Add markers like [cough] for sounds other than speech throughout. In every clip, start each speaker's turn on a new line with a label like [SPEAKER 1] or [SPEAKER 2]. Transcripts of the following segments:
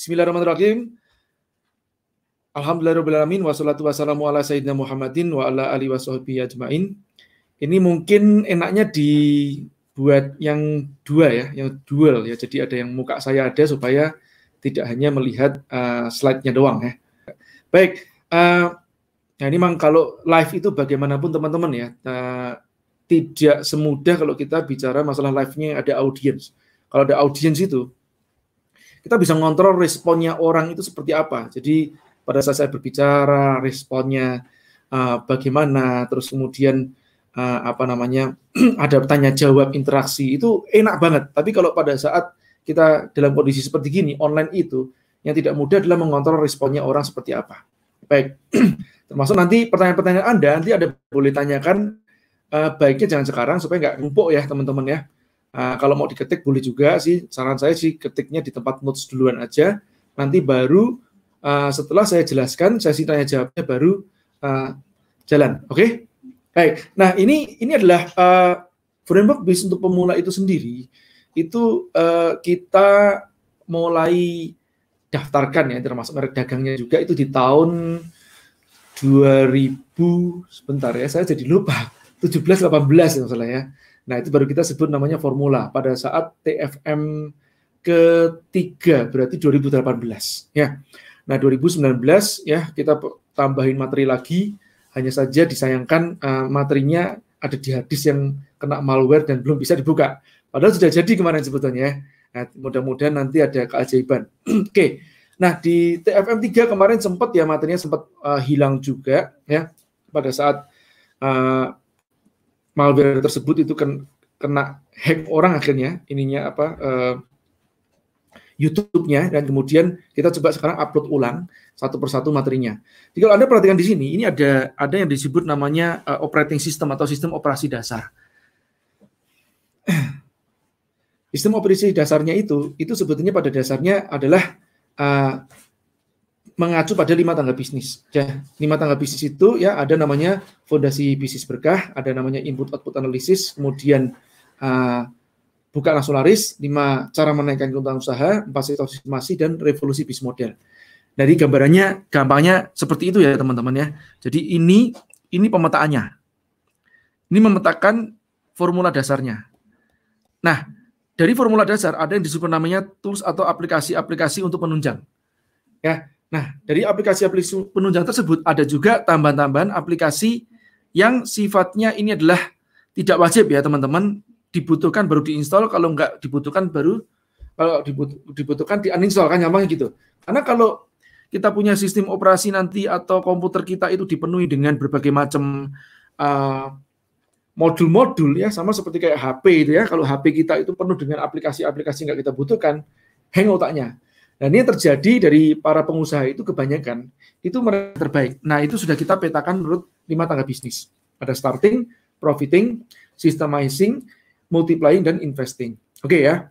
[SPEAKER 1] Bismillahirrahmanirrahim. Alhamdulillahirrahmanirrahim. Wassalatu wassalamu ala sayyidina Muhammadin wa ala Ali wa ajmain. Ini mungkin enaknya dibuat yang dua ya, yang dual ya. Jadi ada yang muka saya ada supaya tidak hanya melihat uh, slide-nya doang ya. Baik, uh, nah ini memang kalau live itu bagaimanapun teman-teman ya, uh, tidak semudah kalau kita bicara masalah live-nya ada audiens. Kalau ada audiens itu, kita bisa mengontrol responnya orang itu seperti apa. Jadi pada saat saya berbicara responnya uh, bagaimana, terus kemudian uh, apa namanya [clears throat] ada tanya jawab interaksi itu enak banget. Tapi kalau pada saat kita dalam kondisi seperti gini online itu yang tidak mudah adalah mengontrol responnya orang seperti apa. Baik, [clears throat] termasuk nanti pertanyaan-pertanyaan Anda nanti ada boleh tanyakan uh, baiknya jangan sekarang supaya nggak numpuk ya teman-teman ya Ah, kalau mau diketik boleh juga sih. Saran saya sih ketiknya di tempat notes duluan aja. Nanti baru uh, setelah saya jelaskan saya sih tanya jawabnya baru uh, jalan. Oke? Okay? Baik. Nah ini ini adalah uh, framework bis untuk pemula itu sendiri. Itu uh, kita mulai daftarkan ya termasuk merek dagangnya juga itu di tahun 2000 sebentar ya saya jadi lupa 17 18 ya salah ya Nah, itu baru kita sebut namanya formula pada saat TFM ketiga berarti 2018 ya. Nah, 2019 ya kita tambahin materi lagi hanya saja disayangkan uh, materinya ada di hadis yang kena malware dan belum bisa dibuka. Padahal sudah jadi kemarin sebetulnya. Ya. Nah, mudah-mudahan nanti ada keajaiban. [clears throat] Oke. Nah, di TFM 3 kemarin sempat ya materinya sempat uh, eh, hilang juga ya pada saat uh, malware tersebut itu kan kena hack orang akhirnya ininya apa uh, YouTube-nya dan kemudian kita coba sekarang upload ulang satu persatu materinya. Jadi kalau Anda perhatikan di sini ini ada ada yang disebut namanya uh, operating system atau sistem operasi dasar. Sistem operasi dasarnya itu itu sebetulnya pada dasarnya adalah uh, mengacu pada lima tangga bisnis. Ya, lima tangga bisnis itu ya ada namanya fondasi bisnis berkah, ada namanya input output analisis, kemudian uh, buka langsung laris, lima cara menaikkan keuntungan usaha, empat sistemasi dan revolusi bisnis model. Dari gambarannya, gampangnya seperti itu ya teman-teman ya. Jadi ini ini pemetaannya. Ini memetakan formula dasarnya. Nah, dari formula dasar ada yang disebut namanya tools atau aplikasi-aplikasi untuk penunjang. Ya, Nah, dari aplikasi-aplikasi penunjang tersebut ada juga tambahan-tambahan aplikasi yang sifatnya ini adalah tidak wajib ya teman-teman, dibutuhkan baru diinstal, kalau nggak dibutuhkan baru kalau dibutuhkan di uninstall kan gampang gitu. Karena kalau kita punya sistem operasi nanti atau komputer kita itu dipenuhi dengan berbagai macam modul eh, modul-modul ya sama seperti kayak HP itu ya kalau HP kita itu penuh dengan aplikasi-aplikasi nggak kita butuhkan hang otaknya Nah, ini terjadi dari para pengusaha itu kebanyakan itu mereka terbaik. Nah, itu sudah kita petakan menurut lima tangga bisnis. Ada starting, profiting, systemizing, multiplying dan investing. Oke okay, ya.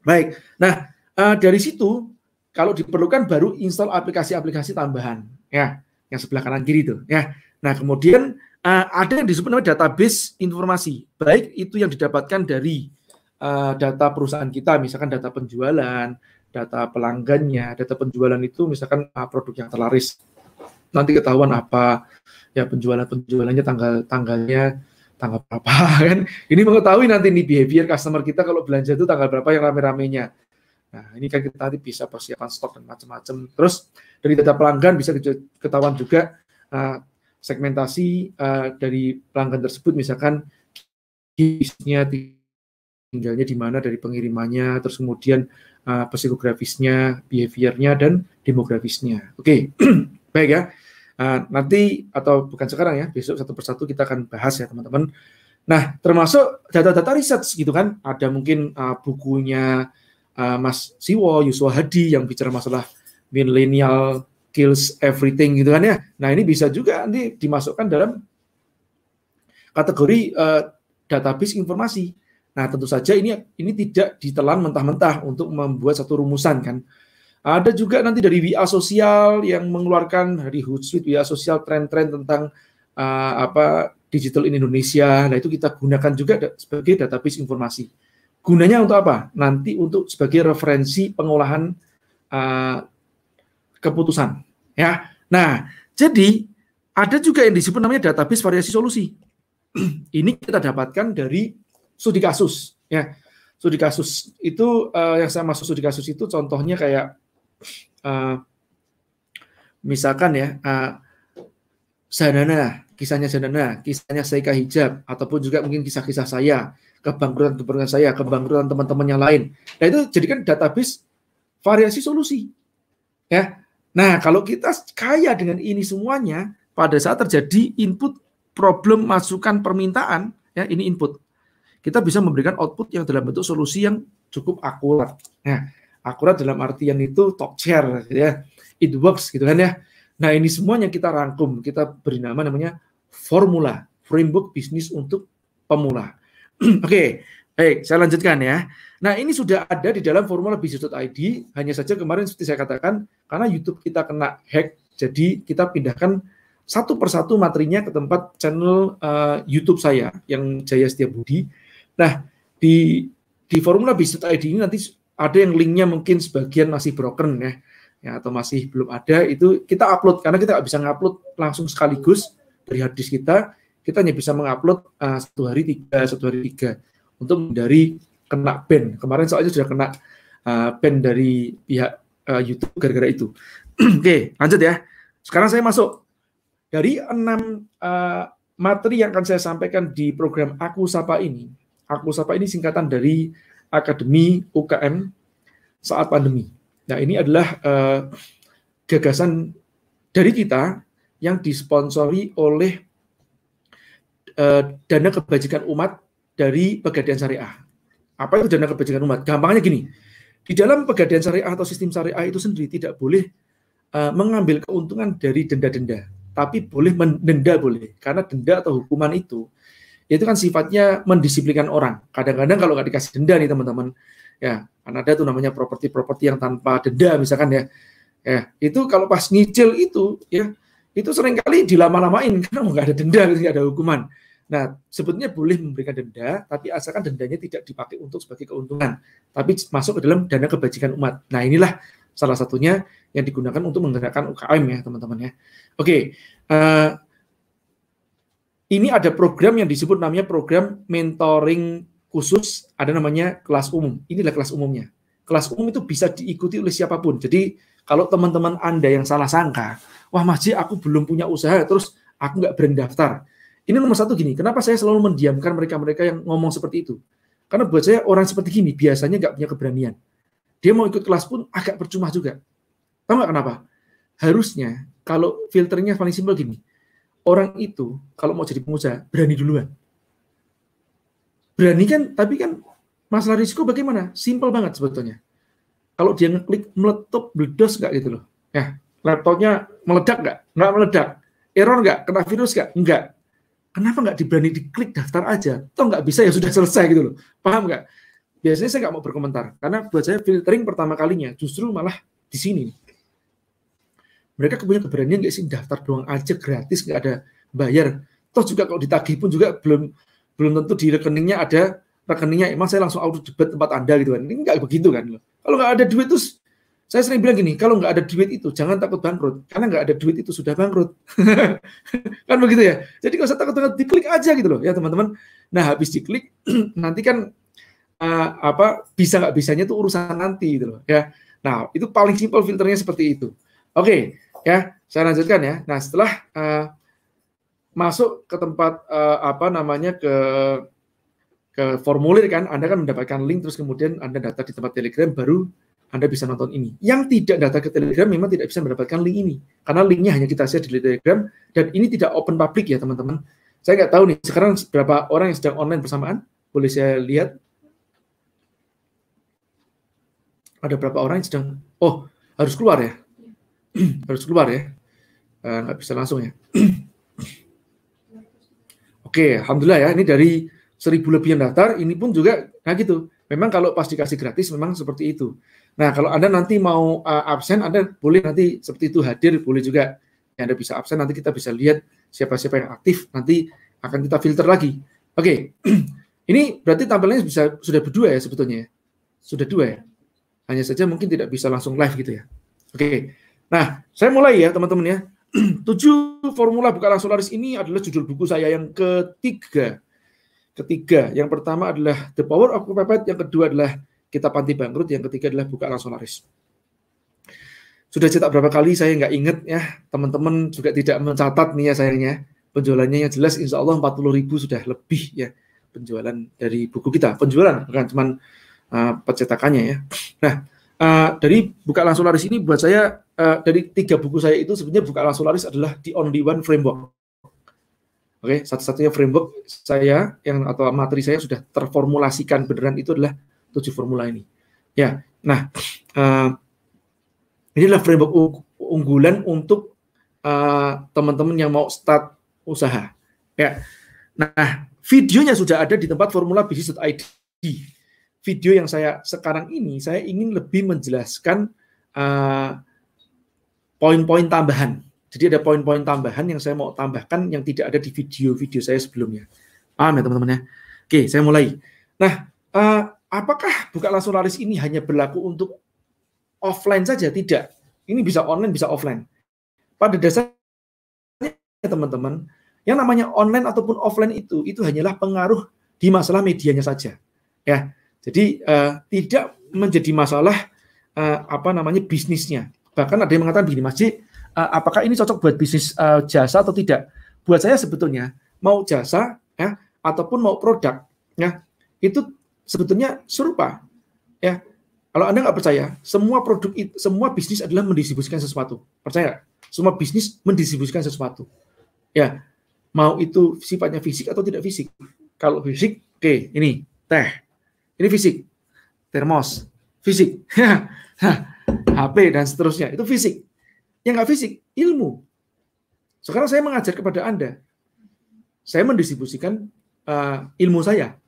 [SPEAKER 1] Baik. Nah, uh, dari situ kalau diperlukan baru install aplikasi-aplikasi tambahan ya, yang sebelah kanan kiri itu ya. Nah, kemudian uh, ada yang disebut namanya database informasi. Baik itu yang didapatkan dari eh, data perusahaan kita, misalkan data penjualan, data pelanggannya, data penjualan itu misalkan ah, produk yang terlaris. Nanti ketahuan apa ya penjualan-penjualannya tanggal tanggalnya tanggal berapa [laughs] kan. Ini mengetahui nanti nih behavior customer kita kalau belanja itu tanggal berapa yang rame-ramenya. Nah, ini kan kita nanti bisa persiapan stok dan macam-macam. Terus dari data pelanggan bisa ketahuan juga uh, segmentasi uh, dari pelanggan tersebut misalkan bisnya tinggalnya di mana dari pengirimannya terus kemudian uh, psikografisnya, behaviornya, dan demografisnya. Oke, okay. [clears throat] baik ya. Uh, nanti atau bukan sekarang ya, besok satu persatu kita akan bahas ya teman-teman. Nah, termasuk data-data riset gitu kan, ada mungkin uh, bukunya uh, Mas Siwo, Yuswa Hadi yang bicara masalah milenial kills everything gitu kan ya. Nah, ini bisa juga nanti dimasukkan dalam kategori uh, database informasi Nah, tentu saja ini ini tidak ditelan mentah-mentah untuk membuat satu rumusan kan. Ada juga nanti dari WA sosial yang mengeluarkan dari Hootsuite WA sosial tren-tren tentang uh, apa digital in Indonesia. Nah, itu kita gunakan juga sebagai database informasi. Gunanya untuk apa? Nanti untuk sebagai referensi pengolahan uh, keputusan, ya. Nah, jadi ada juga yang disebut namanya database variasi solusi. [clears throat] Ini kita dapatkan dari studi kasus ya studi kasus itu uh, yang saya masuk studi kasus itu contohnya kayak uh, misalkan ya uh, eh, Zanana, kisahnya Zanana, kisahnya saya Hijab ataupun juga mungkin kisah-kisah saya, kebangkrutan-kebangkrutan saya, kebangkrutan teman-teman yang lain. Nah itu jadikan database variasi solusi. Ya. Nah, kalau kita kaya dengan ini semuanya, pada saat terjadi input problem masukan permintaan, ya ini input kita bisa memberikan output yang dalam bentuk solusi yang cukup akurat. Nah, akurat dalam artian itu talk share, ya, it works gitu kan ya. Nah ini semuanya kita rangkum, kita beri nama namanya formula framework bisnis untuk pemula. [clears throat] Oke, okay. Baik, saya lanjutkan ya. Nah, ini sudah ada di dalam formula bisnis.id, hanya saja kemarin seperti saya katakan, karena YouTube kita kena hack, jadi kita pindahkan satu persatu materinya ke tempat channel uh, YouTube saya yang Jaya Setia Budi. Nah, di di Formula Business ID ini nanti ada yang linknya mungkin sebagian masih broken ya, ya atau masih belum ada itu kita upload karena kita nggak bisa ngupload langsung sekaligus dari hard kita, kita hanya bisa mengupload uh, satu hari tiga satu hari tiga untuk dari kena ban. Kemarin soalnya sudah kena uh, ban dari pihak uh, YouTube gara-gara itu. [clears throat] Oke, lanjut ya. Sekarang saya masuk dari enam uh, materi yang akan saya sampaikan di program Aku Sapa ini Aku Sapa ini singkatan dari Akademi UKM saat pandemi. Nah, ini adalah uh, gagasan dari kita yang disponsori oleh uh, Dana Kebajikan Umat dari Pegadaian Syariah. Apa itu Dana Kebajikan Umat? Gampangnya gini, di dalam Pegadaian Syariah atau sistem syariah itu sendiri tidak boleh uh, mengambil keuntungan dari denda-denda, tapi boleh mendenda boleh, karena denda atau hukuman itu itu kan sifatnya mendisiplinkan orang. Kadang-kadang kalau nggak dikasih denda nih teman-teman, ya kan ada tuh namanya properti-properti yang tanpa denda misalkan ya, ya itu kalau pas nyicil itu ya itu seringkali dilama-lamain [laughs] karena nggak ada denda, nggak ada hukuman. Nah, sebetulnya boleh memberikan denda, tapi asalkan dendanya tidak dipakai untuk sebagai keuntungan, tapi masuk ke dalam dana kebajikan umat. Nah, inilah salah satunya yang digunakan untuk menggerakkan UKM ya, teman-teman ya. Oke, uh, ini ada program yang disebut namanya program mentoring khusus, ada namanya kelas umum. Inilah kelas umumnya. Kelas umum itu bisa diikuti oleh siapapun. Jadi kalau teman-teman Anda yang salah sangka, wah Mas aku belum punya usaha, terus aku nggak berani daftar. Ini nomor satu gini, kenapa saya selalu mendiamkan mereka-mereka yang ngomong seperti itu? Karena buat saya orang seperti gini biasanya nggak punya keberanian. Dia mau ikut kelas pun agak percuma juga. Tahu nggak kenapa? Harusnya kalau filternya paling simpel gini, orang itu kalau mau jadi pengusaha berani duluan. Berani kan, tapi kan masalah risiko bagaimana? Simpel banget sebetulnya. Kalau dia ngeklik meletup, bledos nggak gitu loh. Ya, laptopnya meledak nggak? Nggak meledak. Error nggak? Kena virus nggak? Nggak. Kenapa nggak diberani diklik daftar aja? Toh nggak bisa ya sudah selesai gitu loh. Paham nggak? Biasanya saya nggak mau berkomentar. Karena buat saya filtering pertama kalinya justru malah di sini mereka punya keberanian nggak sih daftar doang aja gratis nggak ada bayar toh juga kalau ditagih pun juga belum belum tentu di rekeningnya ada rekeningnya emang saya langsung auto debat tempat anda gitu kan ini nggak begitu kan kalau nggak ada duit terus saya sering bilang gini kalau nggak ada duit itu jangan takut bangkrut karena nggak ada duit itu sudah bangkrut [laughs] kan begitu ya jadi nggak usah takut takut diklik aja gitu loh ya teman-teman nah habis diklik [clears throat] nanti kan uh, apa bisa nggak bisanya itu urusan nanti gitu loh ya nah itu paling simpel filternya seperti itu oke okay. Ya, saya lanjutkan ya. Nah, setelah uh, masuk ke tempat uh, apa namanya ke ke formulir kan, Anda kan mendapatkan link terus kemudian Anda daftar di tempat Telegram baru Anda bisa nonton ini. Yang tidak daftar ke Telegram memang tidak bisa mendapatkan link ini karena linknya hanya kita share di Telegram dan ini tidak open public ya teman-teman. Saya nggak tahu nih sekarang berapa orang yang sedang online bersamaan. Boleh saya lihat? Ada berapa orang yang sedang? Oh, harus keluar ya? [clears throat] harus keluar ya. Eh, nggak uh, bisa langsung ya. [clears throat] Oke, okay, alhamdulillah ya. Ini dari seribu lebih yang daftar, ini pun juga nah gitu. Memang kalau pas dikasih gratis memang seperti itu. Nah, kalau Anda nanti mau uh, absen, Anda boleh nanti seperti itu hadir, boleh juga ya, Anda bisa absen, nanti kita bisa lihat siapa-siapa yang aktif, nanti akan kita filter lagi. Oke, okay. [clears throat] ini berarti tampilannya bisa sudah berdua ya sebetulnya ya? Sudah dua ya? Hanya saja mungkin tidak bisa langsung live gitu ya. Oke, okay. Nah, saya mulai ya teman-teman ya. [clears throat] Tujuh formula buka langsung laris ini adalah judul buku saya yang ketiga. Ketiga, yang pertama adalah The Power of Kepepet, yang kedua adalah Kita Panti Bangkrut, yang ketiga adalah buka langsung laris. Sudah cetak berapa kali saya nggak ingat ya, teman-teman juga tidak mencatat nih ya sayangnya. Penjualannya yang jelas insya Allah 40 ribu sudah lebih ya penjualan dari buku kita. Penjualan bukan cuma uh, percetakannya ya. Nah, Eh, dari buka langsung laris ini buat saya uh, dari tiga buku saya itu sebenarnya buka langsung laris adalah the only one framework. Oke, okay, satu-satunya framework saya yang atau materi saya sudah terformulasikan beneran itu adalah tujuh formula ini. Ya, nah uh, ini adalah framework unggulan untuk teman-teman uh, yang mau start usaha. Ya, nah videonya sudah ada di tempat formula bisnis.id video yang saya sekarang ini saya ingin lebih menjelaskan poin eh, poin-poin tambahan. Jadi ada poin-poin tambahan yang saya mau tambahkan yang tidak ada di video-video saya sebelumnya. Paham ya teman-teman ya? Oke, saya mulai. Nah, uh, apakah buka langsung laris ini hanya berlaku untuk offline saja? Tidak. Ini bisa online, bisa offline. Pada dasarnya teman-teman, yang namanya online ataupun offline itu itu hanyalah pengaruh di masalah medianya saja. Ya, jadi uh, tidak menjadi masalah uh, apa namanya bisnisnya. Bahkan ada yang mengatakan begini, Mas Ji, uh, apakah ini cocok buat bisnis uh, jasa atau tidak? Buat saya sebetulnya mau jasa ya ataupun mau produk ya itu sebetulnya serupa ya. Kalau Anda nggak percaya, semua produk itu semua bisnis adalah mendistribusikan sesuatu. Percaya? Semua bisnis mendistribusikan sesuatu. Ya, mau itu sifatnya fisik atau tidak fisik. Kalau fisik, oke, okay, ini teh ini fisik. Termos, fisik. HP [laughs] dan seterusnya, itu fisik. Yang nggak fisik, ilmu. Sekarang saya mengajar kepada Anda. Saya mendistribusikan uh, ilmu saya.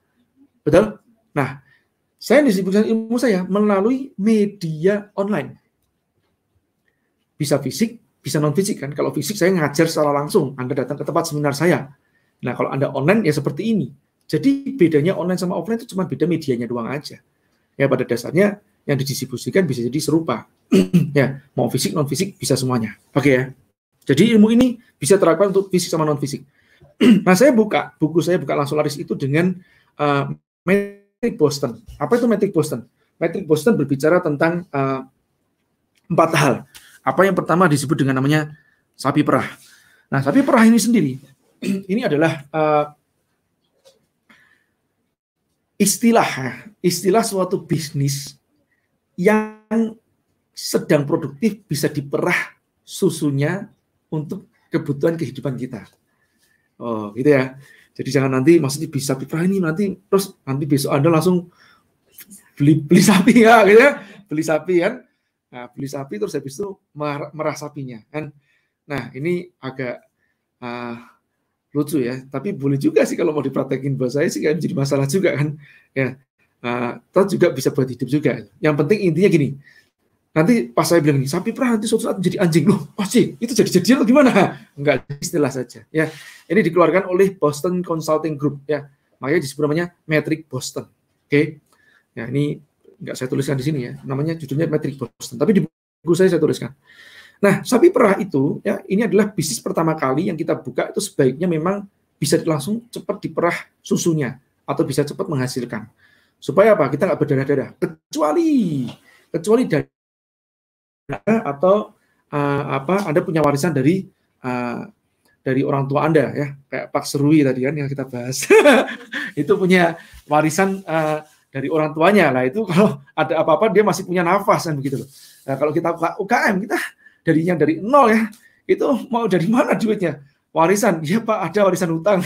[SPEAKER 1] Betul? Nah, saya mendistribusikan ilmu saya melalui media online. Bisa fisik, bisa non-fisik kan. Kalau fisik saya ngajar secara langsung. Anda datang ke tempat seminar saya. Nah, kalau Anda online ya seperti ini. Jadi bedanya online sama offline itu cuma beda medianya doang aja. Ya pada dasarnya yang didistribusikan bisa jadi serupa. [clears throat] ya, mau fisik non fisik bisa semuanya. Oke okay, ya. Jadi ilmu ini bisa terapkan untuk fisik sama non fisik. [clears throat] nah, saya buka buku saya buka langsung laris itu dengan uh, eh, metric Boston. Apa itu metric Boston? Metric Boston berbicara tentang uh, empat hal. Apa yang pertama disebut dengan namanya sapi perah. Nah, sapi perah ini sendiri [clears throat] ini adalah uh, istilah istilah suatu bisnis yang sedang produktif bisa diperah susunya untuk kebutuhan kehidupan kita. Oh, gitu ya. Jadi jangan nanti maksudnya bisa diperah ini nanti terus nanti besok Anda langsung beli beli sapi [laughs] ya gitu ya. Beli sapi kan. Nah, beli sapi terus habis itu merah sapinya kan. Nah, ini agak uh, lucu ya tapi boleh juga sih kalau mau dipraktekin buat saya sih kan menjadi masalah juga kan ya uh, juga bisa buat hidup juga yang penting intinya gini nanti pas saya bilang ini, sapi perah nanti suatu saat menjadi anjing loh Oh sih, itu jadi jadi atau gimana enggak istilah saja ya ini dikeluarkan oleh Boston Consulting Group ya makanya disebut namanya Metric Boston oke okay? ya ini enggak saya tuliskan di sini ya namanya judulnya Metric Boston tapi di buku saya saya tuliskan Nah, sapi perah itu ya ini adalah bisnis pertama kali yang kita buka itu sebaiknya memang bisa langsung cepat diperah susunya atau bisa cepat menghasilkan. Supaya apa? Kita nggak berdarah-darah. Kecuali kecuali darah atau uh, apa Anda punya warisan dari uh, dari orang tua Anda ya, kayak Pak Serui tadi kan yang kita bahas. [laughs] itu punya warisan uh, dari orang tuanya lah itu kalau ada apa-apa dia masih punya nafas kan begitu loh. Nah, kalau kita buka UKM kita dari yang dari nol ya itu mau dari mana duitnya warisan ya pak ada warisan hutang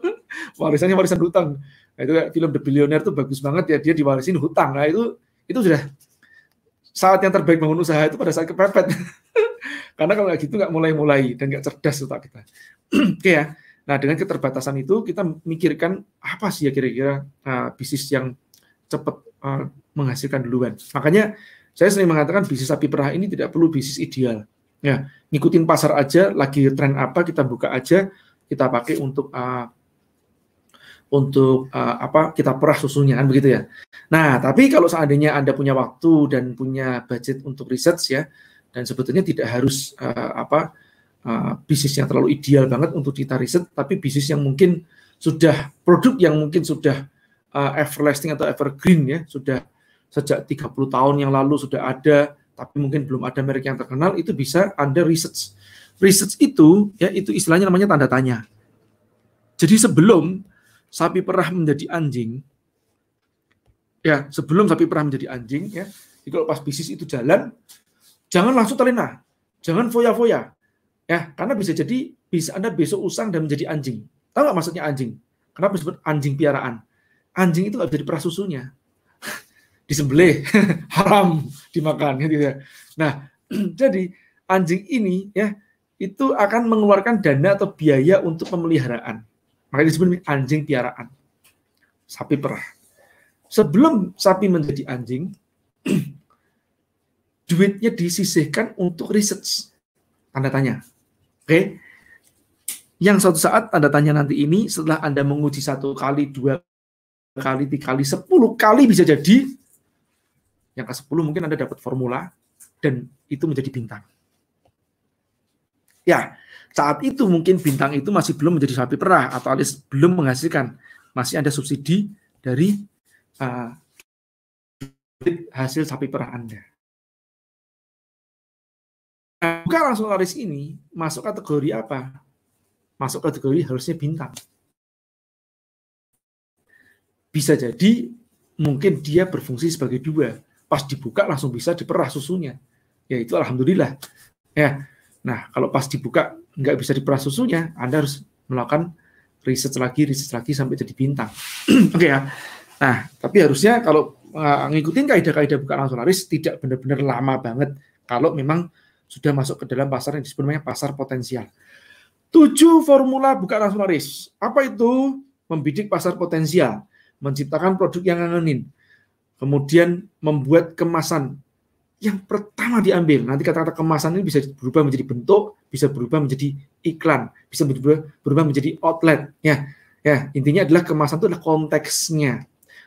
[SPEAKER 1] [laughs] warisannya warisan hutang nah, itu kayak film The Billionaire itu bagus banget ya dia diwarisin hutang nah itu itu sudah saat yang terbaik bangun usaha itu pada saat kepepet [laughs] karena kalau gitu nggak mulai-mulai dan nggak cerdas otak kita [clears throat] oke ya nah dengan keterbatasan itu kita mikirkan apa sih ya kira-kira uh, bisnis yang cepat uh, eh, menghasilkan duluan makanya saya sering mengatakan bisnis sapi perah ini tidak perlu bisnis ideal. Ya, ngikutin pasar aja, lagi tren apa kita buka aja, kita pakai untuk uh, untuk uh, apa kita perah susunya kan begitu ya. Nah, tapi kalau seandainya Anda punya waktu dan punya budget untuk riset ya dan sebetulnya tidak harus uh, apa uh, bisnis yang terlalu ideal banget untuk kita riset tapi bisnis yang mungkin sudah produk yang mungkin sudah uh, everlasting atau evergreen ya, sudah sejak 30 tahun yang lalu sudah ada, tapi mungkin belum ada merek yang terkenal, itu bisa Anda research. Research itu, ya itu istilahnya namanya tanda tanya. Jadi sebelum sapi perah menjadi anjing, ya sebelum sapi perah menjadi anjing, ya itu kalau pas bisnis itu jalan, jangan langsung terlena, jangan foya-foya, ya karena bisa jadi bisa Anda besok usang dan menjadi anjing. Tahu nggak maksudnya anjing? Kenapa disebut anjing piaraan? Anjing itu nggak bisa diperah susunya disembelih [laughs] haram dimakan gitu ya. Nah, [clears throat] jadi anjing ini ya itu akan mengeluarkan dana atau biaya untuk pemeliharaan. Makanya disebut anjing piaraan. Sapi perah. Sebelum sapi menjadi anjing, [clears throat] duitnya disisihkan untuk riset. anda tanya. Oke. Yang suatu saat anda tanya nanti ini setelah Anda menguji satu kali, dua kali, tiga kali, sepuluh kali bisa jadi yang ke-10 mungkin Anda dapat formula dan itu menjadi bintang. Ya, saat itu mungkin bintang itu masih belum menjadi sapi perah atau alis belum menghasilkan. Masih ada subsidi dari uh, hasil sapi perah Anda. Nah, Bukan langsung laris ini masuk kategori apa? Masuk kategori harusnya bintang. Bisa jadi mungkin dia berfungsi sebagai dua, pas dibuka langsung bisa diperah susunya. Ya itu alhamdulillah. Ya. Nah, kalau pas dibuka nggak bisa diperah susunya, Anda harus melakukan riset lagi, riset lagi sampai jadi bintang. [clears throat] Oke okay, ya. Nah, tapi harusnya kalau uh, ngikutin kaidah-kaidah langsung laris tidak benar-benar lama banget kalau memang sudah masuk ke dalam pasar yang disebut namanya pasar potensial. Tujuh formula buka langsung laris. Apa itu? Membidik pasar potensial, menciptakan produk yang ngangenin, kemudian membuat kemasan yang pertama diambil. Nanti kata-kata kemasan ini bisa berubah menjadi bentuk, bisa berubah menjadi iklan, bisa berubah, berubah menjadi outlet. Ya, ya intinya adalah kemasan itu adalah konteksnya.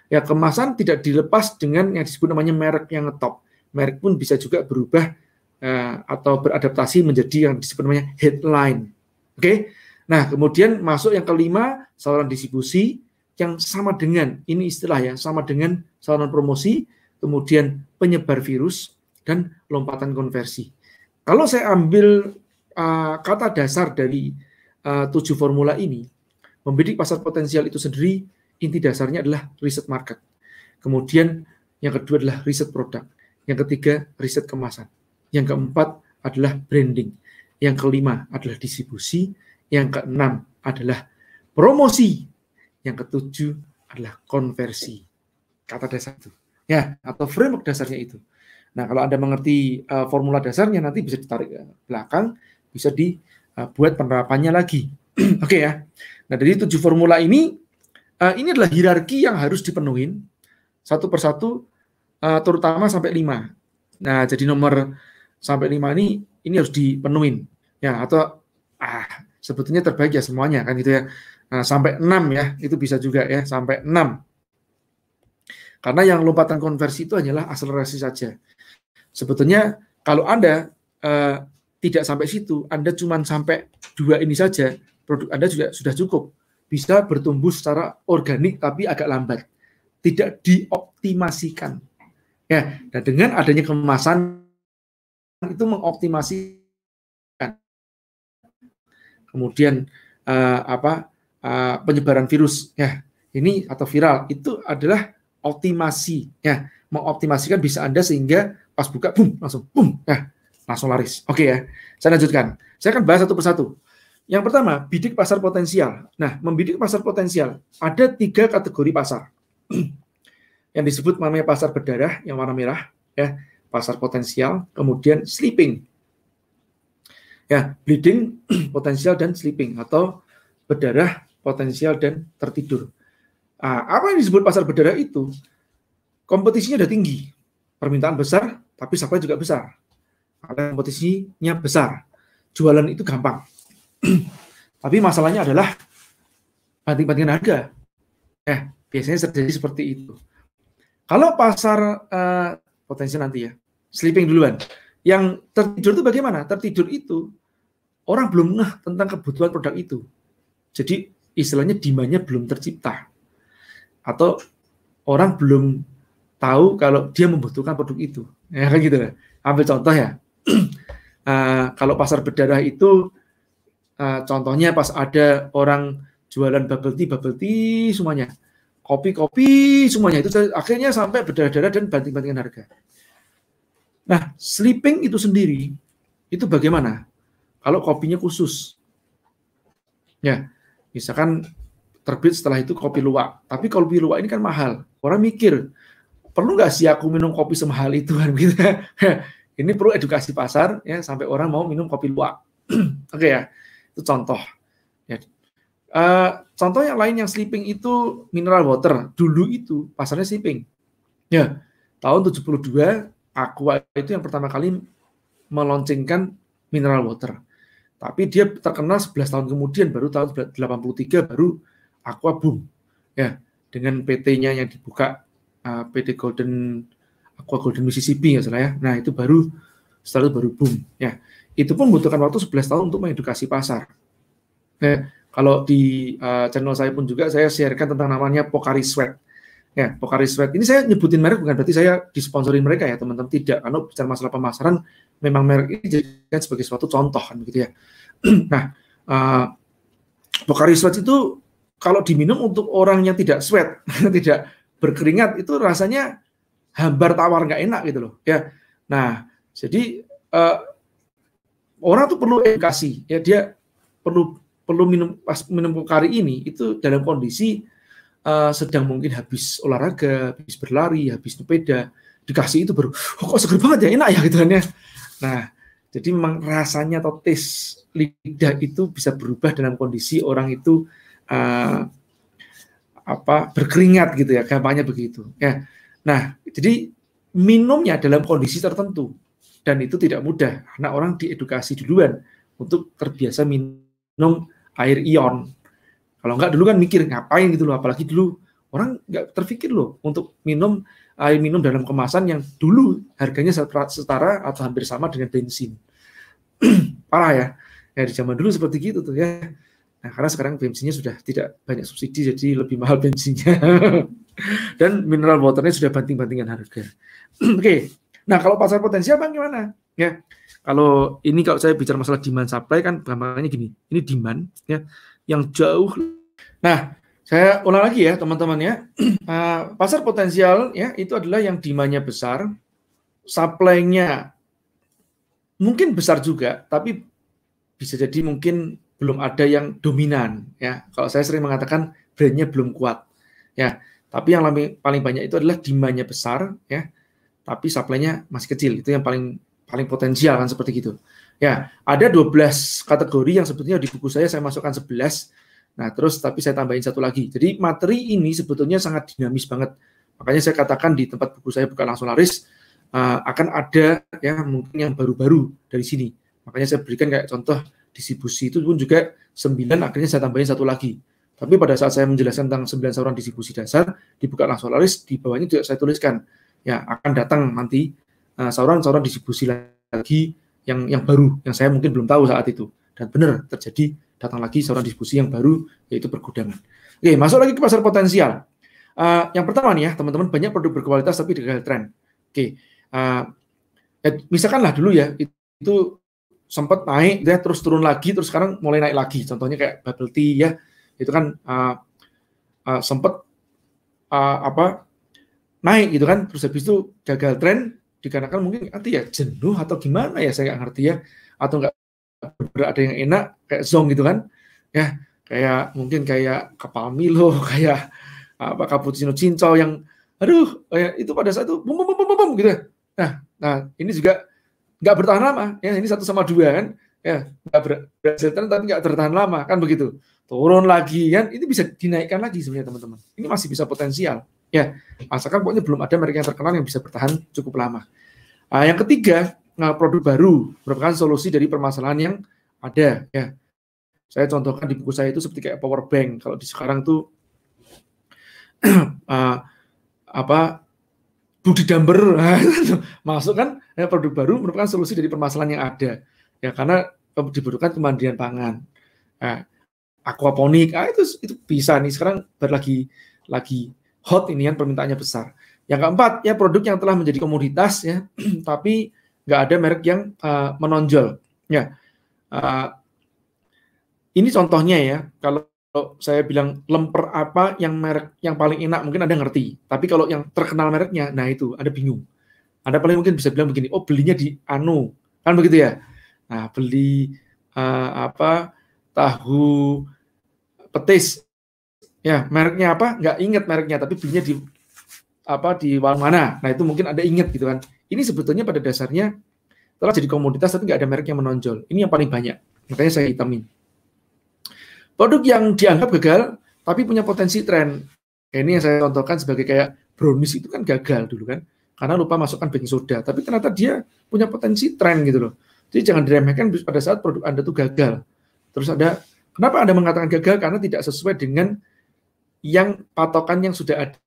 [SPEAKER 1] Ya kemasan tidak dilepas dengan yang disebut namanya merek yang ngetop. Merek pun bisa juga berubah uh, atau beradaptasi menjadi yang disebut namanya headline. Oke. Okay? Nah, kemudian masuk yang kelima saluran distribusi yang sama dengan ini istilah ya sama dengan saluran promosi kemudian penyebar virus dan lompatan konversi kalau saya ambil uh, kata dasar dari uh, tujuh formula ini membidik pasar potensial itu sendiri inti dasarnya adalah riset market kemudian yang kedua adalah riset produk yang ketiga riset kemasan yang keempat adalah branding yang kelima adalah distribusi yang keenam adalah promosi yang ketujuh adalah konversi. Kata dasar itu. Ya, atau framework dasarnya itu. Nah, kalau Anda mengerti uh, formula dasarnya nanti bisa ditarik ke belakang, bisa dibuat eh, penerapannya lagi. [clears throat] Oke okay, ya. Nah, dari tujuh formula ini uh, ini adalah hierarki yang harus dipenuhi satu persatu uh, terutama sampai lima. Nah, jadi nomor sampai lima ini ini harus dipenuhi ya atau ah sebetulnya terbaik ya semuanya kan gitu ya Nah, sampai 6 ya, itu bisa juga ya, sampai 6. Karena yang lompatan konversi itu hanyalah akselerasi saja. Sebetulnya kalau Anda eh, tidak sampai situ, Anda cuma sampai dua ini saja, produk Anda juga sudah cukup. Bisa bertumbuh secara organik tapi agak lambat. Tidak dioptimasikan. Ya, dan dengan adanya kemasan itu mengoptimasikan. Kemudian eh, apa uh, penyebaran virus ya ini atau viral itu adalah optimasi ya mengoptimasikan bisa anda sehingga pas buka boom langsung boom ya langsung laris oke ya saya lanjutkan saya akan bahas satu persatu yang pertama bidik pasar potensial nah membidik pasar potensial ada tiga kategori pasar [clears throat] yang disebut namanya pasar berdarah yang warna merah ya pasar potensial kemudian sleeping ya bleeding [clears throat] potensial dan sleeping atau berdarah potensial, dan tertidur. Nah, apa yang disebut pasar berdarah itu? Kompetisinya udah tinggi, permintaan besar, tapi supply juga besar. Karena kompetisinya besar, jualan itu gampang. [clears throat] tapi masalahnya adalah banting-bantingan harga. Eh, biasanya terjadi seperti itu. Kalau pasar uh, eh, potensi nanti ya, sleeping duluan. Yang tertidur itu bagaimana? Tertidur itu orang belum ngeh tentang kebutuhan produk itu. Jadi istilahnya dimanya belum tercipta atau orang belum tahu kalau dia membutuhkan produk itu ya kan gitu ya ambil contoh ya uh, [clears throat] kalau pasar berdarah itu uh, contohnya pas ada orang jualan bubble tea bubble tea semuanya kopi kopi semuanya itu akhirnya sampai berdarah-darah dan banting-bantingan harga nah sleeping itu sendiri itu bagaimana kalau kopinya khusus ya Misalkan terbit setelah itu kopi luwak. Tapi kopi luwak ini kan mahal. Orang mikir, perlu nggak sih aku minum kopi semahal itu kan [laughs] ini perlu edukasi pasar ya sampai orang mau minum kopi luwak. [clears throat] Oke okay, ya. Itu contoh. Ya. Uh, contoh yang lain yang sleeping itu mineral water. Dulu itu pasarnya sleeping. Ya, tahun 72 Aqua itu yang pertama kali meluncurkan mineral water. Tapi dia terkenal 11 tahun kemudian baru tahun 83 baru Aqua Boom. Ya, dengan PT-nya yang dibuka uh, eh, PT Golden Aqua Golden Mississippi ya salah ya. Nah, itu baru setelah itu baru boom ya. Itu pun membutuhkan waktu 11 tahun untuk mengedukasi pasar. Nah, kalau di uh, channel saya pun juga saya sharekan tentang namanya Pocari Sweat ya Pocari Sweat. Ini saya nyebutin merek bukan berarti saya disponsori mereka ya teman-teman tidak. Karena bicara masalah pemasaran memang merek ini dijadikan sebagai suatu contoh kan begitu ya. [clears throat] nah uh, Pocari Sweat itu kalau diminum untuk orang yang tidak sweat, [laughs] tidak berkeringat itu rasanya hambar tawar nggak enak gitu loh ya. Nah jadi uh, orang tuh perlu edukasi ya dia perlu perlu minum pas minum Pocari ini itu dalam kondisi Eh, sedang mungkin habis olahraga, habis berlari, habis sepeda, dikasih itu baru, oh, kok seger banget ya, enak ya gitu kan ya. Nah, jadi memang rasanya atau tes lidah itu bisa berubah dalam kondisi orang itu uh, apa berkeringat gitu ya, gampangnya begitu. Ya. Nah, jadi minumnya dalam kondisi tertentu dan itu tidak mudah karena orang diedukasi duluan untuk terbiasa minum air ion kalau enggak dulu kan mikir ngapain gitu loh, apalagi dulu orang nggak terpikir loh untuk minum air minum dalam kemasan yang dulu harganya setara atau hampir sama dengan bensin. [clears throat] Parah ya. Ya di zaman dulu seperti gitu tuh ya. Nah, karena sekarang bensinnya sudah tidak banyak subsidi, jadi lebih mahal [laughs] bensinnya. Dan mineral waternya sudah banting-bantingan harga. [clears throat] Oke, okay. nah kalau pasar potensial bang gimana? Ya, kalau ini kalau saya bicara masalah demand supply kan gambarnya gini. Ini demand ya yang jauh. Nah, saya ulang lagi ya teman-teman ya. Uh, [clears throat] pasar potensial ya itu adalah yang demand-nya besar, supply-nya mungkin besar juga, tapi bisa jadi mungkin belum ada yang dominan ya. Kalau saya sering mengatakan brand-nya belum kuat ya. Tapi yang paling banyak itu adalah demand-nya besar ya, tapi supply-nya masih kecil. Itu yang paling paling potensial kan seperti gitu. Ya, ada 12 kategori yang sebetulnya di buku saya saya masukkan 11. Nah, terus tapi saya tambahin satu lagi. Jadi materi ini sebetulnya sangat dinamis banget. Makanya saya katakan di tempat buku saya bukan langsung laris uh, akan ada ya mungkin yang baru-baru dari sini. Makanya saya berikan kayak contoh distribusi itu pun juga 9 akhirnya saya tambahin satu lagi. Tapi pada saat saya menjelaskan tentang 9 saluran distribusi dasar dibuka langsung laris di bawahnya juga saya tuliskan ya akan datang nanti sauran eh, saluran uh, distribusi lagi yang yang baru yang saya mungkin belum tahu saat itu dan benar terjadi datang lagi seorang diskusi yang baru yaitu pergudangan. Oke, masuk lagi ke pasar potensial. Uh, yang pertama nih ya teman-teman banyak produk berkualitas tapi gagal tren. Oke, uh, ya, misalkanlah dulu ya itu, itu sempat naik, ya, terus turun lagi, terus sekarang mulai naik lagi. Contohnya kayak bubble tea ya, itu kan uh, uh, sempat uh, apa naik gitu kan, terus habis itu gagal tren, dikarenakan mungkin nanti ya jenuh atau gimana ya saya nggak ngerti ya atau nggak ada yang enak kayak zong gitu kan ya kayak mungkin kayak kapal Milo [laughs] kayak apa cappuccino cincau yang aduh ya, itu pada saat itu bum bum bum bum, bum gitu ya. nah nah ini juga nggak bertahan lama ya ini satu sama dua kan ya nggak berhasil tapi nggak bertahan lama kan begitu turun lagi kan ini bisa dinaikkan lagi sebenarnya teman-teman ini masih bisa potensial Ya, asalkan pokoknya belum ada merek yang terkenal yang bisa bertahan cukup lama. Uh, yang ketiga, uh, produk baru merupakan solusi dari permasalahan yang ada. Ya, saya contohkan di buku saya itu seperti kayak power bank. Kalau di sekarang tuh uh, [clears throat] apa Budi Damber [laughs] masuk kan ya, produk baru merupakan solusi dari permasalahan yang ada. Ya, karena dibutuhkan kemandirian pangan. Nah, aquaponik, ah, itu itu bisa nih sekarang berlagi lagi hot ini kan permintaannya besar. Yang keempat ya produk yang telah menjadi komoditas ya [clears throat] tapi nggak ada merek yang uh, menonjol ya. Uh, ini contohnya ya kalau saya bilang lemper apa yang merek yang paling enak mungkin ada ngerti. Tapi kalau yang terkenal mereknya nah itu ada bingung. Ada paling mungkin bisa bilang begini, oh belinya di Anu kan begitu ya. Nah beli uh, apa tahu petis ya mereknya apa nggak inget mereknya tapi belinya di apa di warung mana nah itu mungkin ada inget gitu kan ini sebetulnya pada dasarnya telah jadi komoditas tapi nggak ada merek yang menonjol ini yang paling banyak makanya saya hitamin produk yang dianggap gagal tapi punya potensi tren ini yang saya contohkan sebagai kayak brownies itu kan gagal dulu kan karena lupa masukkan baking soda tapi ternyata dia punya potensi tren gitu loh jadi jangan diremehkan pada saat produk anda tuh gagal terus ada kenapa anda mengatakan gagal karena tidak sesuai dengan yang patokan yang sudah ada.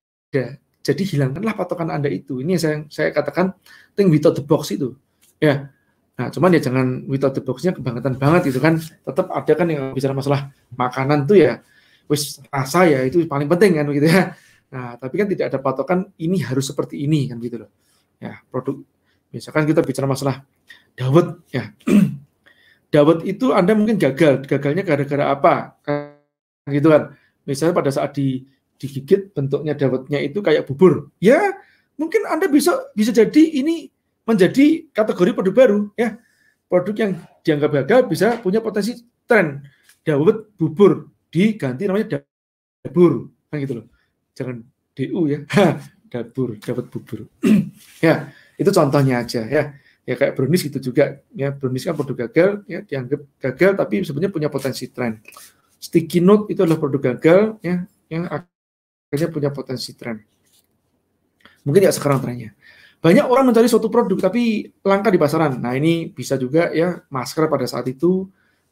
[SPEAKER 1] Jadi hilangkanlah patokan Anda itu. Ini saya saya katakan think without the box itu. Ya. Nah, cuman ya jangan without the box-nya kebangetan banget gitu kan. Tetap ada kan yang bicara masalah makanan tuh ya wis rasa ya itu paling penting kan gitu ya. Nah, tapi kan tidak ada patokan ini harus seperti ini kan gitu loh. Ya, produk misalkan kita bicara masalah dawet ya. [clears throat] dawet itu Anda mungkin gagal, gagalnya gara-gara apa? Kan, gitu kan misalnya pada saat di digigit bentuknya dawetnya itu kayak bubur. Ya, mungkin Anda bisa bisa jadi ini menjadi kategori produk baru ya. Produk yang dianggap gagal bisa punya potensi tren. Dawet bubur diganti namanya dabur kan gitu loh. Jangan DU ya. [laughs] dabur, dawet bubur. [clears throat] ya, itu contohnya aja ya. Ya kayak brownies gitu juga ya. Brownies kan produk gagal ya dianggap gagal tapi sebenarnya punya potensi tren. Sticky note itu adalah produk gagal ya yang akhirnya punya potensi tren. Mungkin ya sekarang trennya. Banyak orang mencari suatu produk tapi langka di pasaran. Nah ini bisa juga ya masker pada saat itu,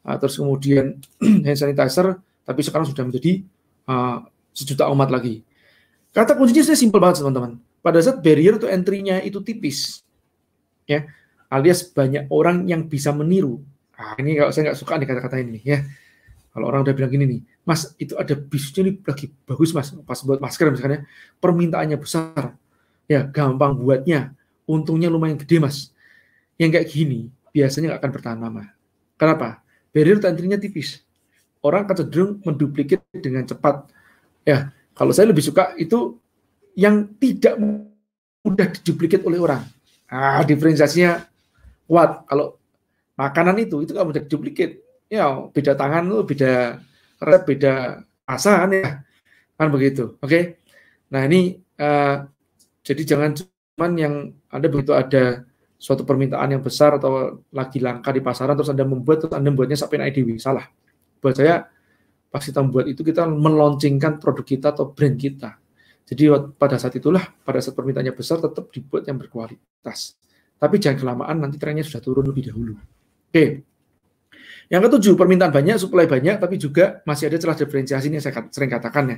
[SPEAKER 1] uh, terus kemudian [clears throat] hand sanitizer, tapi sekarang sudah menjadi uh, sejuta umat lagi. Kata kuncinya saya simpel banget teman-teman. Pada saat barrier to entry-nya itu tipis, ya alias banyak orang yang bisa meniru. Nah, ini kalau saya nggak suka nih kata-kata ini ya. Kalau orang udah bilang gini nih, Mas, itu ada bisnisnya nih lagi bagus Mas, pas buat masker misalnya, permintaannya besar, ya gampang buatnya, untungnya lumayan gede Mas. Yang kayak gini biasanya nggak akan bertahan lama. Kenapa? Barrier entry-nya tipis. Orang akan cenderung menduplikat dengan cepat. Ya, kalau saya lebih suka itu yang tidak mudah diduplikat oleh orang. Ah, diferensiasinya kuat. Kalau makanan itu, itu nggak mudah diduplikat ya beda tangan lu beda rep beda asahan ya kan begitu oke okay? nah ini uh, jadi jangan cuman yang anda begitu ada suatu permintaan yang besar atau lagi langka di pasaran terus anda membuat terus anda membuatnya sampai naik dewi salah buat saya pasti kita membuat itu kita meluncingkan produk kita atau brand kita jadi pada saat itulah pada saat permintaannya besar tetap dibuat yang berkualitas tapi jangan kelamaan nanti trennya sudah turun lebih dahulu oke okay. Yang ketujuh, permintaan banyak, supply banyak, tapi juga masih ada celah diferensiasi ini yang saya sering katakan ya.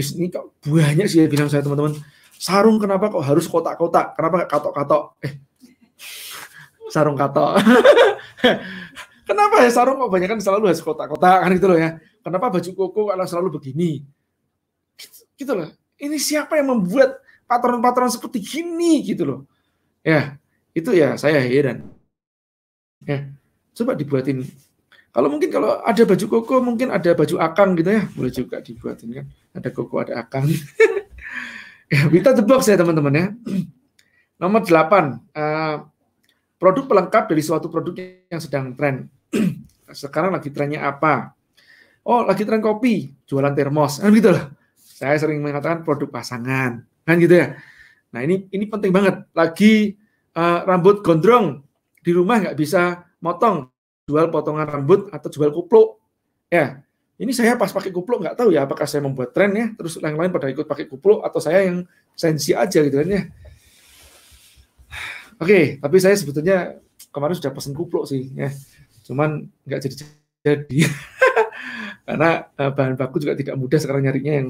[SPEAKER 1] Ini kok banyak sih bilang saya teman-teman, sarung kenapa kok harus kotak-kotak? Kenapa nggak katok-katok? Eh, sarung katok. [laughs] kenapa ya sarung kok banyak kan selalu harus kotak-kotak kan gitu loh ya? Kenapa baju koko kalau selalu begini? Gitu, gitu loh. Ini siapa yang membuat patron-patron seperti gini gitu loh? Ya, itu ya saya heran. Ya, Coba dibuatin. Kalau mungkin kalau ada baju koko, mungkin ada baju akang gitu ya, boleh juga dibuatin kan. Ada koko, ada akang. [laughs] ya, kita the box ya teman-teman ya. [clears throat] Nomor delapan uh, produk pelengkap dari suatu produk yang sedang tren. [clears throat] Sekarang lagi trennya apa? Oh, lagi tren kopi, jualan termos. Kan nah, gitu loh. Saya sering mengatakan produk pasangan. Kan gitu ya. Nah, ini ini penting banget. Lagi uh, rambut gondrong di rumah nggak bisa motong, jual potongan rambut atau jual kupluk. Ya, ini saya pas pakai kupluk nggak tahu ya apakah saya membuat tren ya, terus yang lain pada ikut pakai kupluk atau saya yang sensi aja gitu kan ya. Oke, tapi saya sebetulnya kemarin sudah pesen kupluk sih ya. Cuman nggak jadi jadi. [laughs] Karena eh, bahan baku juga tidak mudah sekarang nyarinya yang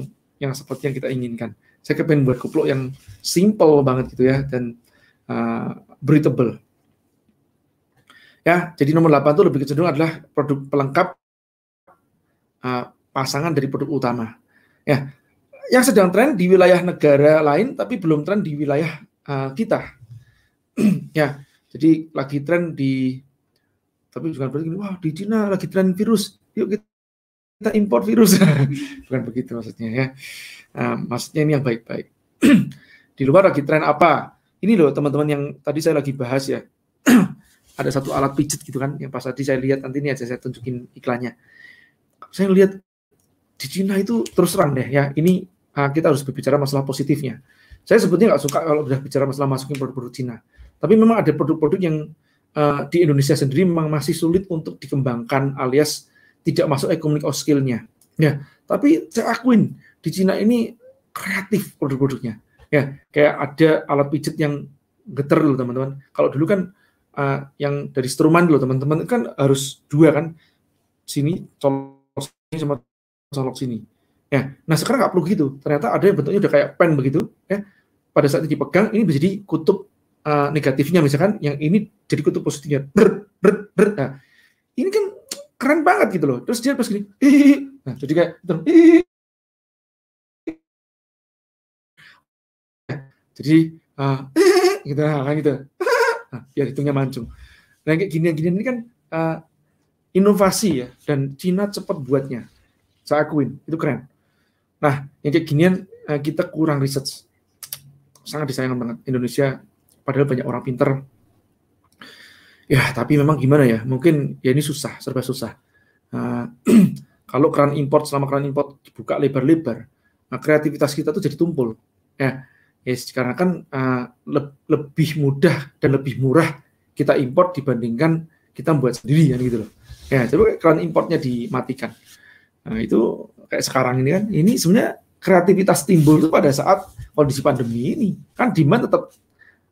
[SPEAKER 1] yang seperti yang kita inginkan. Saya kepengen buat kupluk yang simple banget gitu ya dan uh, breathable. Ya, jadi nomor 8 itu lebih cenderung adalah produk pelengkap uh, pasangan dari produk utama. Ya, yang sedang tren di wilayah negara lain tapi belum tren di wilayah uh, kita. [clears throat] ya, jadi lagi tren di tapi bukan berarti wah di Cina lagi tren virus, yuk kita kita impor virus [laughs] bukan begitu maksudnya ya nah, maksudnya ini yang baik-baik [clears throat] di luar lagi tren apa ini loh teman-teman yang tadi saya lagi bahas ya [clears throat] ada satu alat pijit gitu kan yang pas tadi saya lihat nanti ini aja saya tunjukin iklannya saya lihat di Cina itu terus terang deh ya ini kita harus berbicara masalah positifnya saya sebetulnya nggak suka kalau sudah bicara masalah masukin produk-produk Cina tapi memang ada produk-produk yang uh, di Indonesia sendiri memang masih sulit untuk dikembangkan alias tidak masuk economic of skill-nya ya tapi saya akuin di Cina ini kreatif produk-produknya ya kayak ada alat pijit yang geter loh teman-teman kalau dulu kan uh, yang dari Struman dulu teman-teman kan harus dua kan sini colok sini sama colok sini ya nah sekarang nggak perlu gitu ternyata ada yang bentuknya udah kayak pen begitu ya pada saat dipegang ini bisa jadi kutub uh, eh, negatifnya misalkan yang ini jadi kutub positifnya ber, ber, ber. Nah, ini kan keren banget gitu loh terus dia pas gini Hihihi. nah jadi kayak eh,
[SPEAKER 2] gitu. jadi
[SPEAKER 1] uh, gitu kan gitu Nah, biar hitungnya mancung. Nah, kayak gini-gini ini kan uh, inovasi ya, dan Cina cepat buatnya. Saya akuin, itu keren. Nah, yang kayak ginian uh, kita kurang research. Sangat disayangkan banget. Indonesia padahal banyak orang pinter. Ya, tapi memang gimana ya, mungkin ya ini susah, serba susah. Uh, [clears throat] kalau keran import, selama keran import dibuka lebar-lebar, nah kreativitas kita tuh jadi tumpul. Ya, Ya karena kan uh, eh, le lebih mudah dan lebih murah kita import dibandingkan kita buat sendiri kan gitu loh. Ya, coba kalau importnya dimatikan. Nah, itu kayak sekarang ini kan, ini sebenarnya kreativitas timbul itu pada saat kondisi pandemi ini. Kan demand tetap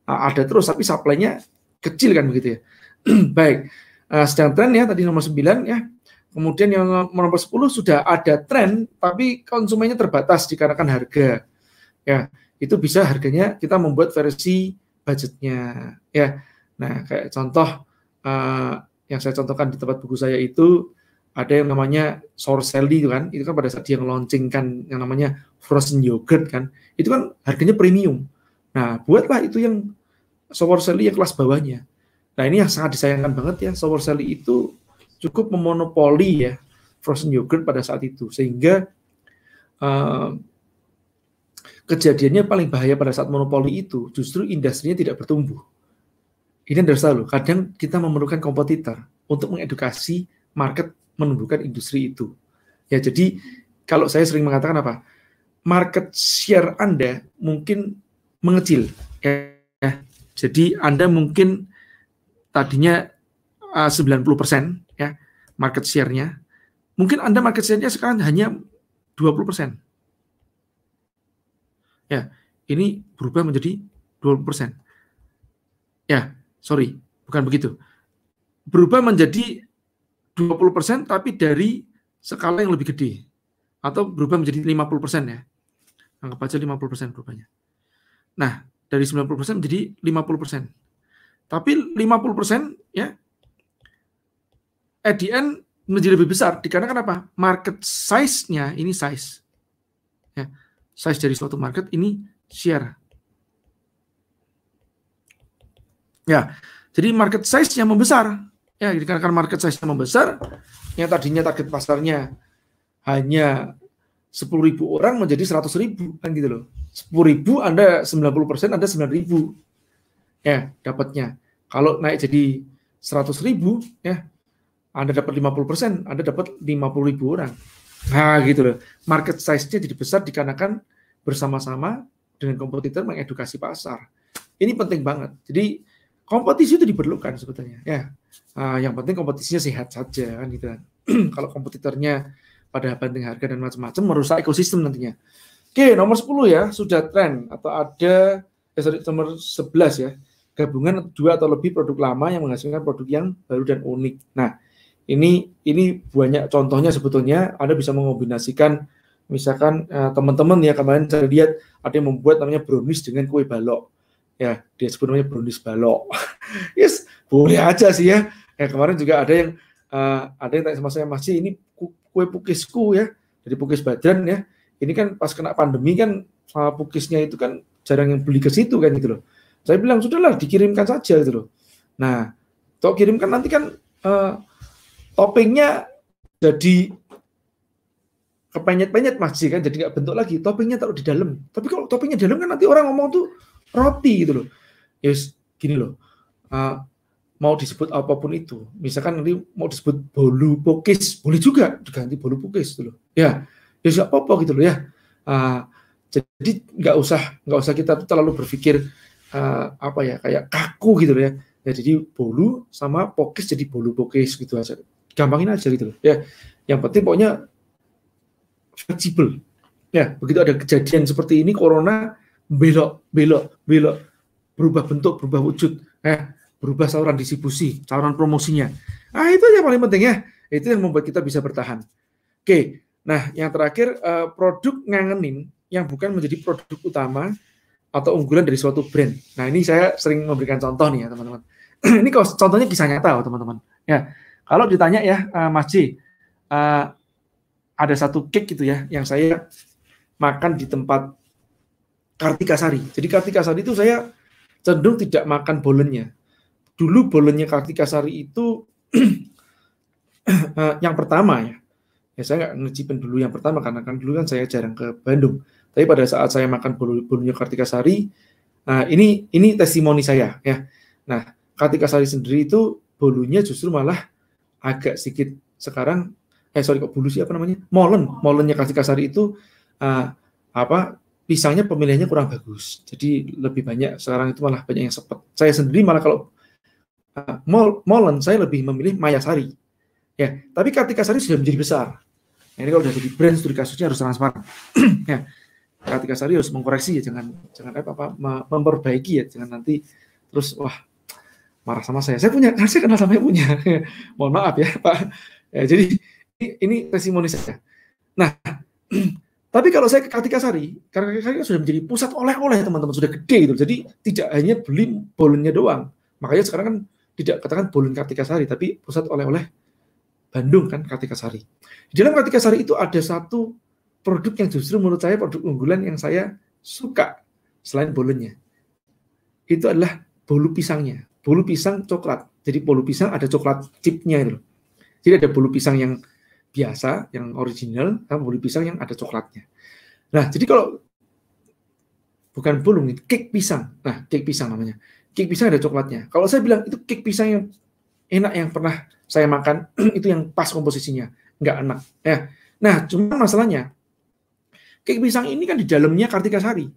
[SPEAKER 1] uh, ada terus, tapi supply-nya kecil kan begitu ya. [clears throat] Baik, uh, sedang tren ya tadi nomor 9 ya. Kemudian yang nomor 10 sudah ada tren, tapi konsumennya terbatas dikarenakan harga. Ya, itu bisa harganya kita membuat versi budgetnya ya nah kayak contoh uh, yang saya contohkan di tempat buku saya itu ada yang namanya Sorcelli itu kan itu kan pada saat dia launching kan, yang namanya frozen yogurt kan itu kan harganya premium nah buatlah itu yang Sorcelli yang kelas bawahnya nah ini yang sangat disayangkan banget ya Sorcelli itu cukup memonopoli ya frozen yogurt pada saat itu sehingga uh, kejadiannya paling bahaya pada saat monopoli itu justru industrinya tidak bertumbuh. Ini yang selalu. kadang kita memerlukan kompetitor untuk mengedukasi market menumbuhkan industri itu. Ya, jadi kalau saya sering mengatakan apa? Market share Anda mungkin mengecil. Ya. Jadi Anda mungkin tadinya 90% ah, ya market share-nya. Mungkin Anda market share-nya sekarang hanya 20%. Ya, ini berubah menjadi 20%. Ya, sorry, bukan begitu. Berubah menjadi 20% tapi dari skala yang lebih gede. Atau berubah menjadi 50% ya. Anggap aja 50% berubahnya. Nah, dari 90% menjadi 50%. Tapi 50% ya at the end menjadi lebih besar dikarenakan apa? Market size-nya ini size size dari suatu market ini share. Ya, jadi market size yang membesar. Ya, dikarenakan market size yang membesar, yang tadinya target pasarnya hanya 10.000 orang menjadi 100.000 kan gitu loh. 10.000 Anda 90% Anda 9.000. Ya, dapatnya. Kalau naik jadi 100.000 ya, Anda dapat 50%, Anda dapat 50.000 orang. Nah, gitu loh. Market size-nya jadi besar dikarenakan bersama-sama dengan kompetitor mengedukasi pasar. Ini penting banget. Jadi kompetisi itu diperlukan sebetulnya. Ya, ah, yang penting kompetisinya sehat saja kan gitu. Kan. [clears throat] Kalau kompetitornya pada penting harga dan macam-macam merusak ekosistem nantinya. Oke, nomor 10 ya, sudah tren atau ada eh, sorry, nomor 11 ya, gabungan dua atau lebih produk lama yang menghasilkan produk yang baru dan unik. Nah, ini ini banyak contohnya sebetulnya Anda bisa mengombinasikan misalkan eh, teman-teman ya kemarin saya lihat ada yang membuat namanya brownies dengan kue balok ya dia sebut namanya brownies balok [laughs] yes boleh aja sih ya ya kemarin juga ada yang uh, ada yang tanya sama saya masih ini kue pukisku ya dari pukis badan ya ini kan pas kena pandemi kan eh, pukisnya itu kan jarang yang beli ke situ kan gitu loh saya bilang sudahlah dikirimkan saja gitu loh nah kalau kirimkan nanti kan uh, toppingnya jadi kepenyet-penyet masih kan jadi nggak bentuk lagi toppingnya taruh di dalam tapi kalau toppingnya dalam kan nanti orang ngomong tuh roti gitu loh yes ya gini loh uh, mau disebut apapun itu misalkan nanti mau disebut bolu pokis boleh juga diganti bolu pokis gitu loh ya ya nggak apa-apa gitu loh ya uh, jadi nggak usah nggak usah kita terlalu berpikir uh, apa ya kayak kaku gitu loh ya ya jadi bolu sama pokis jadi bolu pokis gitu aja gampangin aja gitu loh ya yang penting pokoknya fleksibel. Ya, begitu ada kejadian seperti ini, corona belok, belok, belok, berubah bentuk, berubah wujud, ya, berubah saluran distribusi, saluran promosinya. Ah itu yang paling penting ya, itu yang membuat kita bisa bertahan. Oke, nah yang terakhir eh, produk ngangenin yang bukan menjadi produk utama atau unggulan dari suatu brand. Nah ini saya sering memberikan contoh nih ya teman-teman. [clears throat] ini kalau contohnya kisah nyata oh, teman-teman. Ya, kalau ditanya ya eh, Mas J, eh, ada satu cake gitu ya yang saya makan di tempat Kartika Sari. Jadi Kartika Sari itu saya cenderung tidak makan bolennya. Dulu bolennya Kartika Sari itu [clears throat] eh, yang pertama ya. Ya saya nggak dulu yang pertama karena kan dulu kan saya jarang ke Bandung. Tapi pada saat saya makan bolennya Kartika Sari, nah eh, ini ini testimoni saya ya. Nah Kartika Sari sendiri itu bolunya justru malah agak sedikit sekarang eh sorry kok bulu sih apa namanya molen molennya kasih kasari itu uh, apa pisangnya pemilihannya kurang bagus jadi lebih banyak sekarang itu malah banyak yang sepet saya sendiri malah kalau uh, molen saya lebih memilih mayasari ya tapi ketika sari sudah menjadi besar ini kalau sudah jadi brand studi kasusnya harus transparan [clears throat] ya ketika sari harus mengkoreksi ya jangan jangan apa apa memperbaiki ya jangan nanti terus wah marah sama saya saya punya [laughs] saya kenal sama yang punya [laughs] mohon maaf ya pak ya, jadi ini testimoni saya. Nah, [clears throat] tapi kalau saya ke Kartika Sari, Kartika Sari kan sudah menjadi pusat oleh-oleh teman-teman, sudah gede gitu. Jadi tidak hanya beli bolonnya doang. Makanya sekarang kan tidak katakan bolon Kartika Sari, tapi pusat oleh-oleh Bandung kan Kartika Sari. Di dalam Kartika Sari itu ada satu produk yang justru menurut saya produk unggulan yang saya suka selain bolonnya. Itu adalah bolu pisangnya, bolu pisang coklat. Jadi bolu pisang ada coklat chipnya itu. Jadi ada bolu pisang yang biasa, yang original, sama bulu pisang yang ada coklatnya. Nah, jadi kalau bukan bulung, cake pisang. Nah, cake pisang namanya. Cake pisang ada coklatnya. Kalau saya bilang itu cake pisang yang enak yang pernah saya makan, [clears throat] itu yang pas komposisinya. Nggak enak. Ya. Nah, cuma masalahnya, cake pisang ini kan di dalamnya Kartika Sari.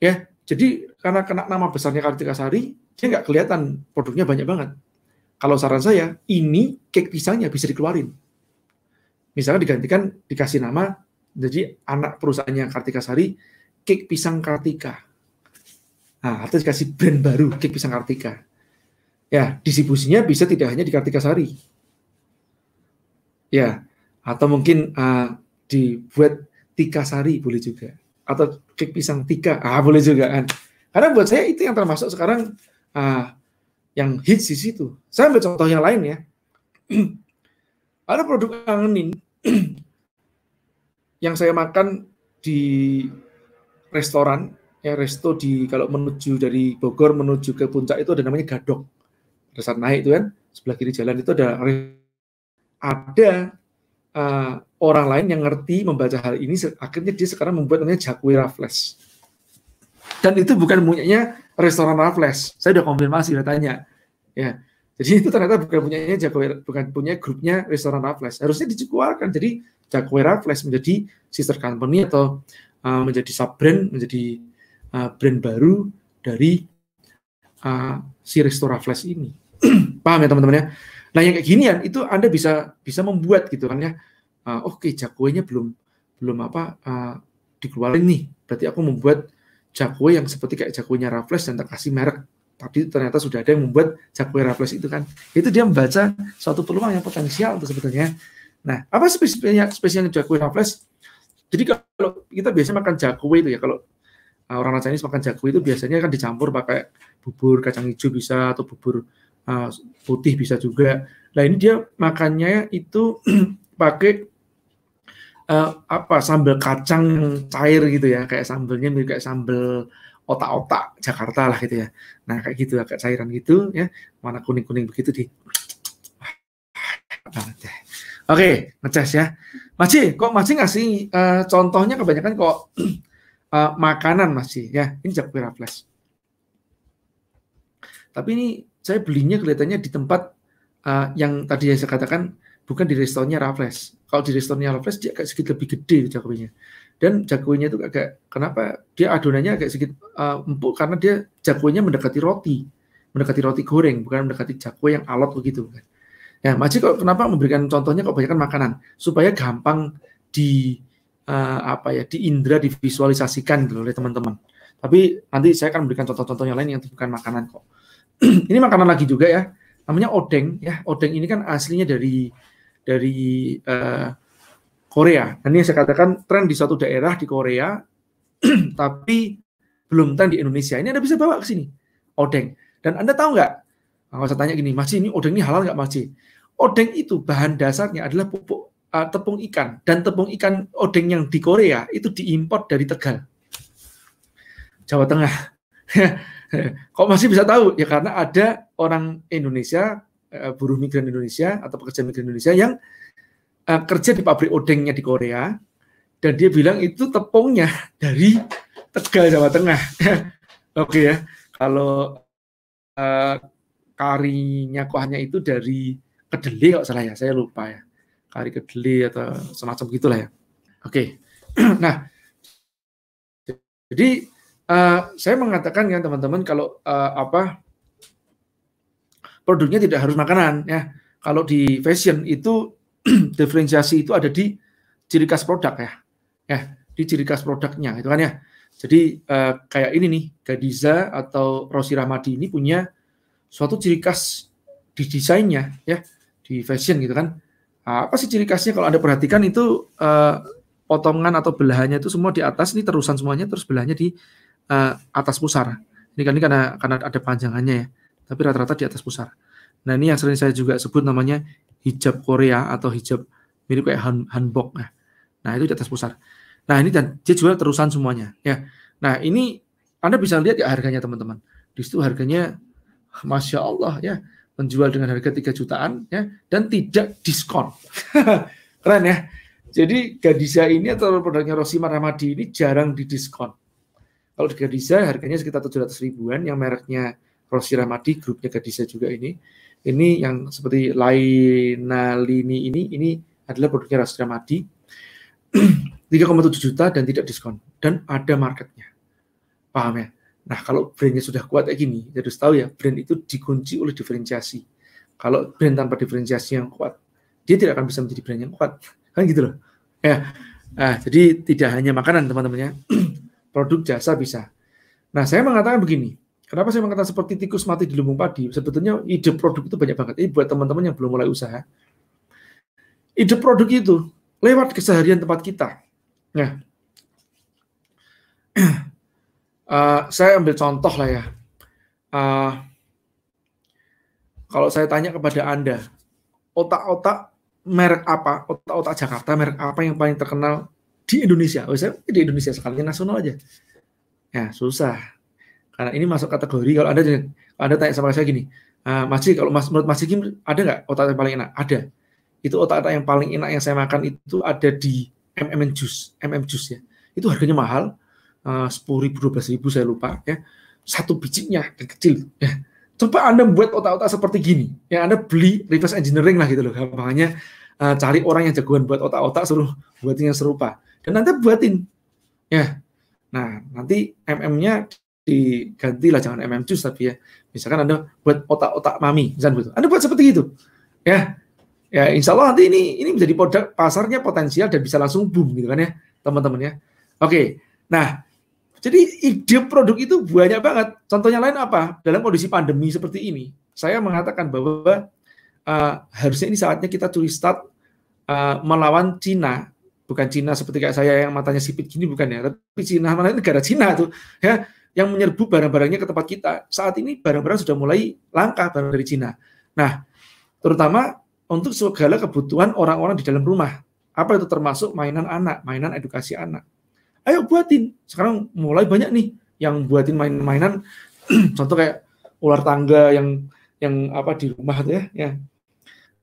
[SPEAKER 1] Ya, jadi karena kena nama besarnya Kartika Sari, dia nggak kelihatan produknya banyak banget. Kalau saran saya, ini cake pisangnya bisa dikeluarin. Misalnya digantikan, dikasih nama, jadi anak perusahaannya Kartika Sari, cake pisang Kartika. Nah, artinya dikasih brand baru, cake pisang Kartika. Ya, distribusinya bisa tidak hanya di Kartika Sari. Ya, atau mungkin uh, dibuat Tika Sari boleh juga. Atau cake pisang Tika, ah boleh juga kan. Karena buat saya itu yang termasuk sekarang uh, yang hits di situ. Saya ambil contoh yang lain ya. [clears throat] Ada produk angenin [clears throat] yang saya makan di restoran, ya resto di kalau menuju dari Bogor menuju ke puncak itu ada namanya Gadok. Pada saat naik itu kan sebelah kiri jalan itu ada ada uh, orang lain yang ngerti membaca hal ini akhirnya dia sekarang membuat namanya Jacque flash. Dan itu bukan punyanya restoran Raffles. Saya udah konfirmasi, udah tanya. Ya. Jadi itu ternyata bukan punyanya Jaguar, bukan punya grupnya restoran Raffles. Harusnya dikeluarkan. Jadi Jaguar Raffles menjadi sister company atau uh, menjadi sub brand, menjadi uh, brand baru dari uh, si restoran Raffles ini. [clears throat] Paham ya teman-teman ya? Nah yang kayak ya, itu Anda bisa bisa membuat gitu kan ya. Uh, Oke, okay, Jaguarnya belum belum apa uh, dikeluarin nih. Berarti aku membuat jakwe yang seperti kayak jagonya Raffles dan terkasih merek. Tapi ternyata sudah ada yang membuat jakwe Raffles itu kan. Itu dia membaca suatu peluang yang potensial untuk sebetulnya. Nah, apa spesialnya, spesialnya jakwe Raffles? Jadi kalau kita biasanya makan jakwe itu ya, kalau uh, orang orang Chinese makan jakwe itu biasanya kan dicampur pakai bubur kacang hijau bisa atau bubur uh, putih bisa juga. Nah ini dia makannya itu [clears throat] pakai uh, apa sambal kacang cair gitu ya kayak sambelnya mirip kayak sambel otak-otak Jakarta lah gitu ya nah kayak gitu agak cairan gitu ya warna kuning kuning begitu di ya. oke okay, oke ngeces ya masih kok masih ngasih uh, contohnya kebanyakan kok uh, [clears throat] makanan masih ya ini Jakarta Plus tapi ini saya belinya kelihatannya di tempat uh, yang tadi saya katakan bukan di restorannya Raffles. Kalau di restorannya Raffles dia agak sedikit lebih gede jagoannya. Dan jagoannya itu agak kenapa dia adonannya agak sedikit uh, empuk karena dia jagoannya mendekati roti, mendekati roti goreng bukan mendekati jago yang alot begitu kan. Nah, Maji kok kenapa memberikan contohnya kok banyakkan makanan supaya gampang di uh, apa ya, di indra divisualisasikan gitu oleh teman-teman. Tapi nanti saya akan memberikan contoh-contoh yang lain yang bukan makanan kok. [clears throat] ini makanan lagi juga ya. Namanya odeng ya. Odeng ini kan aslinya dari dari uh, Korea. Ini saya katakan tren di suatu daerah di Korea, [clears throat] tapi belum tren di Indonesia. Ini Anda bisa bawa ke sini, odeng. Dan Anda tahu nggak, kalau saya tanya gini, masih ini odeng ini halal nggak, masih? Odeng itu bahan dasarnya adalah pupuk uh, tepung ikan. Dan tepung ikan odeng yang di Korea itu diimpor dari Tegal. Jawa Tengah. [laughs] Kok masih bisa tahu? Ya karena ada orang Indonesia Eh, buruh migran Indonesia atau pekerja migran Indonesia yang uh, kerja di pabrik odengnya di Korea dan dia bilang itu tepungnya [laughs] dari Tegal Jawa Tengah. [laughs] Oke okay, ya. Kalau uh, karinya kuahnya itu dari kedelai kalau salah ya, saya lupa ya. Kari kedelai atau semacam gitulah ya. Oke. Okay. [clears throat] nah, jadi uh, saya mengatakan ya teman-teman kalau uh, apa produknya tidak harus makanan ya. Kalau di fashion itu [clears throat] diferensiasi itu ada di ciri khas produk ya. Ya, di ciri khas produknya itu kan ya. Jadi eh, kayak ini nih, Gadiza atau Rosi Ramadi ini punya suatu ciri khas di desainnya ya, di fashion gitu kan. Nah, apa sih ciri khasnya kalau Anda perhatikan itu eh, potongan atau belahannya itu semua di atas ini terusan semuanya terus belahannya di uh, atas pusar. Ini kan ini karena karena ada panjangannya ya tapi rata-rata di atas pusar. Nah ini yang sering saya juga sebut namanya hijab Korea atau hijab mirip kayak han, hanbok. Nah, nah itu di atas pusar. Nah ini dan dia jual terusan semuanya. Ya, nah ini Anda bisa lihat ya harganya teman-teman. Di situ harganya, masya Allah ya, menjual dengan harga 3 jutaan ya dan tidak diskon. [laughs] Keren ya. Jadi Gadisa ini atau produknya Rosima Ramadi ini jarang didiskon. Kalau di Gadisa harganya sekitar 700 ribuan, yang mereknya Rosi Ramadi, grupnya Gadisa juga ini. Ini yang seperti Lainalini ini, ini adalah produknya Rosi Ramadi. 3,7 juta dan tidak diskon. Dan ada marketnya. Paham ya? Nah, kalau brandnya sudah kuat kayak gini, jadi ya tahu ya, brand itu dikunci oleh diferensiasi. Kalau brand tanpa diferensiasi yang kuat, dia tidak akan bisa menjadi brand yang kuat. [laughs] Kan gitu loh. Ya. Nah, jadi tidak hanya makanan, teman-teman ya. [clears throat] Produk jasa bisa. Nah, saya mengatakan begini, Kenapa saya mengatakan seperti tikus mati di lumbung padi? Sebetulnya ide produk itu banyak banget. Ini buat teman-teman yang belum mulai usaha. Ide produk itu lewat keseharian tempat kita. Nah, uh, [clears throat] saya ambil contoh lah ya. Uh, kalau saya tanya kepada Anda, otak-otak merek apa, otak-otak Jakarta, merek apa yang paling terkenal di Indonesia? Oh, saya di Indonesia sekali nasional aja. Ya, susah karena ini masuk kategori kalau Anda ada Anda tanya sama saya gini, uh, Mas kalau mas, menurut Mas Ji ada nggak otak yang paling enak? Ada. Itu otak-otak yang paling enak yang saya makan itu ada di MM Juice, MM Juice ya. Itu harganya mahal, eh, sepuluh ribu, dua belas ribu saya lupa ya. Satu bijinya kecil ya. Coba Anda buat otak-otak seperti gini, ya Anda beli reverse engineering lah gitu loh, gampangnya uh, cari orang yang jagoan buat otak-otak suruh buatin yang serupa dan nanti buatin ya nah nanti mm-nya diganti lah jangan MM juice tapi ya misalkan anda buat otak-otak mami zan begitu anda buat seperti itu ya ya insya Allah nanti ini ini menjadi produk pasarnya potensial dan bisa langsung boom gitu kan ya teman-teman ya oke nah jadi ide produk itu banyak banget contohnya lain apa dalam kondisi pandemi seperti ini saya mengatakan bahwa uh, harusnya ini saatnya kita curi start uh, eh, melawan Cina bukan Cina seperti kayak saya yang matanya sipit gini bukan ya tapi Cina mana negara Cina tuh ya yang menyerbu barang-barangnya ke tempat kita. Saat ini barang-barang sudah mulai langka barang dari Cina. Nah, terutama untuk segala kebutuhan orang-orang di dalam rumah. Apa itu termasuk mainan anak, mainan edukasi anak. Ayo buatin. Sekarang mulai banyak nih yang buatin mainan-mainan [clears throat] contoh kayak ular tangga yang yang apa di rumah ya, ya.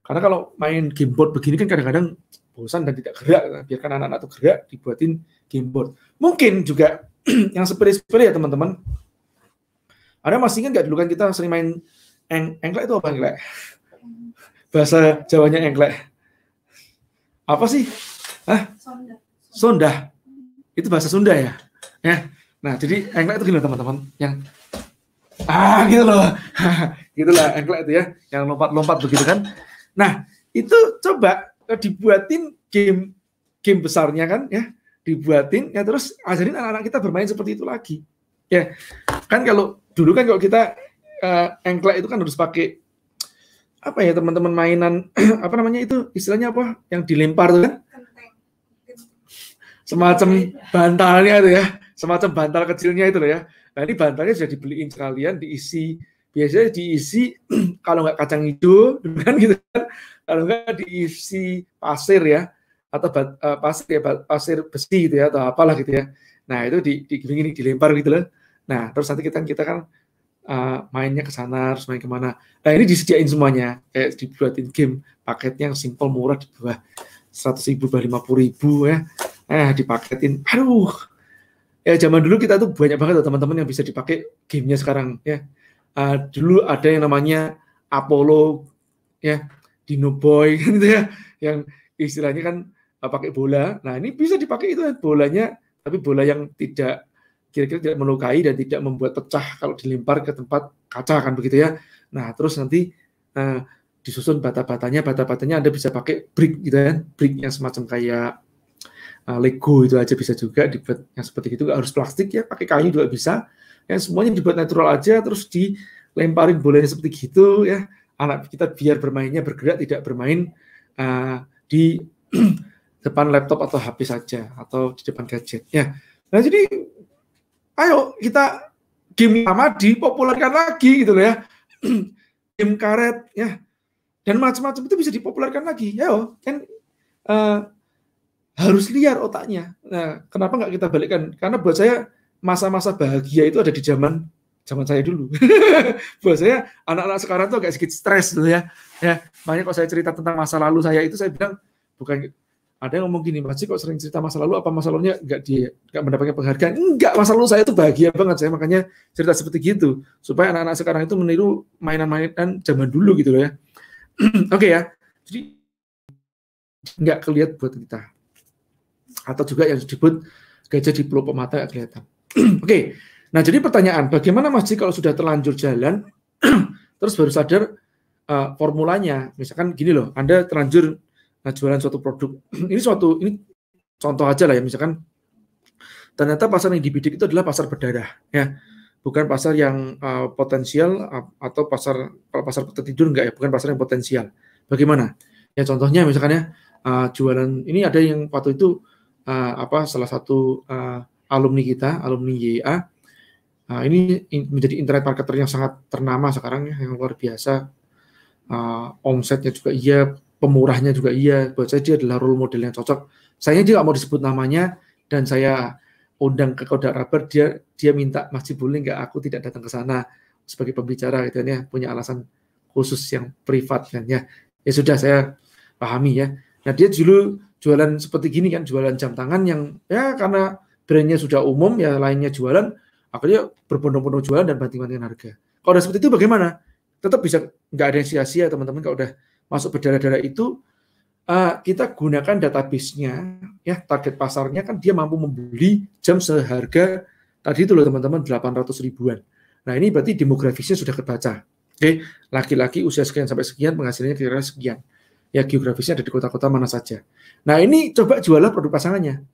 [SPEAKER 1] Karena kalau main game board begini kan kadang-kadang bosan dan tidak gerak. Biarkan anak-anak itu gerak, dibuatin keyboard. Mungkin juga [clears throat] yang sepele-sepele ya teman-teman. Ada masih ingat nggak dulu kan kita sering main eng engklek itu apa engklek? Bahasa Jawanya engklek. Apa sih? Hah? Sonda. Sonda. Itu bahasa Sunda ya? Ya. Nah, jadi engklek itu gini teman-teman, yang ah gitu loh. [laughs] Gitulah engklek itu ya, yang lompat-lompat begitu kan. Nah, itu coba eh, dibuatin game game besarnya kan ya dibuatin ya terus ajarin anak-anak kita bermain seperti itu lagi ya kan kalau dulu kan kalau kita uh, engklek itu kan harus pakai apa ya teman-teman mainan [clears throat] apa namanya itu istilahnya apa yang dilempar tuh kan semacam bantalnya itu ya semacam bantal kecilnya itu loh ya nah ini bantalnya sudah dibeliin sekalian diisi biasanya diisi [clears throat] kalau nggak kacang hijau [laughs] kan gitu kan kalau nggak diisi pasir ya atau uh, pasir ya, pasir besi gitu ya atau apalah gitu ya. Nah itu di, di ini dilempar gitu loh. Nah terus nanti kita kita kan uh, mainnya ke sana terus main kemana. Nah ini disediain semuanya kayak dibuatin game paketnya yang simple murah di bawah seratus ribu bah lima puluh ribu ya. Nah dipaketin. Aduh ya zaman dulu kita tuh banyak banget teman-teman yang bisa dipakai gamenya sekarang ya. Uh, dulu ada yang namanya Apollo ya Dino Boy [laughs] gitu ya yang istilahnya kan pakai bola. Nah, ini bisa dipakai itu kan, bolanya, tapi bola yang tidak kira-kira tidak melukai dan tidak membuat pecah kalau dilempar ke tempat kaca kan begitu ya. Nah, terus nanti uh, disusun bata-batanya, bata-batanya Anda bisa pakai brick gitu kan, ya. brick yang semacam kayak uh, Lego itu aja bisa juga dibuat yang seperti itu nggak harus plastik ya, pakai kayu juga bisa. Yang semuanya dibuat natural aja terus dilemparin bolanya seperti gitu ya. Anak kita biar bermainnya bergerak tidak bermain uh, di [clears throat] depan laptop atau HP saja atau di depan gadget. Ya. Nah, jadi ayo kita game lama dipopulerkan lagi gitu loh ya. [clears throat] game karet ya. Dan macam-macam itu bisa dipopulerkan lagi. Ya, oh, kan uh, harus liar otaknya. Nah, kenapa nggak kita balikkan? Karena buat saya masa-masa bahagia itu ada di zaman zaman saya dulu. [laughs] buat saya anak-anak sekarang tuh agak sedikit stres gitu ya. Ya, banyak kalau saya cerita tentang masa lalu saya itu saya bilang bukan ada yang ngomong gini, Mas kok sering cerita masa lalu, apa masa lalunya nggak di gak mendapatkan penghargaan? Enggak, masa lalu saya itu bahagia banget, saya makanya cerita seperti gitu supaya anak-anak sekarang itu meniru mainan-mainan zaman dulu gitu loh ya. [clears throat] Oke okay ya, jadi nggak kelihatan buat kita. Atau juga yang disebut gajah di pulau mata nggak kelihatan. [clears throat] Oke, okay. nah jadi pertanyaan, bagaimana Mas kalau sudah terlanjur jalan, [clears throat] terus baru sadar uh, formulanya, misalkan gini loh, Anda terlanjur nah jualan suatu produk [clears throat] ini suatu ini contoh aja lah ya misalkan ternyata pasar yang dibidik itu adalah pasar berdarah ya bukan pasar yang uh, potensial uh, atau pasar kalau pasar tertidur enggak ya bukan pasar yang potensial bagaimana ya contohnya misalkan ya uh, jualan ini ada yang waktu itu uh, apa salah satu uh, alumni kita alumni YA uh, ini in, menjadi internet marketer yang sangat ternama sekarang ya, yang luar biasa uh, omsetnya juga iya pemurahnya juga iya buat saya dia adalah role model yang cocok saya juga mau disebut namanya dan saya undang ke Kodak Rubber dia dia minta masih boleh nggak aku tidak datang ke sana sebagai pembicara gitu kan ya punya alasan khusus yang privat kan ya ya sudah saya pahami ya nah dia dulu jualan seperti gini kan jualan jam tangan yang ya karena brandnya sudah umum ya lainnya jualan akhirnya berbondong-bondong jualan dan banting-bantingan harga kalau udah seperti itu bagaimana tetap bisa nggak ada yang sia-sia teman-teman kalau udah masuk berdarah-darah itu uh, kita gunakan database-nya ya target pasarnya kan dia mampu membeli jam seharga tadi itu loh teman-teman 800 ribuan. Nah ini berarti demografisnya sudah kebaca. Oke, okay? laki-laki usia sekian sampai sekian penghasilannya kira-kira sekian. Ya geografisnya ada di kota-kota mana saja. Nah ini coba jualah produk pasangannya.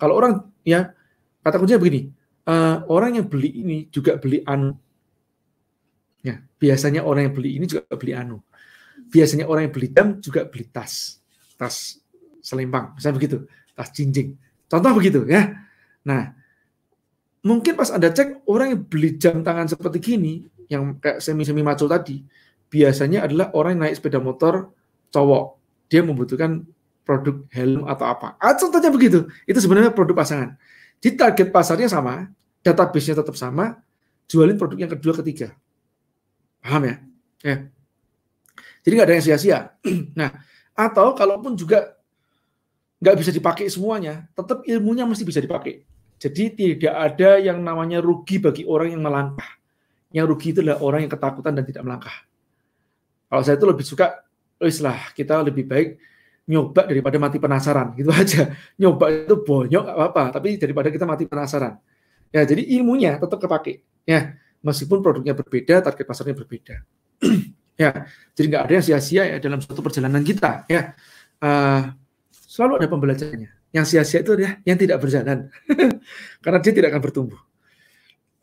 [SPEAKER 1] Kalau orang ya kata kuncinya begini, uh, orang yang beli ini juga beli anu. Ya, biasanya orang yang beli ini juga beli anu biasanya orang yang beli jam juga beli tas, tas selempang, misalnya begitu, tas cincing Contoh begitu ya. Nah, mungkin pas Anda cek orang yang beli jam tangan seperti gini, yang kayak semi-semi macul tadi, biasanya adalah orang yang naik sepeda motor cowok. Dia membutuhkan produk helm atau apa. Ah, Contohnya begitu. Itu sebenarnya produk pasangan. Jadi target pasarnya sama, database-nya tetap sama, jualin produk yang kedua, ketiga. Paham ya? Ya. Jadi nggak ada yang sia-sia. [clears throat] nah, atau kalaupun juga nggak bisa dipakai semuanya, tetap ilmunya mesti bisa dipakai. Jadi tidak ada yang namanya rugi bagi orang yang melangkah. Yang rugi itu adalah orang yang ketakutan dan tidak melangkah. Kalau saya itu lebih suka, wis lah kita lebih baik nyoba daripada mati penasaran, [laughs] gitu aja. Nyoba itu bonyok apa-apa, tapi daripada kita mati penasaran. Ya, jadi ilmunya tetap kepake. Ya, meskipun produknya berbeda, target pasarnya berbeda. [clears throat] ya jadi nggak ada yang sia-sia ya dalam suatu perjalanan kita ya uh, selalu ada pembelajarannya yang sia-sia itu ya yang tidak berjalan [laughs] karena dia tidak akan bertumbuh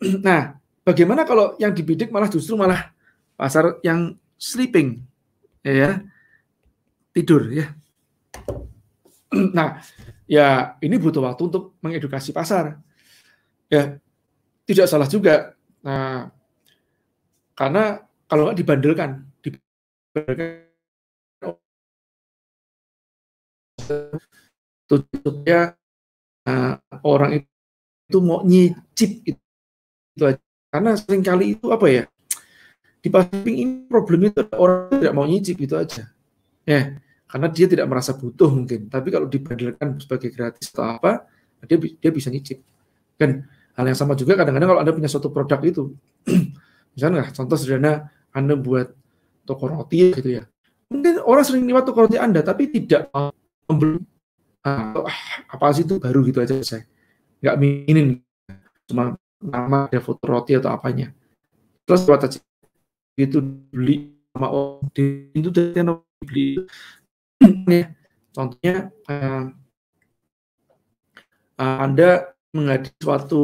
[SPEAKER 1] [clears throat] nah bagaimana kalau yang dibidik malah justru malah pasar yang sleeping ya tidur ya [clears throat] nah ya ini butuh waktu untuk mengedukasi pasar ya tidak salah juga nah karena kalau dibandelkan
[SPEAKER 2] tutupnya
[SPEAKER 1] uh, eh, orang itu mau nyicip itu, itu aja. karena seringkali itu apa ya di pasping ini problemnya itu orang tidak mau nyicip itu aja ya karena dia tidak merasa butuh mungkin tapi kalau dibandingkan sebagai gratis atau apa dia dia bisa nyicip dan hal yang sama juga kadang-kadang kalau anda punya suatu produk itu [clears throat] misalnya contoh sederhana anda buat toko roti ya, gitu ya. Mungkin orang sering lewat toko roti Anda tapi tidak membeli ah, atau ah, apa sih itu baru gitu aja saya. Nggak minin cuma nama ada foto roti atau apanya. Terus lewat aja itu beli sama orang itu dari beli contohnya uh, uh, Anda menghadiri suatu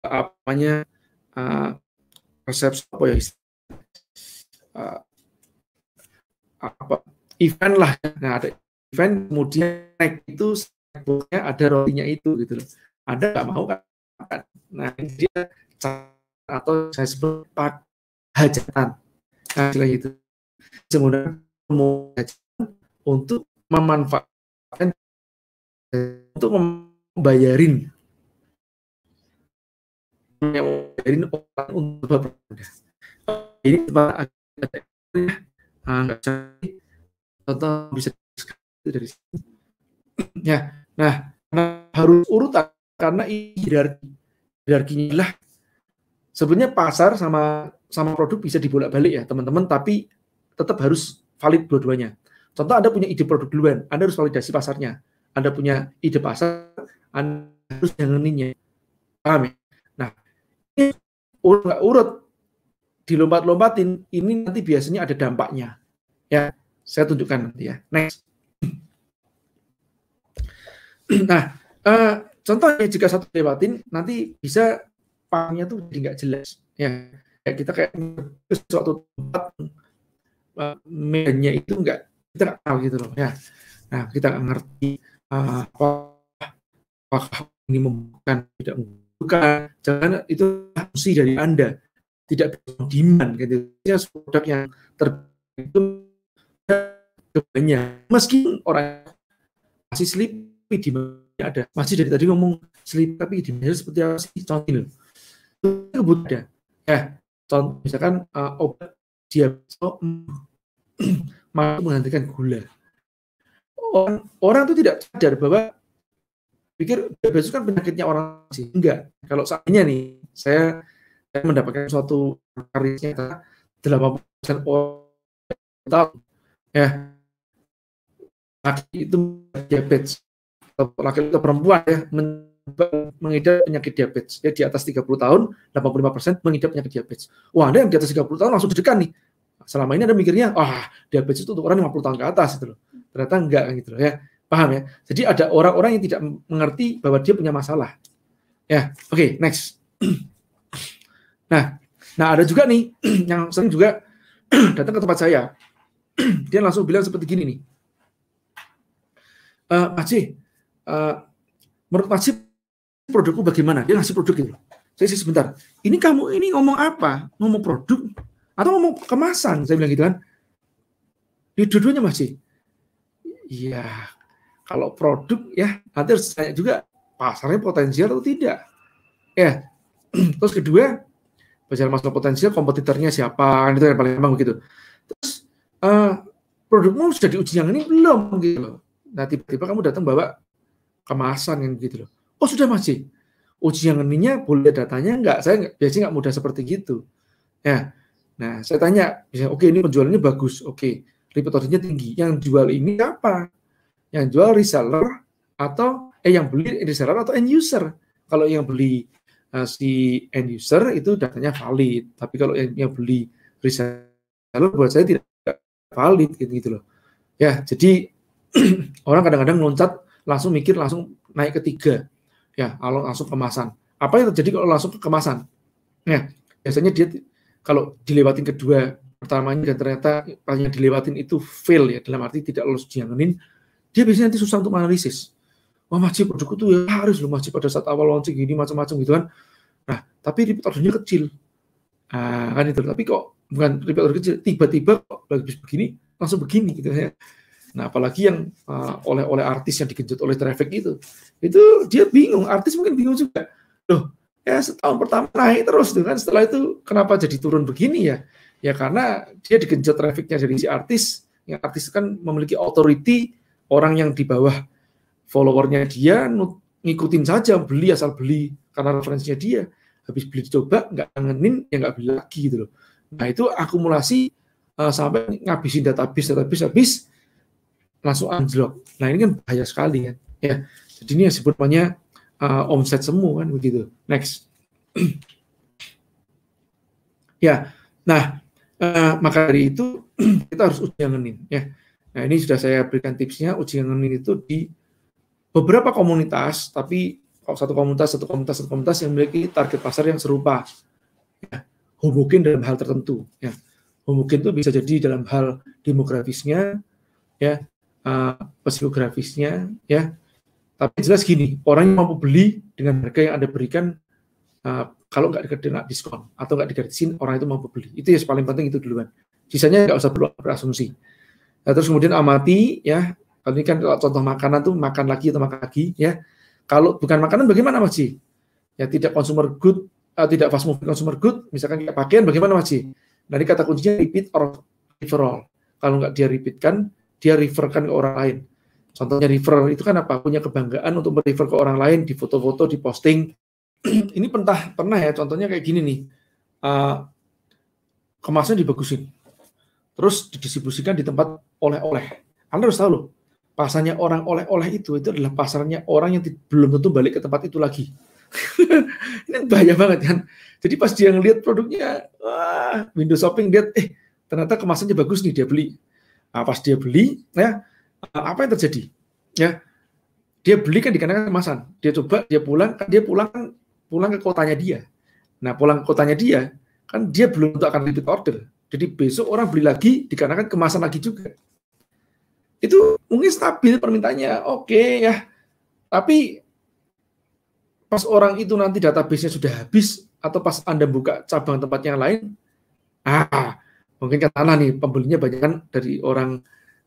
[SPEAKER 1] apanya uh, eh, resep apa ya uh, apa event lah nah ada event kemudian naik itu snackboxnya ada rotinya itu gitu loh ada nggak mau kan nah dia atau saya sebut pak hajatan nah itu kemudian mau untuk memanfaatkan untuk membayarin membayarin orang untuk ini ada contoh ah. bisa dari sini. [clears throat] ya nah harus urut karena hierarki hierarkinya lah sebenarnya pasar sama sama produk bisa dibolak-balik ya teman-teman tapi tetap harus valid dua-duanya contoh anda punya ide produk duluan anda harus validasi pasarnya anda punya ide pasar anda harus janganinnya paham ya nah ini urut urut dilompat-lompatin ini nanti biasanya ada dampaknya. Ya, saya tunjukkan nanti ya. Next. [clears throat] nah, eh, contohnya jika satu lewatin nanti bisa pangnya tuh jadi nggak jelas. Ya, kayak kita kayak ke suatu tempat uh, itu nggak kita nggak tahu gitu loh ya. Nah, kita nggak ngerti uh, apakah, apakah ini membuka tidak membuka Jangan itu fungsi dari Anda tidak demand gitu produk yang terbentuk banyak meski orang masih sleep, di ada masih dari tadi ngomong sleep tapi di seperti apa sih contoh ini kebutuhan ada ya eh, contoh misalkan uh, obat diabetes [clears throat] mampu menghentikan gula orang orang itu tidak sadar bahwa pikir diabetes kan penyakitnya orang sih enggak kalau seandainya nih saya mendapatkan suatu delapan persen orang ya laki itu diabetes laki atau perempuan ya mengidap penyakit diabetes ya di atas 30 tahun 85% mengidap penyakit diabetes wah ada yang di atas 30 tahun langsung deg nih selama ini ada mikirnya ah oh, diabetes itu untuk orang 50 tahun ke atas itu loh ternyata enggak gitu loh ya paham ya jadi ada orang-orang yang tidak mengerti bahwa dia punya masalah ya oke okay, next [clears throat] Nah, nah ada juga nih [clears throat] yang sering juga [clears throat] datang ke tempat saya. [clears throat] Dia langsung bilang seperti gini nih. E, Mas uh, menurut masih produkku bagaimana? Dia ngasih produk ini. Gitu. Saya sih sebentar. Ini kamu ini ngomong apa? Ngomong produk atau ngomong kemasan? Saya bilang gitu kan. Di dua-duanya masih. Iya, kalau produk ya nanti harus tanya juga pasarnya potensial atau tidak. Ya, terus kedua Pasar masalah potensial, kompetitornya siapa, kan itu yang paling emang begitu. Terus uh, produkmu sudah diuji yang ini belum gitu loh. Nah tiba-tiba kamu datang bawa kemasan yang gitu loh. Oh sudah masih. Uji yang ininya boleh datanya enggak? Saya enggak, biasanya enggak mudah seperti gitu. Ya. Nah, saya tanya, misalnya, oke okay, ini penjualannya bagus, oke, okay. tinggi. Yang jual ini apa? Yang jual reseller atau eh yang beli reseller atau end user? Kalau yang beli Eh, si end user itu datanya valid, tapi kalau yang, yang beli reseller buat saya tidak valid gitu, gitu loh. Ya, jadi [clears throat] orang kadang-kadang loncat langsung mikir langsung naik ke tiga. Ya, langsung kemasan. Apa yang terjadi kalau langsung ke kemasan? Ya, biasanya dia kalau dilewatin kedua pertamanya dan ternyata yang dilewatin itu fail ya dalam arti tidak lolos diangenin, dia biasanya nanti susah untuk menganalisis wah masjid produkku tuh ya harus loh masjid pada saat awal launching gini macam-macam gitu kan nah tapi repeat ordernya kecil nah, kan itu tapi kok bukan repeat order kecil tiba-tiba kok lagi begini langsung begini gitu ya Nah, apalagi yang uh, oleh oleh artis yang digenjot oleh traffic itu, itu dia bingung. Artis mungkin bingung juga. Loh, ya setahun pertama naik terus, tuh kan? Setelah itu kenapa jadi turun begini ya? Ya karena dia digenjot trafficnya dari si artis. Yang artis kan memiliki authority orang yang di bawah followernya dia ngikutin saja beli asal beli karena referensinya dia habis beli coba nggak ngenin ya nggak beli lagi gitu loh nah itu akumulasi uh, sampai ngabisin data, database data, habis langsung anjlok nah ini kan bahaya sekali kan ya jadi ini yang sebutnya uh, eh, omset semua kan begitu next [clears throat] ya nah uh, maka dari itu [clears throat] kita harus uji ngenin ya nah ini sudah saya berikan tipsnya uji ngenin itu di beberapa komunitas, tapi satu komunitas, satu komunitas, satu komunitas yang memiliki target pasar yang serupa. Ya, homogen dalam hal tertentu. Ya. Homogen itu bisa jadi dalam hal demografisnya, ya, uh, psikografisnya, ya. Tapi jelas gini, orang yang mampu beli dengan harga yang Anda berikan, uh, kalau nggak dikena diskon atau nggak digratisin, orang itu mampu beli. Itu ya paling penting itu duluan. Sisanya nggak usah perlu berasumsi. Nah, terus kemudian amati, ya, kalau ini kan kalau contoh makanan tuh makan lagi atau makan lagi ya. Kalau bukan makanan bagaimana Mas Ji? Ya tidak consumer good, uh, tidak fast moving consumer good, misalkan kayak pakaian bagaimana Mas Ji? Nah ini kata kuncinya repeat or referral. Kalau nggak dia repeatkan, dia referkan ke orang lain. Contohnya referral itu kan apa? Punya kebanggaan untuk merefer ke orang lain, di foto-foto, di posting. [clears throat] ini pentah, pernah ya, contohnya kayak gini nih. Uh, eh, kemasnya dibagusin. Terus didistribusikan di tempat oleh-oleh. Anda harus tahu loh, pasarnya orang oleh-oleh itu itu adalah pasarnya orang yang belum tentu balik ke tempat itu lagi. [laughs] ini bahaya banget kan. Jadi pas dia ngelihat produknya, wah, window shopping lihat, eh ternyata kemasannya bagus nih dia beli. Nah, pas dia beli, ya eh, apa yang terjadi? Ya dia beli kan dikarenakan kemasan. Dia coba, dia pulang, kan dia pulang kan pulang ke kotanya dia. Nah pulang ke kotanya dia, kan dia belum tentu akan repeat order. Jadi besok orang beli lagi dikarenakan kemasan lagi juga itu mungkin stabil permintaannya oke okay, ya tapi pas orang itu nanti database-nya sudah habis atau pas anda buka cabang tempat yang lain ah mungkin katakanlah nih pembelinya banyak kan dari orang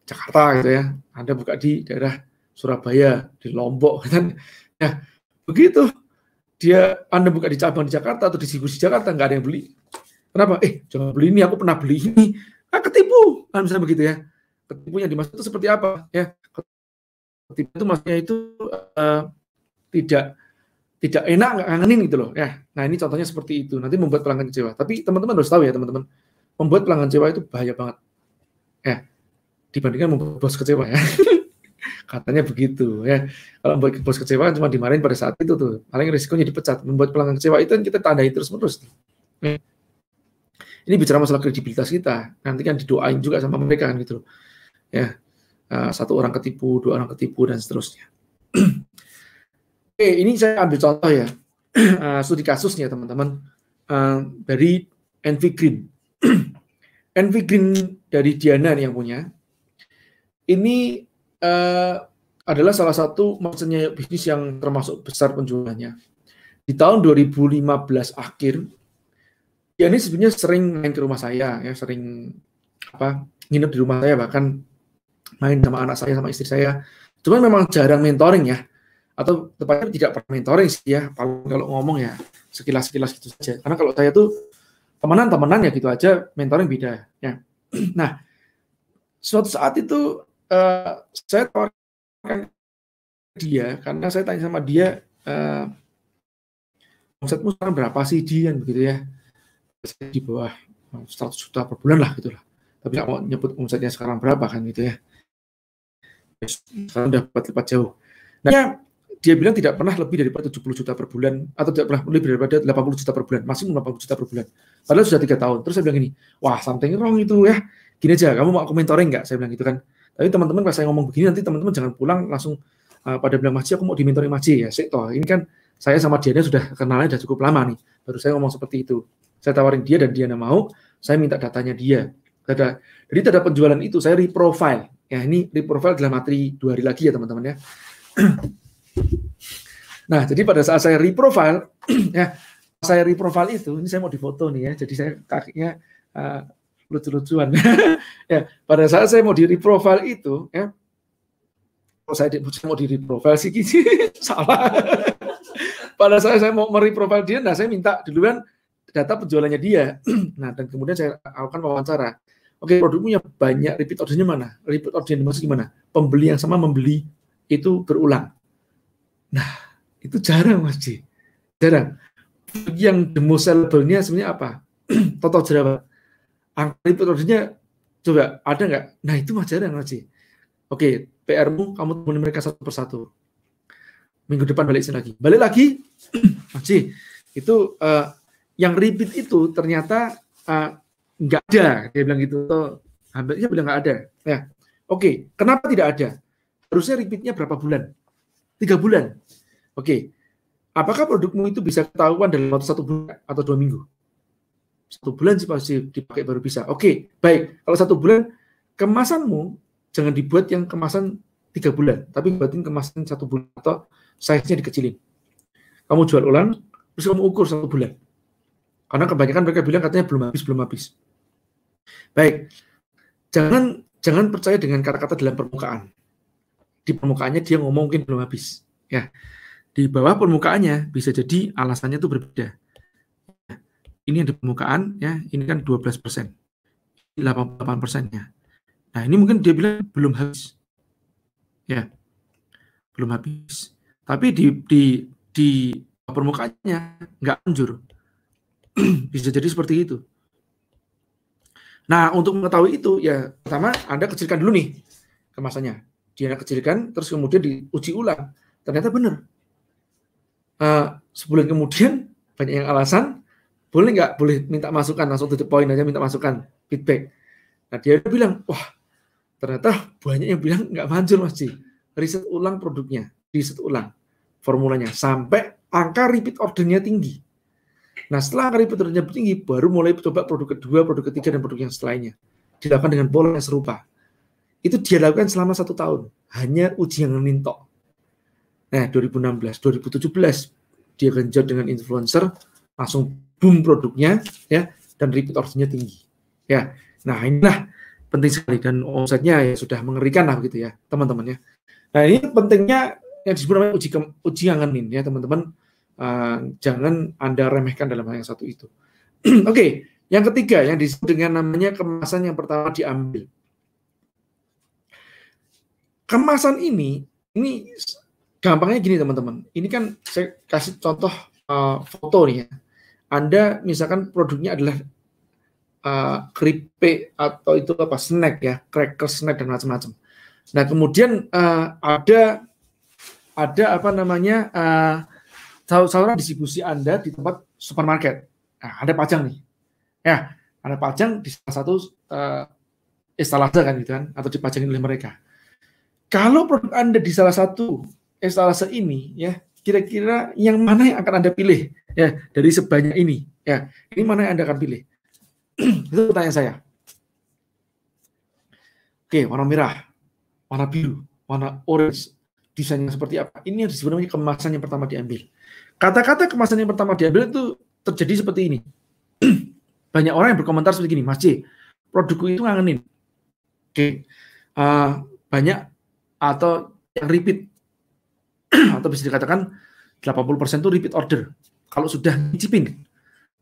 [SPEAKER 1] Jakarta gitu ya anda buka di daerah Surabaya di Lombok [laughs] kan ya begitu dia anda buka di cabang di Jakarta atau di di Jakarta nggak ada yang beli kenapa eh jangan beli ini aku pernah beli ini ah ketipu kan misalnya begitu ya ketipu yang dimaksud itu seperti apa ya ketipu itu maksudnya itu uh, tidak tidak enak nggak kangenin gitu loh ya nah ini contohnya seperti itu nanti membuat pelanggan kecewa tapi teman-teman harus tahu ya teman-teman membuat pelanggan kecewa itu bahaya banget ya dibandingkan membuat bos kecewa ya [laughs] katanya begitu ya kalau membuat bos kecewa kan cuma dimarahin pada saat itu tuh paling risikonya dipecat membuat pelanggan kecewa itu kita tandai terus menerus ya. ini bicara masalah kredibilitas kita nanti kan didoain juga sama mereka kan gitu loh ya uh, satu orang ketipu dua orang ketipu dan seterusnya [clears throat] oke ini saya ambil contoh ya uh, [clears throat] studi kasusnya teman-teman uh, dari NV Green [clears throat] NV Green dari Diana yang punya ini uh, adalah salah satu maksudnya bisnis yang termasuk besar penjualannya di tahun 2015 akhir ya ini sebenarnya sering main ke rumah saya ya sering apa nginep di rumah saya bahkan main sama anak saya sama istri saya. Cuman memang jarang mentoring ya. Atau tepatnya tidak pernah mentoring sih ya. Paling kalau ngomong ya sekilas-sekilas gitu saja. Karena kalau saya tuh temenan-temenan ya gitu aja, mentoring beda ya. [clears throat] Nah, suatu saat itu uh, saya tawarkan dia karena saya tanya sama dia uh, omsetmu sekarang berapa sih dia, begitu ya di bawah 100 juta per bulan lah gitulah tapi nggak mau nyebut omsetnya sekarang berapa kan gitu ya sekarang lipat, lipat jauh. Nah, dia bilang tidak pernah lebih daripada 70 juta per bulan atau tidak pernah lebih daripada 80 juta per bulan, maksimum 80 juta per bulan. Padahal sudah tiga tahun. Terus saya bilang gini, wah something wrong itu ya. Gini aja, kamu mau aku mentoring nggak? Saya bilang gitu kan. Tapi teman-teman kalau saya ngomong begini nanti teman-teman jangan pulang langsung uh, pada bilang maci. aku mau dimentoring maci ya. Sik toh, ini kan saya sama dia sudah kenalnya sudah cukup lama nih. Baru saya ngomong seperti itu. Saya tawarin dia dan dia mau, saya minta datanya dia. Jadi ada penjualan itu saya reprofile. Ya, ini reprofile dalam materi dua hari lagi ya teman-teman ya. [clears throat] Nah, jadi pada saat saya reprofile, [clears throat] ya, saya reprofile itu, ini saya mau difoto nih ya, jadi saya kakinya uh, lucu-lucuan. [laughs] ya, pada saat saya mau di reprofile itu, ya, kalau saya, di, saya mau di reprofile sih, [laughs] salah. [laughs] pada saat saya mau mereprofile dia, nah saya minta duluan data penjualannya dia. [clears throat] nah, dan kemudian saya lakukan wawancara. Oke, okay, produk punya banyak repeat ordernya mana? Repeat order dimaksud gimana? Pembeli yang sama membeli itu berulang. Nah, itu jarang Mas Jarang. Yang demo sellable-nya sebenarnya apa? [clears throat] Total berapa? Angka repeat ordernya coba ada nggak? Nah, itu mah jarang Mas Oke, okay, PR-mu kamu temuin mereka satu persatu. Minggu depan balik sini lagi. Balik lagi, [clears throat] Mas Itu uh, yang repeat itu ternyata uh, nggak ada dia bilang gitu atau hampir bilang nggak ada ya oke kenapa tidak ada harusnya repeatnya berapa bulan tiga bulan oke apakah produkmu itu bisa ketahuan dalam waktu satu bulan atau dua minggu satu bulan sih pasti dipakai baru bisa oke baik kalau satu bulan kemasanmu jangan dibuat yang kemasan tiga bulan tapi buatin kemasan satu bulan atau size-nya dikecilin kamu jual ulang terus kamu ukur satu bulan karena kebanyakan mereka bilang katanya belum habis belum habis Baik, jangan jangan percaya dengan kata-kata dalam permukaan. Di permukaannya dia ngomong mungkin belum habis. Ya, di bawah permukaannya bisa jadi alasannya itu berbeda. Nah, ini yang di permukaan, ya, ini kan 12 persen, 88 persennya. Nah, ini mungkin dia bilang belum habis. Ya, belum habis. Tapi di di di permukaannya nggak anjur. [clears throat] bisa jadi seperti itu. Nah, untuk mengetahui itu, ya pertama Anda kecilkan dulu nih kemasannya. Dia kecilkan, terus kemudian diuji ulang. Ternyata benar. Uh, sebulan kemudian, banyak yang alasan, boleh nggak? Boleh minta masukan, langsung to the aja minta masukan, feedback. Nah, dia bilang, wah, ternyata banyak yang bilang nggak manjur, Mas Ji. Riset ulang produknya, riset ulang formulanya, sampai angka repeat ordernya tinggi. Nah setelah angka ribet tinggi, baru mulai coba produk kedua, produk ketiga, dan produk yang selainnya. Dilakukan dengan pola yang serupa. Itu dia lakukan selama satu tahun. Hanya uji yang nintok. Nah 2016, 2017 dia genjot dengan influencer, langsung boom produknya, ya dan repeat ordernya tinggi. Ya, nah inilah penting sekali dan omsetnya ya sudah mengerikan lah gitu ya teman-temannya. Nah ini pentingnya yang disebut namanya uji, uji angenin ya teman-teman Uh, jangan Anda remehkan dalam hal yang satu itu. [clears throat] Oke, okay. yang ketiga yang disebut dengan namanya kemasan yang pertama diambil. Kemasan ini, ini gampangnya gini teman-teman. Ini kan saya kasih contoh uh, foto nih ya. Anda misalkan produknya adalah uh, keripik atau itu apa snack ya, cracker snack dan macam-macam. Nah kemudian uh, ada ada apa namanya uh, saluran distribusi Anda di tempat supermarket. Nah, Anda pajang nih. Ya, Anda pajang di salah satu uh, kan gitu kan, atau dipajangin oleh mereka. Kalau produk Anda di salah satu instalasi ini, ya kira-kira yang mana yang akan Anda pilih ya dari sebanyak ini? Ya, ini mana yang Anda akan pilih? [clears throat] Itu pertanyaan saya. Oke, warna merah, warna biru, warna orange, desainnya seperti apa? Ini yang sebenarnya kemasan yang pertama diambil. Kata-kata kemasan yang pertama diambil itu terjadi seperti ini. [clears throat] Banyak orang yang berkomentar seperti ini, Mas C, produkku itu ngangenin. Oke, okay. uh, eh, banyak atau yang repeat [clears throat] atau bisa dikatakan 80% itu repeat order. Kalau sudah ngicipin.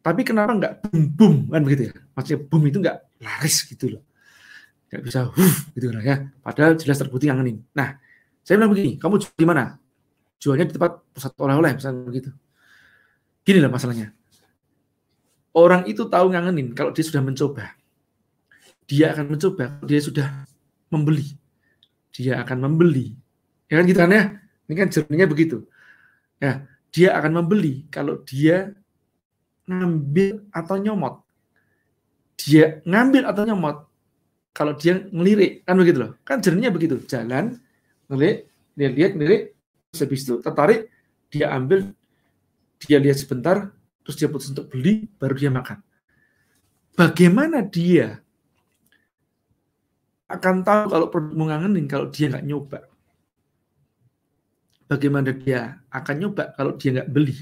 [SPEAKER 1] Tapi kenapa enggak boom boom kan begitu ya? Maksudnya boom itu enggak laris gitu loh. Enggak bisa huff, gitu kan ya. Padahal jelas terbukti ngangenin. Nah, saya bilang begini, kamu di mana? jualnya di tempat pusat oleh-oleh misalnya begitu gini lah masalahnya orang itu tahu ngangenin kalau dia sudah mencoba dia akan mencoba dia sudah membeli dia akan membeli ya kan gitu kan ya ini kan jernihnya begitu ya dia akan membeli kalau dia ngambil atau nyomot dia ngambil atau nyomot kalau dia ngelirik kan begitu loh kan jernihnya begitu jalan ngelirik dia lihat ngelirik habis itu tertarik, dia ambil, dia lihat sebentar, terus dia putus untuk beli, baru dia makan. Bagaimana dia akan tahu kalau produkmu ngangenin kalau dia nggak nyoba? Bagaimana dia akan nyoba kalau dia nggak beli?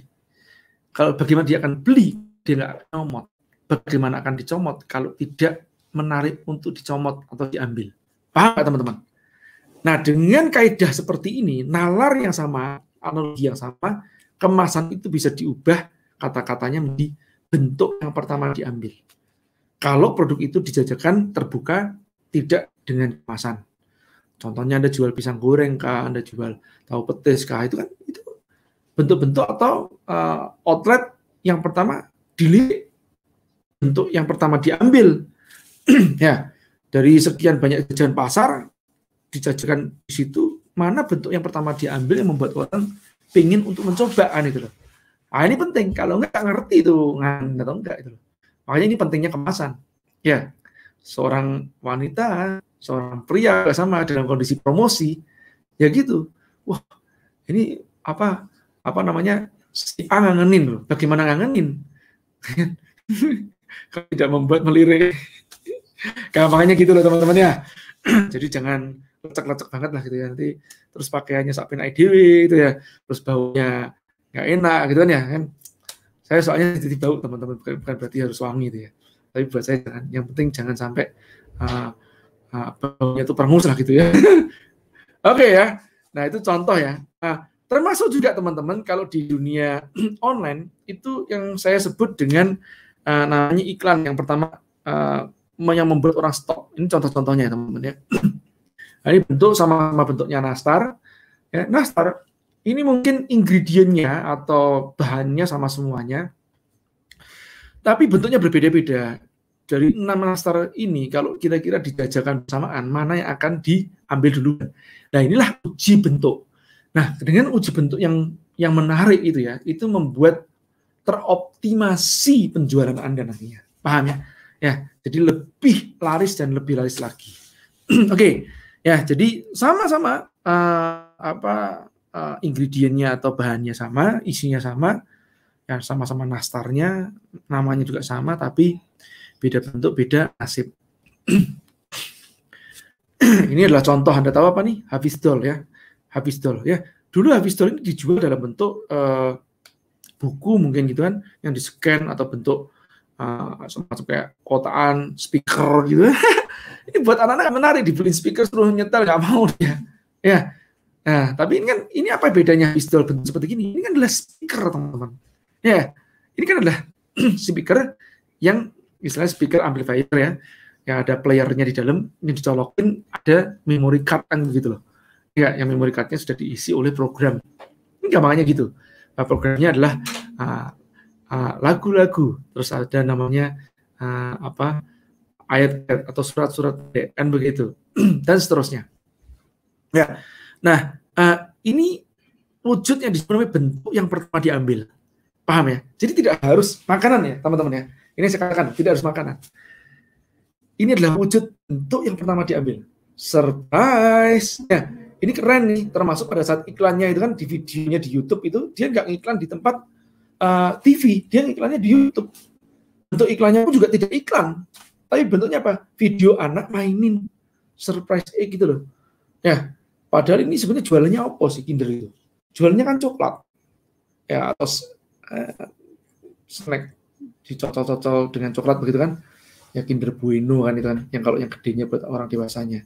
[SPEAKER 1] Kalau bagaimana dia akan beli, dia nggak nyomot. Bagaimana akan dicomot kalau tidak menarik untuk dicomot atau diambil? Paham teman-teman? Nah, dengan kaidah seperti ini, nalar yang sama, analogi yang sama, kemasan itu bisa diubah kata-katanya menjadi bentuk yang pertama diambil. Kalau produk itu dijajakan terbuka, tidak dengan kemasan. Contohnya Anda jual pisang goreng kah, Anda jual tahu petis kah, itu kan itu bentuk-bentuk atau uh, outlet yang pertama dilihat bentuk yang pertama diambil [clears throat] ya dari sekian banyak kejadian pasar dijajakan di situ mana bentuk yang pertama diambil yang membuat orang pingin untuk mencoba kan itu loh. Ah ini penting kalau nggak ngerti itu ngan atau enggak itu Makanya ini pentingnya kemasan. Ya, seorang wanita, seorang pria sama dalam kondisi promosi ya gitu. Wah, ini apa apa namanya si A loh. Bagaimana ngangenin? [laughs] tidak membuat melirik. Gampangnya gitu loh teman-teman ya. [clears throat] Jadi jangan lecek-lecek banget lah gitu ya nanti terus pakaiannya sapin IDW itu ya terus baunya nggak enak gitu kan ya kan saya soalnya jadi bau teman-teman bukan, berarti harus wangi gitu ya tapi buat saya jangan yang penting jangan sampai uh, uh, baunya itu perengus lah gitu ya [laughs] oke okay, ya nah itu contoh ya nah, termasuk juga teman-teman kalau di dunia [clears throat] online itu yang saya sebut dengan uh, namanya iklan yang pertama uh, yang membuat orang stop ini contoh-contohnya ya teman-teman ya [clears throat] Nah, ini bentuk sama-sama bentuknya nastar. Ya, nastar ini mungkin ingredientnya atau bahannya sama semuanya, tapi bentuknya berbeda-beda. Dari enam nastar ini, kalau kira-kira dijajakan bersamaan, mana yang akan diambil dulu? Nah inilah uji bentuk. Nah dengan uji bentuk yang yang menarik itu ya, itu membuat teroptimasi penjualan Anda nantinya. Paham ya? Ya, jadi lebih laris dan lebih laris lagi. [clears throat] Oke. Okay. Ya, jadi sama-sama uh, apa uh, ingredientnya atau bahannya sama, isinya sama, ya sama-sama nastarnya, namanya juga sama, tapi beda bentuk, beda nasib. [clears throat] ini adalah contoh Anda tahu apa nih? habis dol ya. habis dol ya. Dulu habis dol ini dijual dalam bentuk uh, buku mungkin gitu kan yang di-scan atau bentuk Ah, sampai semacam kayak kotaan speaker gitu. [laughs] ini buat anak-anak kan menarik dibeliin speaker terus nyetel nggak mau dia. [laughs] Ya. Nah, tapi ini kan ini apa bedanya pistol bentuk seperti ini? Ini kan adalah speaker, teman-teman. Ya. Ini kan adalah [clears throat] speaker yang misalnya speaker amplifier ya. Yang ada playernya di dalam, ini dicolokin ada memory card kan gitu loh. Ya, yang memory cardnya sudah diisi oleh program. Ini gampangnya gitu. Nah, programnya adalah uh, Ah, lagu-lagu uh, terus ada namanya uh, apa ayat atau surat-surat kan begitu [clears throat] dan seterusnya ya nah uh, ini wujud yang disebut bentuk yang pertama diambil paham ya jadi tidak harus makanan ya teman-teman ya ini saya katakan tidak harus makanan ini adalah wujud bentuk yang pertama diambil surprise ya ini keren nih termasuk pada saat iklannya itu kan di videonya di YouTube itu dia nggak iklan di tempat Eh, TV, dia iklannya di YouTube. Bentuk iklannya pun juga tidak iklan, tapi bentuknya apa? Video anak mainin surprise egg gitu loh. Ya, padahal ini sebenarnya jualannya apa sih Kinder itu? Jualannya kan coklat, ya atau uh, snack dicocol-cocol dengan coklat begitu kan? Ya Kinder Bueno kan itu kan, yang kalau yang gedenya buat orang dewasanya.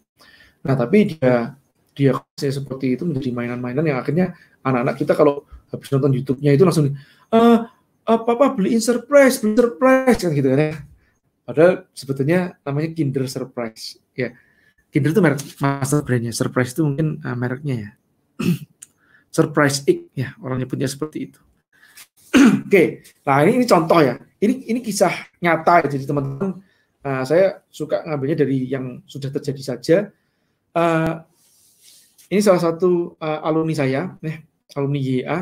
[SPEAKER 1] Nah tapi dia dia seperti itu menjadi mainan-mainan yang akhirnya anak-anak kita kalau habis nonton YouTube-nya itu langsung eh, eh apa beli beliin surprise, beli surprise kan gitu kan ya. Padahal sebetulnya namanya Kinder Surprise ya. Kinder itu merek master brandnya, surprise itu mungkin uh, mereknya ya. [clears throat] surprise X ya, orangnya punya seperti itu. [clears throat] Oke, okay. nah ini, ini contoh ya. Ini ini kisah nyata ya. jadi teman-teman uh, saya suka ngambilnya dari yang sudah terjadi saja. Uh, ini salah satu uh, alumni saya, nih, ya alumni YA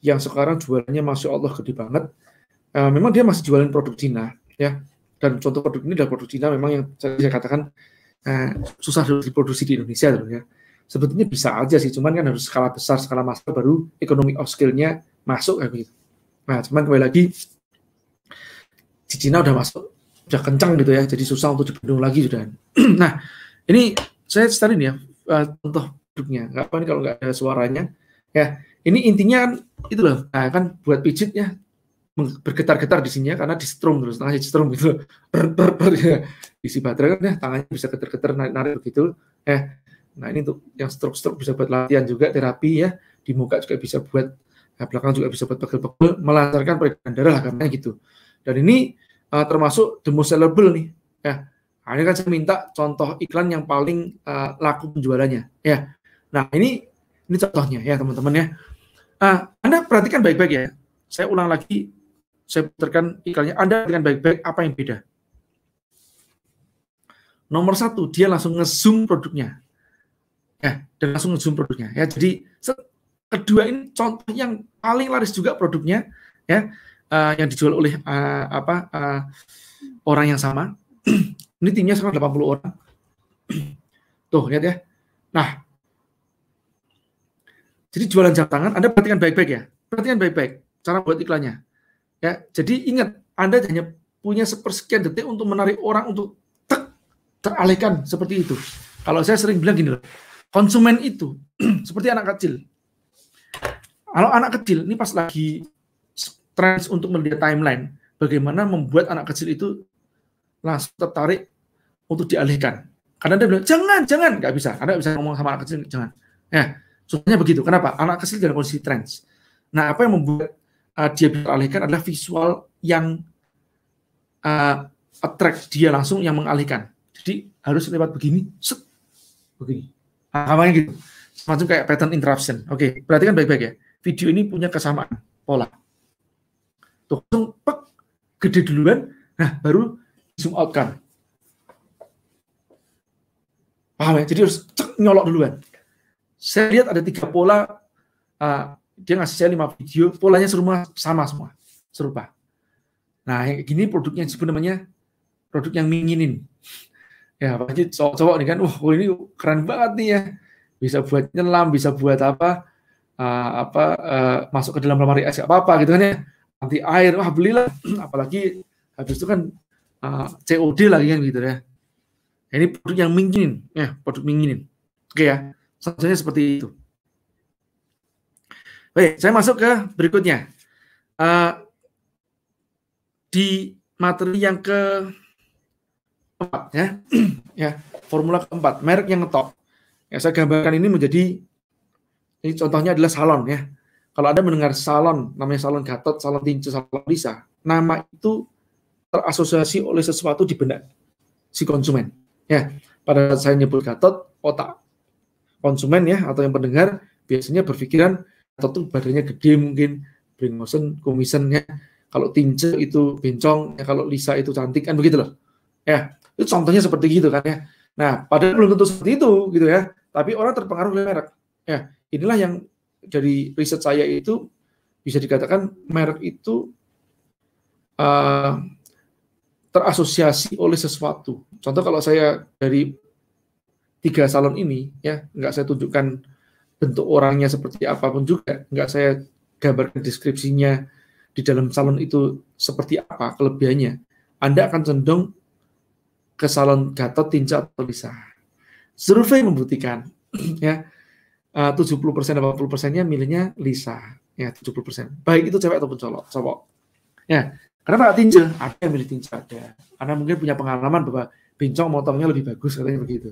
[SPEAKER 1] yang sekarang jualannya masih Allah gede banget. Uh, memang dia masih jualin produk Cina ya. Dan contoh produk ini adalah produk Cina memang yang saya katakan uh, susah diproduksi di Indonesia ya. Sebetulnya bisa aja sih, cuman kan harus skala besar, skala massal baru ekonomi of skill-nya masuk kayak gitu. Nah, cuman kembali lagi di Cina udah masuk, udah kencang gitu ya, jadi susah untuk dibendung lagi sudah. [clears throat] nah, ini saya setelin ya uh, contoh produknya. Gak apa nih kalau nggak ada suaranya Ya, ini intinya kan itu loh. Nah, kan buat pijit ya bergetar-getar di sini ya karena di strum terus tangannya di strum gitu ber, ber, ber, ya. isi baterai kan ya tangannya bisa getar-getar narik-narik gitu ya nah ini untuk yang stroke-stroke bisa buat latihan juga terapi ya di muka juga bisa buat ya, belakang juga bisa buat pegel-pegel melancarkan peredaran darah karena gitu dan ini uh, termasuk the most sellable nih ya akhirnya kan saya minta contoh iklan yang paling uh, laku penjualannya ya nah ini ini contohnya ya teman-teman ya. Uh, Anda perhatikan baik-baik ya. Saya ulang lagi, saya putarkan iklannya. Anda perhatikan baik-baik apa yang beda. Nomor satu, dia langsung nge-zoom produknya. Ya, dan langsung nge-zoom produknya. Ya, jadi kedua ini contoh yang paling laris juga produknya ya uh, yang dijual oleh uh, apa uh, orang yang sama. [clears throat] ini timnya sekarang 80 orang. [clears throat] Tuh, lihat ya. Nah, jadi jualan jam tangan, Anda perhatikan baik-baik ya. Perhatikan baik-baik cara buat iklannya. Ya, jadi ingat Anda hanya punya sepersekian detik untuk menarik orang untuk tek, teralihkan seperti itu. Kalau saya sering bilang gini loh, konsumen itu [clears throat] seperti anak kecil. Kalau anak kecil ini pas lagi trends untuk melihat timeline, bagaimana membuat anak kecil itu langsung tertarik untuk dialihkan. Karena dia bilang jangan, jangan, nggak bisa. Anda bisa ngomong sama anak kecil, jangan. Ya, soalnya begitu. Kenapa? Anak kecil dalam kondisi trans. Nah, apa yang membuat uh, dia beralihkan adalah visual yang uh, attract dia langsung yang mengalihkan. Jadi harus lewat begini, set, begini. Nah, gitu. Semacam kayak pattern interruption. Oke, okay, perhatikan baik-baik ya. Video ini punya kesamaan pola. Tuh, langsung pek, gede duluan, nah baru zoom out kan. Paham ya? Jadi harus cek, nyolok duluan saya lihat ada tiga pola uh, dia ngasih saya lima video polanya serupa sama semua serupa nah yang gini produknya sebenarnya produk yang minginin ya pasti cowok-cowok nih kan wah oh, ini keren banget nih ya bisa buat nyelam bisa buat apa uh, apa uh, masuk ke dalam lemari es apa-apa gitu kan ya nanti air wah belilah [clears throat] apalagi habis itu kan uh, COD lagi kan gitu ya ini produk yang minginin ya produk minginin oke okay, ya Seharusnya seperti itu. Baik, saya masuk ke berikutnya. Uh, di materi yang ke keempat, ya, [clears throat] ya formula keempat merek yang ngetop. Ya, saya gambarkan ini menjadi ini contohnya adalah salon ya. Kalau Anda mendengar salon, namanya salon Gatot, salon Tinju, salon Lisa, nama itu terasosiasi oleh sesuatu di benak si konsumen. Ya, pada saat saya nyebut Gatot, otak konsumen ya atau yang pendengar biasanya berpikiran atau tuh badannya gede mungkin bringosen komisennya kalau tince itu bencong ya kalau Lisa itu cantik kan begitu loh ya itu contohnya seperti gitu kan ya nah padahal belum tentu seperti itu gitu ya tapi orang terpengaruh oleh merek ya inilah yang dari riset saya itu bisa dikatakan merek itu uh, terasosiasi oleh sesuatu. Contoh kalau saya dari tiga salon ini ya nggak saya tunjukkan bentuk orangnya seperti apapun juga nggak saya gambarkan deskripsinya di dalam salon itu seperti apa kelebihannya Anda akan cenderung ke salon Gatot Tinja atau Lisa survei membuktikan [clears throat] ya 70 eh, persen 80 persennya milihnya Lisa ya 70 persen baik itu cewek ataupun cowok cowok ya kenapa Tinja ada yang milih Tinja ada karena mungkin punya pengalaman bahwa bincang motongnya lebih bagus katanya begitu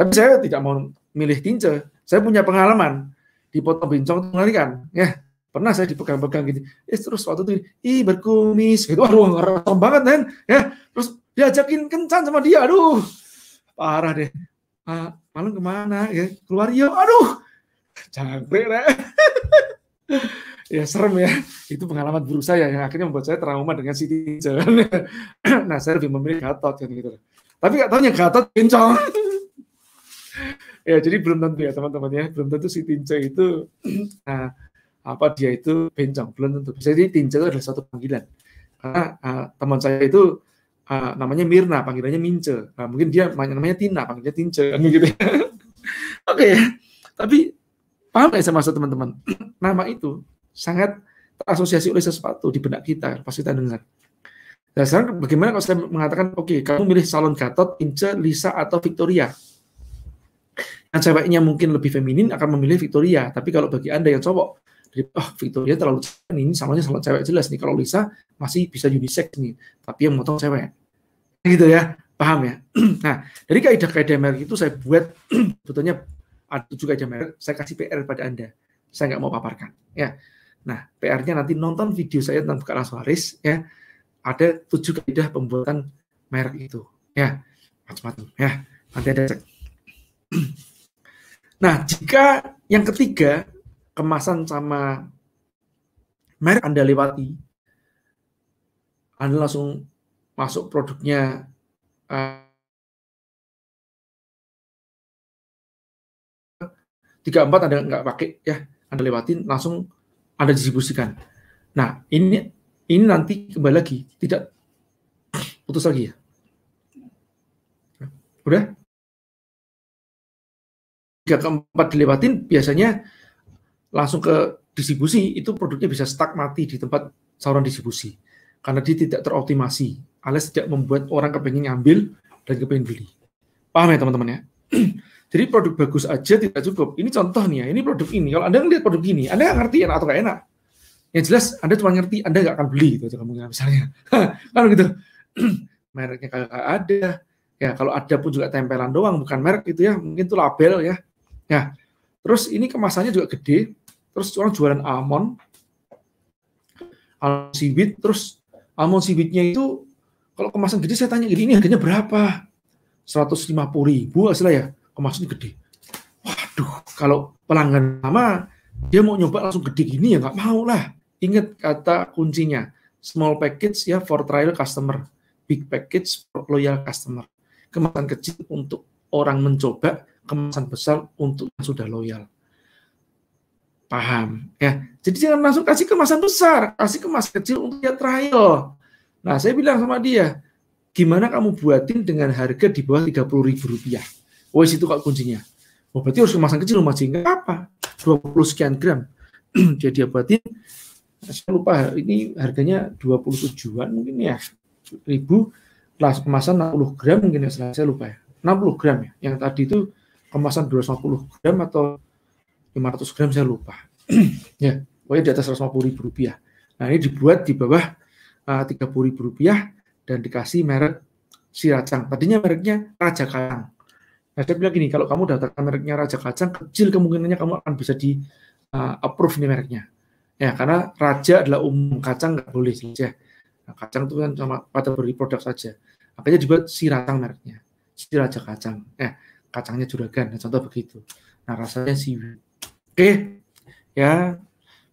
[SPEAKER 1] tapi saya tidak mau milih tinja. Saya punya pengalaman dipotong bincang mengerikan. Ya, pernah saya dipegang-pegang gitu. Eh, terus waktu itu, ih berkumis gitu. Aduh, ngerasam banget kan. Ya, terus diajakin kencan sama dia. Aduh, parah deh. Ah, malam kemana? Ya, keluar yuk. Ya, aduh, jangkrik deh. [laughs] ya serem ya. Itu pengalaman buruk saya yang akhirnya membuat saya trauma dengan si tinja. [laughs] nah, saya lebih memilih Gatot gitu. Tapi gak taunya Gatot bincang. [laughs] ya jadi belum tentu ya teman-teman ya belum tentu si tinja itu nah, [clears throat] apa dia itu bencong belum tentu bisa jadi tinja itu adalah satu panggilan karena uh, teman saya itu uh, namanya Mirna panggilannya Mince nah, mungkin dia namanya Tina panggilnya Tince kan, gitu [laughs] oke tapi paham nggak saya maksud teman-teman [clears throat] nama itu sangat terasosiasi oleh sesuatu di benak kita pas kita dengar dan nah, sekarang bagaimana kalau saya mengatakan oke okay, kamu milih salon Gatot, tinca Lisa atau Victoria Kan ceweknya mungkin lebih feminin akan memilih Victoria. Tapi kalau bagi Anda yang cowok, oh, Victoria terlalu ini salonnya salon cewek jelas nih. Kalau Lisa masih bisa unisex nih, tapi yang motong cewek. Gitu ya, paham ya? [clears throat] nah, dari kaidah-kaidah merek itu saya buat [clears throat] sebetulnya ada juga kaidah merek, saya kasih PR pada Anda. Saya nggak mau paparkan. Ya, Nah, PR-nya nanti nonton video saya tentang Bukan Suarez ya. Ada tujuh kaidah pembuatan merek itu ya macam-macam ya nanti ada cek. [clears throat] Nah, jika yang ketiga, kemasan sama merek Anda lewati, Anda langsung masuk produknya eh, tiga empat ada nggak pakai ya, Anda lewatin langsung Anda distribusikan. Nah, ini ini nanti kembali lagi tidak putus lagi ya. Udah? tiga keempat dilewatin biasanya langsung ke distribusi itu produknya bisa stuck mati di tempat saluran distribusi karena dia tidak teroptimasi alias tidak membuat orang kepengen ngambil dan kepengen beli paham ya teman-teman ya [clears throat] jadi produk bagus aja tidak cukup ini contoh nih ya ini produk ini kalau anda ngeliat produk ini anda nggak ngerti enak atau nggak enak yang jelas anda cuma ngerti anda nggak akan beli itu kamu ya, misalnya [laughs] kalau gitu [clears throat] mereknya kagak ada ya kalau ada pun juga tempelan doang bukan merek itu ya mungkin itu label ya Nah, terus ini kemasannya juga gede, terus orang jualan almond, almond seaweed. terus almond seaweednya itu kalau kemasan gede saya tanya ini harganya berapa? 150 ribu hasilnya ya, kemasannya gede. Waduh, kalau pelanggan lama dia mau nyoba langsung gede gini ya nggak mau lah. Ingat kata kuncinya, small package ya for trial customer, big package for loyal customer. Kemasan kecil untuk orang mencoba, kemasan besar untuk yang sudah loyal. Paham? Ya. Jadi jangan langsung kasih kemasan besar, kasih kemasan kecil untuk yang trial. Nah, saya bilang sama dia, gimana kamu buatin dengan harga di bawah Rp30.000? ribu rupiah? Oh, itu kok kuncinya. Oh, berarti harus kemasan kecil masih nggak apa? 20 sekian gram. [clears throat] Jadi dia buatin, saya lupa ini harganya 27-an mungkin ya, ribu, kelas kemasan 60 gram mungkin ya, saya lupa ya. 60 gram ya, yang tadi itu kemasan 250 gram atau 500 gram saya lupa [clears throat] ya pokoknya di atas 150 ribu rupiah nah ini dibuat di bawah eh, uh, 30 ribu rupiah dan dikasih merek siracang tadinya mereknya raja kacang nah saya bilang gini kalau kamu daftarkan mereknya raja kacang kecil kemungkinannya kamu akan bisa di uh, approve nih mereknya ya karena raja adalah umum kacang nggak boleh saja nah, kacang itu kan cuma beri produk saja makanya dibuat siracang mereknya si raja kacang. Ya kacangnya juragan. Nah, contoh begitu. Nah, rasanya sih, Oke. Okay. Ya,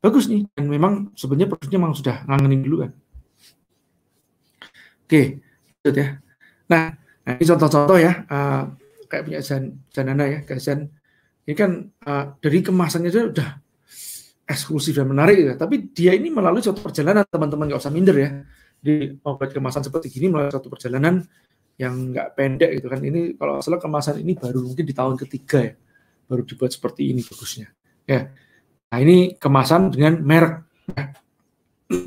[SPEAKER 1] bagus nih. Dan memang sebenarnya produknya memang sudah ngangenin dulu kan. Oke, okay. ya. Nah, nah, ini contoh-contoh ya. Uh, kayak punya Jan, Janana ya, Gazan. Ini kan uh, dari kemasannya itu udah eksklusif dan menarik ya. Tapi dia ini melalui suatu perjalanan, teman-teman nggak usah minder ya. Di obat kemasan seperti gini melalui suatu perjalanan yang nggak pendek gitu kan ini kalau salah kemasan ini baru mungkin di tahun ketiga ya baru dibuat seperti ini bagusnya ya nah ini kemasan dengan merek ya.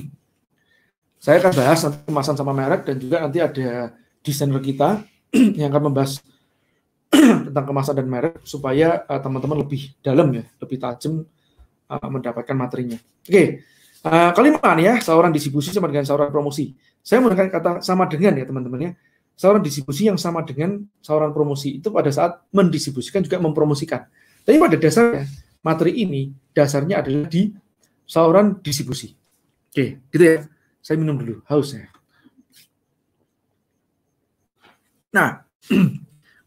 [SPEAKER 1] [clears throat] saya akan bahas nanti kemasan sama merek dan juga nanti ada desainer kita [clears throat] yang akan membahas [clears throat] tentang kemasan dan merek supaya eh, teman-teman uh, lebih dalam ya lebih tajam uh, mendapatkan materinya oke okay. uh, eh, kalimat ya seorang distribusi sama dengan seorang promosi saya menggunakan kata sama dengan ya teman-teman ya saluran distribusi yang sama dengan saluran promosi itu pada saat mendistribusikan juga mempromosikan. Tapi pada dasarnya materi ini dasarnya adalah di saluran distribusi. Oke, gitu ya. Saya minum dulu, haus ya. Nah, [clears throat]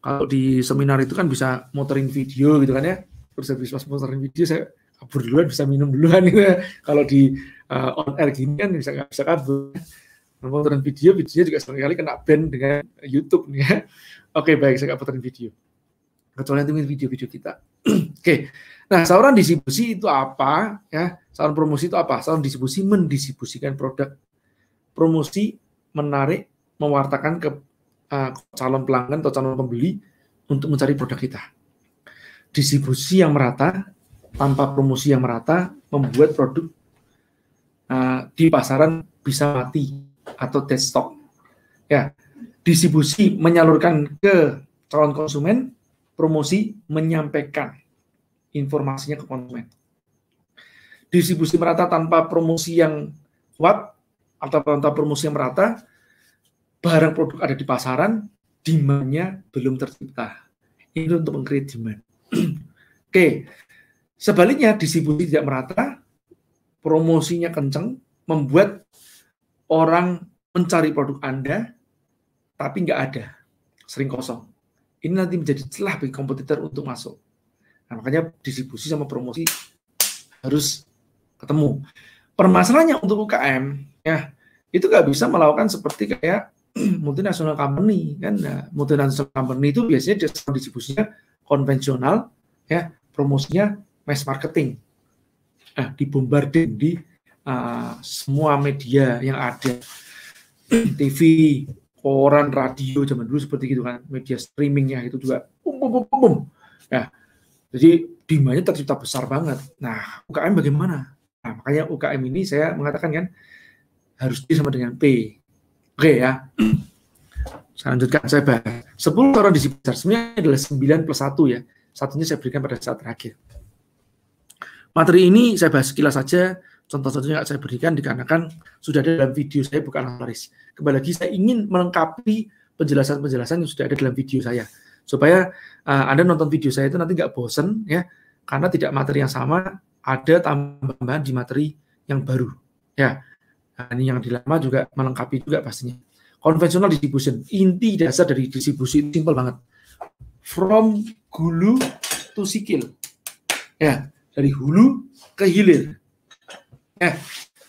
[SPEAKER 1] kalau di seminar itu kan bisa muterin video gitu kan ya. Terus habis pas muterin video saya kabur duluan bisa minum duluan gitu ya. Kalau di uh, on air gini kan bisa bisa kabur pemutaran video, videonya juga kali kena ban dengan YouTube nih ya. Oke, baik saya nggak puterin video. Kecuali nanti video-video kita. [clears throat] Oke. Nah, saluran distribusi itu apa ya? Saluran promosi itu apa? Saluran distribusi mendistribusikan produk. Promosi menarik, mewartakan ke uh, calon pelanggan atau calon pembeli untuk mencari produk kita. Distribusi yang merata tanpa promosi yang merata membuat produk uh, di pasaran bisa mati atau desktop. Ya, distribusi menyalurkan ke calon konsumen, promosi menyampaikan informasinya ke konsumen. Distribusi merata tanpa promosi yang kuat atau tanpa promosi yang merata, barang produk ada di pasaran, demand-nya belum tercipta. ini untuk mengcreate demand. [clears throat] Oke, sebaliknya distribusi tidak merata, promosinya kenceng, membuat orang mencari produk Anda, tapi nggak ada, sering kosong. Ini nanti menjadi celah bagi kompetitor untuk masuk. Nah, makanya distribusi sama promosi harus ketemu. Permasalahannya untuk UKM, ya itu nggak bisa melakukan seperti kayak [clears throat] multinational company kan nah, multinational company itu biasanya distribusinya konvensional ya promosinya mass marketing nah, dibombardir di uh, semua media yang ada TV, koran, radio zaman dulu seperti itu kan, media streamingnya itu juga bum bum bum bum. Ya, jadi demandnya tercipta besar banget. Nah, UKM bagaimana? Nah, makanya UKM ini saya mengatakan kan harus di sama dengan P. Oke ya. Saya lanjutkan, saya bahas. 10 orang disiplin besar, sebenarnya adalah 9 plus satu ya. Satunya saya berikan pada saat terakhir. Materi ini saya bahas sekilas saja, Contoh-contoh yang saya berikan dikarenakan sudah ada dalam video saya bukan analis. Kembali lagi saya ingin melengkapi penjelasan-penjelasan yang sudah ada dalam video saya supaya uh, Anda nonton video saya itu nanti nggak bosen ya karena tidak materi yang sama ada tambahan di materi yang baru ya nah, ini yang dilema juga melengkapi juga pastinya konvensional distribusi inti dasar dari distribusi simpel banget from gulu to sikil ya dari hulu ke hilir eh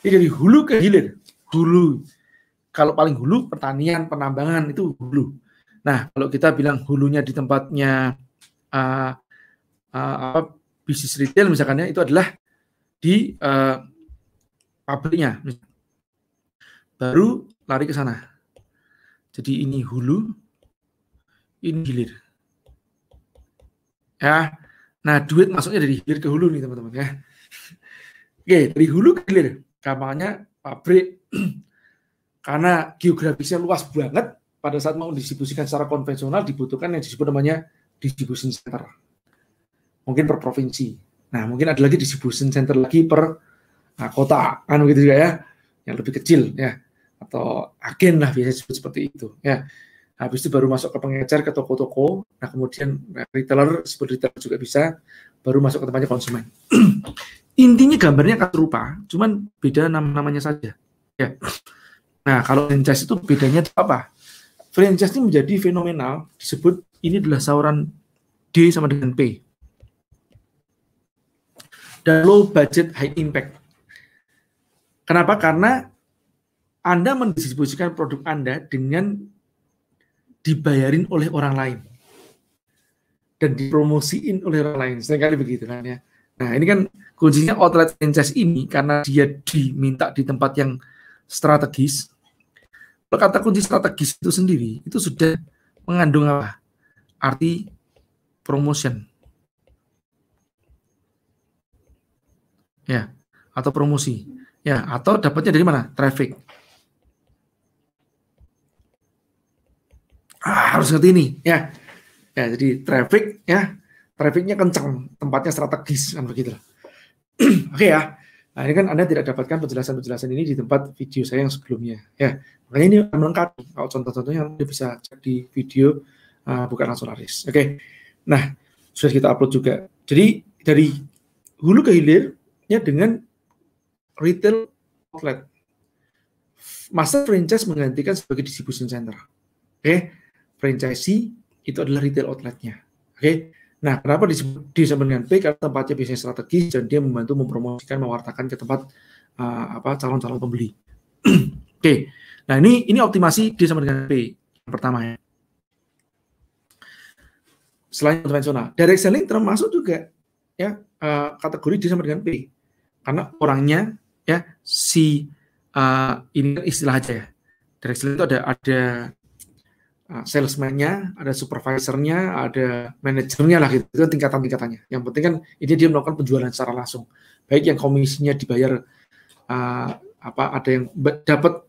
[SPEAKER 1] ini jadi hulu ke hilir hulu kalau paling hulu pertanian penambangan itu hulu nah kalau kita bilang hulunya di tempatnya uh, uh, apa bisnis retail misalkan ya itu adalah di uh, pabriknya baru lari ke sana jadi ini hulu ini hilir ya nah duit masuknya dari hilir ke hulu nih teman-teman ya Oke, dari hulu ke hilir. Gampangnya pabrik [clears throat] karena geografisnya luas banget pada saat mau distribusikan secara konvensional dibutuhkan yang disebut namanya distribution center. Mungkin per provinsi. Nah, mungkin ada lagi distribution center lagi per nah, kota, kan gitu juga ya, yang lebih kecil ya atau agen lah biasanya disebut seperti itu ya. Habis itu baru masuk ke pengecer ke toko-toko, nah kemudian retailer, seperti retailer juga bisa, baru masuk ke tempatnya konsumen. [clears throat] Intinya gambarnya akan serupa, cuman beda nama-namanya saja. Ya. Nah, kalau franchise itu bedanya itu apa? Franchise ini menjadi fenomenal, disebut ini adalah sauran D sama dengan P. Dan low budget, high impact. Kenapa? Karena Anda mendistribusikan produk Anda dengan dibayarin oleh orang lain dan dipromosiin oleh orang lain. Seringkali begitu kan ya. Nah, ini kan kuncinya outlet franchise ini karena dia diminta di tempat yang strategis. Kata kunci strategis itu sendiri itu sudah mengandung apa? Arti promotion. Ya, atau promosi. Ya, atau dapatnya dari mana? Traffic. Ah, harus ngerti ini, ya. Ya, jadi traffic ya trafficnya kencang, tempatnya strategis kan begitu. [clears throat] Oke okay ya. Nah, ini kan Anda tidak dapatkan penjelasan-penjelasan ini di tempat video saya yang sebelumnya. Ya, makanya ini akan melengkapi. Kalau contoh-contohnya Anda bisa cek di video uh, bukan langsung Oke. Okay. Nah, sudah kita upload juga. Jadi dari hulu ke hilirnya dengan retail outlet. Master franchise menggantikan sebagai distribution center. Oke. Okay. Franchisee itu adalah retail outletnya. Oke. Okay Nah, kenapa disebut, disebut dengan P? Karena tempatnya bisnis strategis dan dia membantu mempromosikan, mewartakan ke tempat uh, apa calon-calon pembeli. [clears throat] Oke, okay. nah ini ini optimasi disebut dengan P yang pertama ya. Selain konvensional, direct selling termasuk juga ya uh, kategori disebut dengan P karena orangnya ya si uh, ini kan istilah aja ya. Direct selling itu ada ada Ah, salesman-nya, ada supervisor-nya, ada manajernya lah gitu kan tingkatan-tingkatannya. Yang penting kan ini dia melakukan penjualan secara langsung. Baik yang komisinya dibayar uh, apa ada yang dapat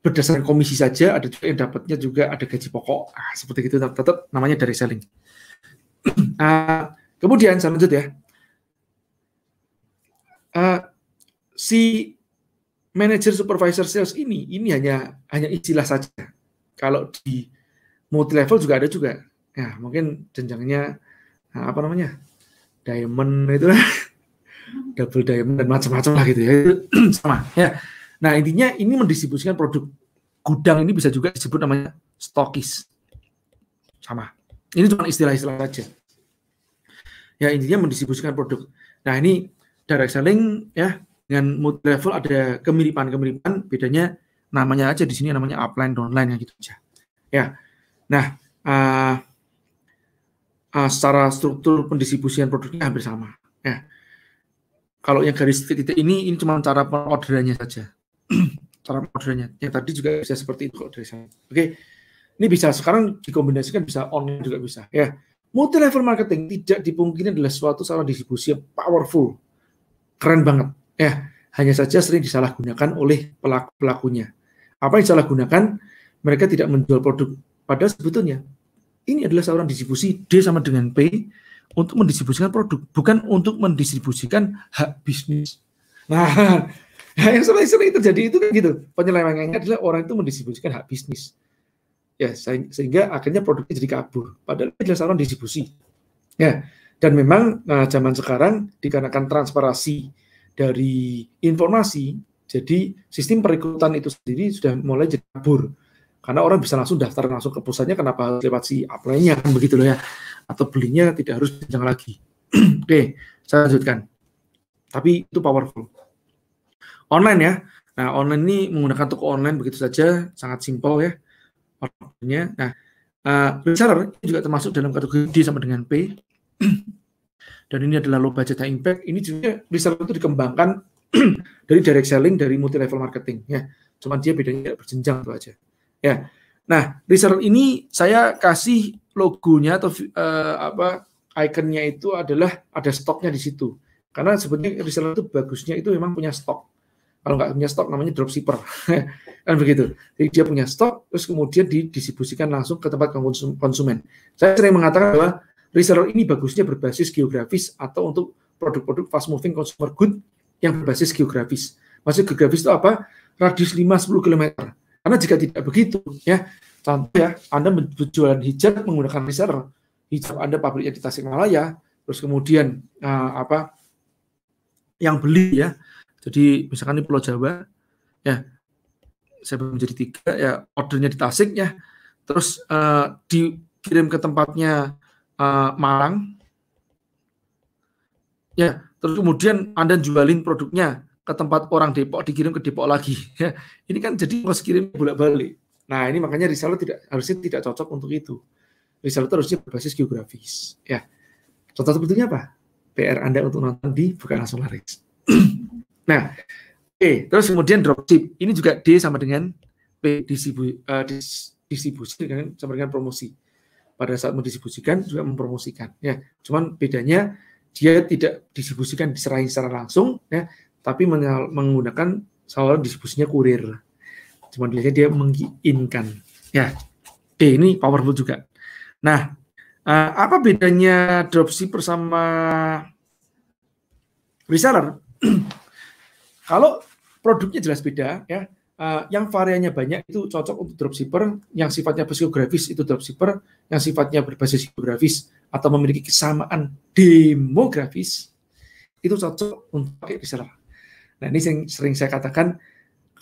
[SPEAKER 1] berdasarkan komisi saja, ada juga yang dapatnya juga ada gaji pokok. Ah, seperti itu tetap, tetap namanya dari selling. uh, [clears throat] kemudian saya lanjut ya. Uh, si manager supervisor sales ini ini hanya hanya istilah saja kalau di multi level juga ada juga. Ya, mungkin jenjangnya nah, apa namanya? diamond itu lah. Hmm. double diamond dan macam-macam lah gitu ya. [clears throat] sama ya. Nah, intinya ini mendistribusikan produk. Gudang ini bisa juga disebut namanya stokis. Sama. Ini cuma istilah-istilah aja. Ya, intinya mendistribusikan produk. Nah, ini direct selling ya dengan multi level ada kemiripan-kemiripan, bedanya namanya aja di sini namanya upline downline ya gitu aja. Ya. Nah, uh, uh, secara struktur pendistribusian produknya hampir sama. Ya. Kalau yang garis titik ini ini cuma cara pengorderannya saja. [clears throat] cara pengorderannya Ya tadi juga bisa seperti itu dari saya Oke. Ini bisa sekarang dikombinasikan bisa online juga bisa ya. Multi level marketing tidak dipungkiri adalah suatu salah distribusi yang powerful. Keren banget ya. Hanya saja sering disalahgunakan oleh pelaku-pelakunya apa yang salah gunakan mereka tidak menjual produk padahal sebetulnya ini adalah seorang distribusi D sama dengan P untuk mendistribusikan produk bukan untuk mendistribusikan hak bisnis nah [laughs] yang sering-sering terjadi itu kan gitu penyelewengannya adalah orang itu mendistribusikan hak bisnis ya sehingga akhirnya produknya jadi kabur padahal adalah seorang distribusi ya dan memang nah, zaman sekarang dikarenakan transparansi dari informasi jadi sistem perekrutan itu sendiri sudah mulai jadi kabur. Karena orang bisa langsung daftar langsung ke pusatnya, kenapa harus lewat si apply-nya, [laughs] begitu loh ya. Atau belinya tidak harus jangan lagi. [clears throat] Oke, saya lanjutkan. Tapi itu powerful. Online ya. Nah, online ini menggunakan toko online begitu saja, sangat simpel ya. Ordernya. Nah, uh, juga termasuk dalam kategori D sama dengan P. [clears throat] Dan ini adalah low budget high impact. Ini juga reseller itu dikembangkan [clears throat] dari direct selling dari multi level marketing ya. Cuman dia bedanya berjenjang itu aja. Ya. Nah, reseller ini saya kasih logonya atau uh, apa ikonnya itu adalah ada stoknya di situ. Karena sebenarnya reseller itu bagusnya itu memang punya stok. Kalau nggak punya stok namanya dropshipper. [laughs] kan begitu. Jadi dia punya stok terus kemudian didistribusikan langsung ke tempat konsumen. Saya sering mengatakan bahwa reseller ini bagusnya berbasis geografis atau untuk produk-produk fast moving consumer good yang berbasis geografis. Maksud geografis itu apa? Radius 5-10 km. Karena jika tidak begitu, ya contoh ya, Anda berjualan hijab menggunakan reseller, hijab Anda pabriknya di Tasikmalaya, terus kemudian uh, apa yang beli ya, jadi misalkan di Pulau Jawa, ya saya menjadi tiga ya ordernya di Tasik ya, terus uh, dikirim ke tempatnya uh, Malang, ya Terus kemudian Anda jualin produknya ke tempat orang Depok dikirim ke Depok lagi. [laughs] Ya. Ini kan jadi harus kirim bolak-balik. Nah ini makanya risalah tidak harusnya tidak cocok untuk itu. Risalah itu harusnya berbasis geografis. Ya. Contoh sebetulnya apa? PR Anda untuk nonton di bukan langsung laris. [clears throat] nah, oke, okay. terus kemudian dropship. Ini juga D sama dengan P distribu, uh, distribusi dengan sama dengan promosi. Pada saat mendistribusikan juga mempromosikan. Ya, cuman bedanya dia tidak distribusikan diserahin secara langsung ya tapi menggunakan saluran distribusinya kurir cuma dia dia menginginkan, ya D ini powerful juga nah eh, apa bedanya dropshipper sama reseller [clears throat] kalau produknya jelas beda ya Eh, yang variannya banyak itu cocok untuk dropshipper, yang sifatnya psikografis itu dropshipper, yang sifatnya berbasis geografis atau memiliki kesamaan demografis itu cocok untuk pakai reseller. Nah ini sering, sering saya katakan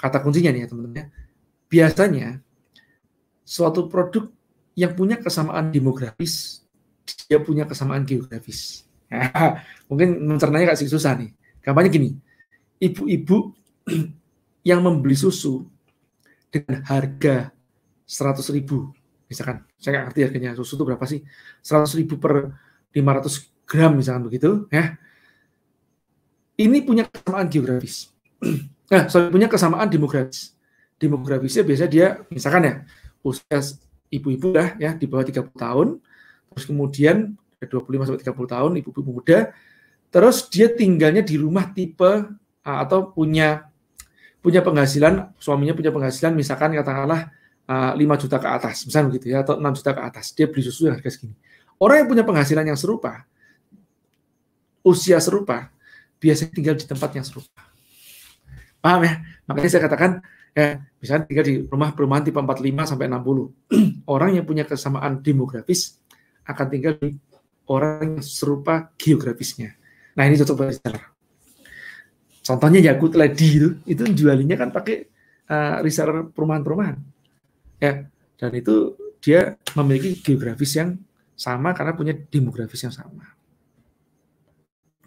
[SPEAKER 1] kata kuncinya nih ya teman-teman ya. Biasanya suatu produk yang punya kesamaan demografis dia punya kesamaan geografis. [laughs] mungkin mencernanya kasih susah nih. Gampangnya gini, ibu-ibu [clears throat] yang membeli susu dengan harga 100 ribu, misalkan, saya nggak ngerti harganya susu itu berapa sih, 100 ribu per 500 gram misalkan begitu, ya. Ini punya kesamaan geografis. [clears throat] nah, sorry, punya kesamaan demografis. Demografisnya biasanya dia, misalkan ya, usia ibu-ibu lah ya di bawah 30 tahun, terus kemudian 25 sampai 30 tahun ibu-ibu muda, terus dia tinggalnya di rumah tipe atau punya punya penghasilan suaminya punya penghasilan misalkan katakanlah uh, ah, 5 juta ke atas misalnya begitu ya atau 6 juta ke atas dia beli susu yang harga segini orang yang punya penghasilan yang serupa usia serupa biasanya tinggal di tempat yang serupa paham ya makanya saya katakan ya misalnya tinggal di rumah perumahan tipe 45 sampai 60 [clears throat] orang yang punya kesamaan demografis akan tinggal di orang yang serupa geografisnya nah ini cocok buat Contohnya Yakult Lady itu, itu jualinya kan pakai uh, reseller perumahan-perumahan. Ya, dan itu dia memiliki geografis yang sama karena punya demografis yang sama.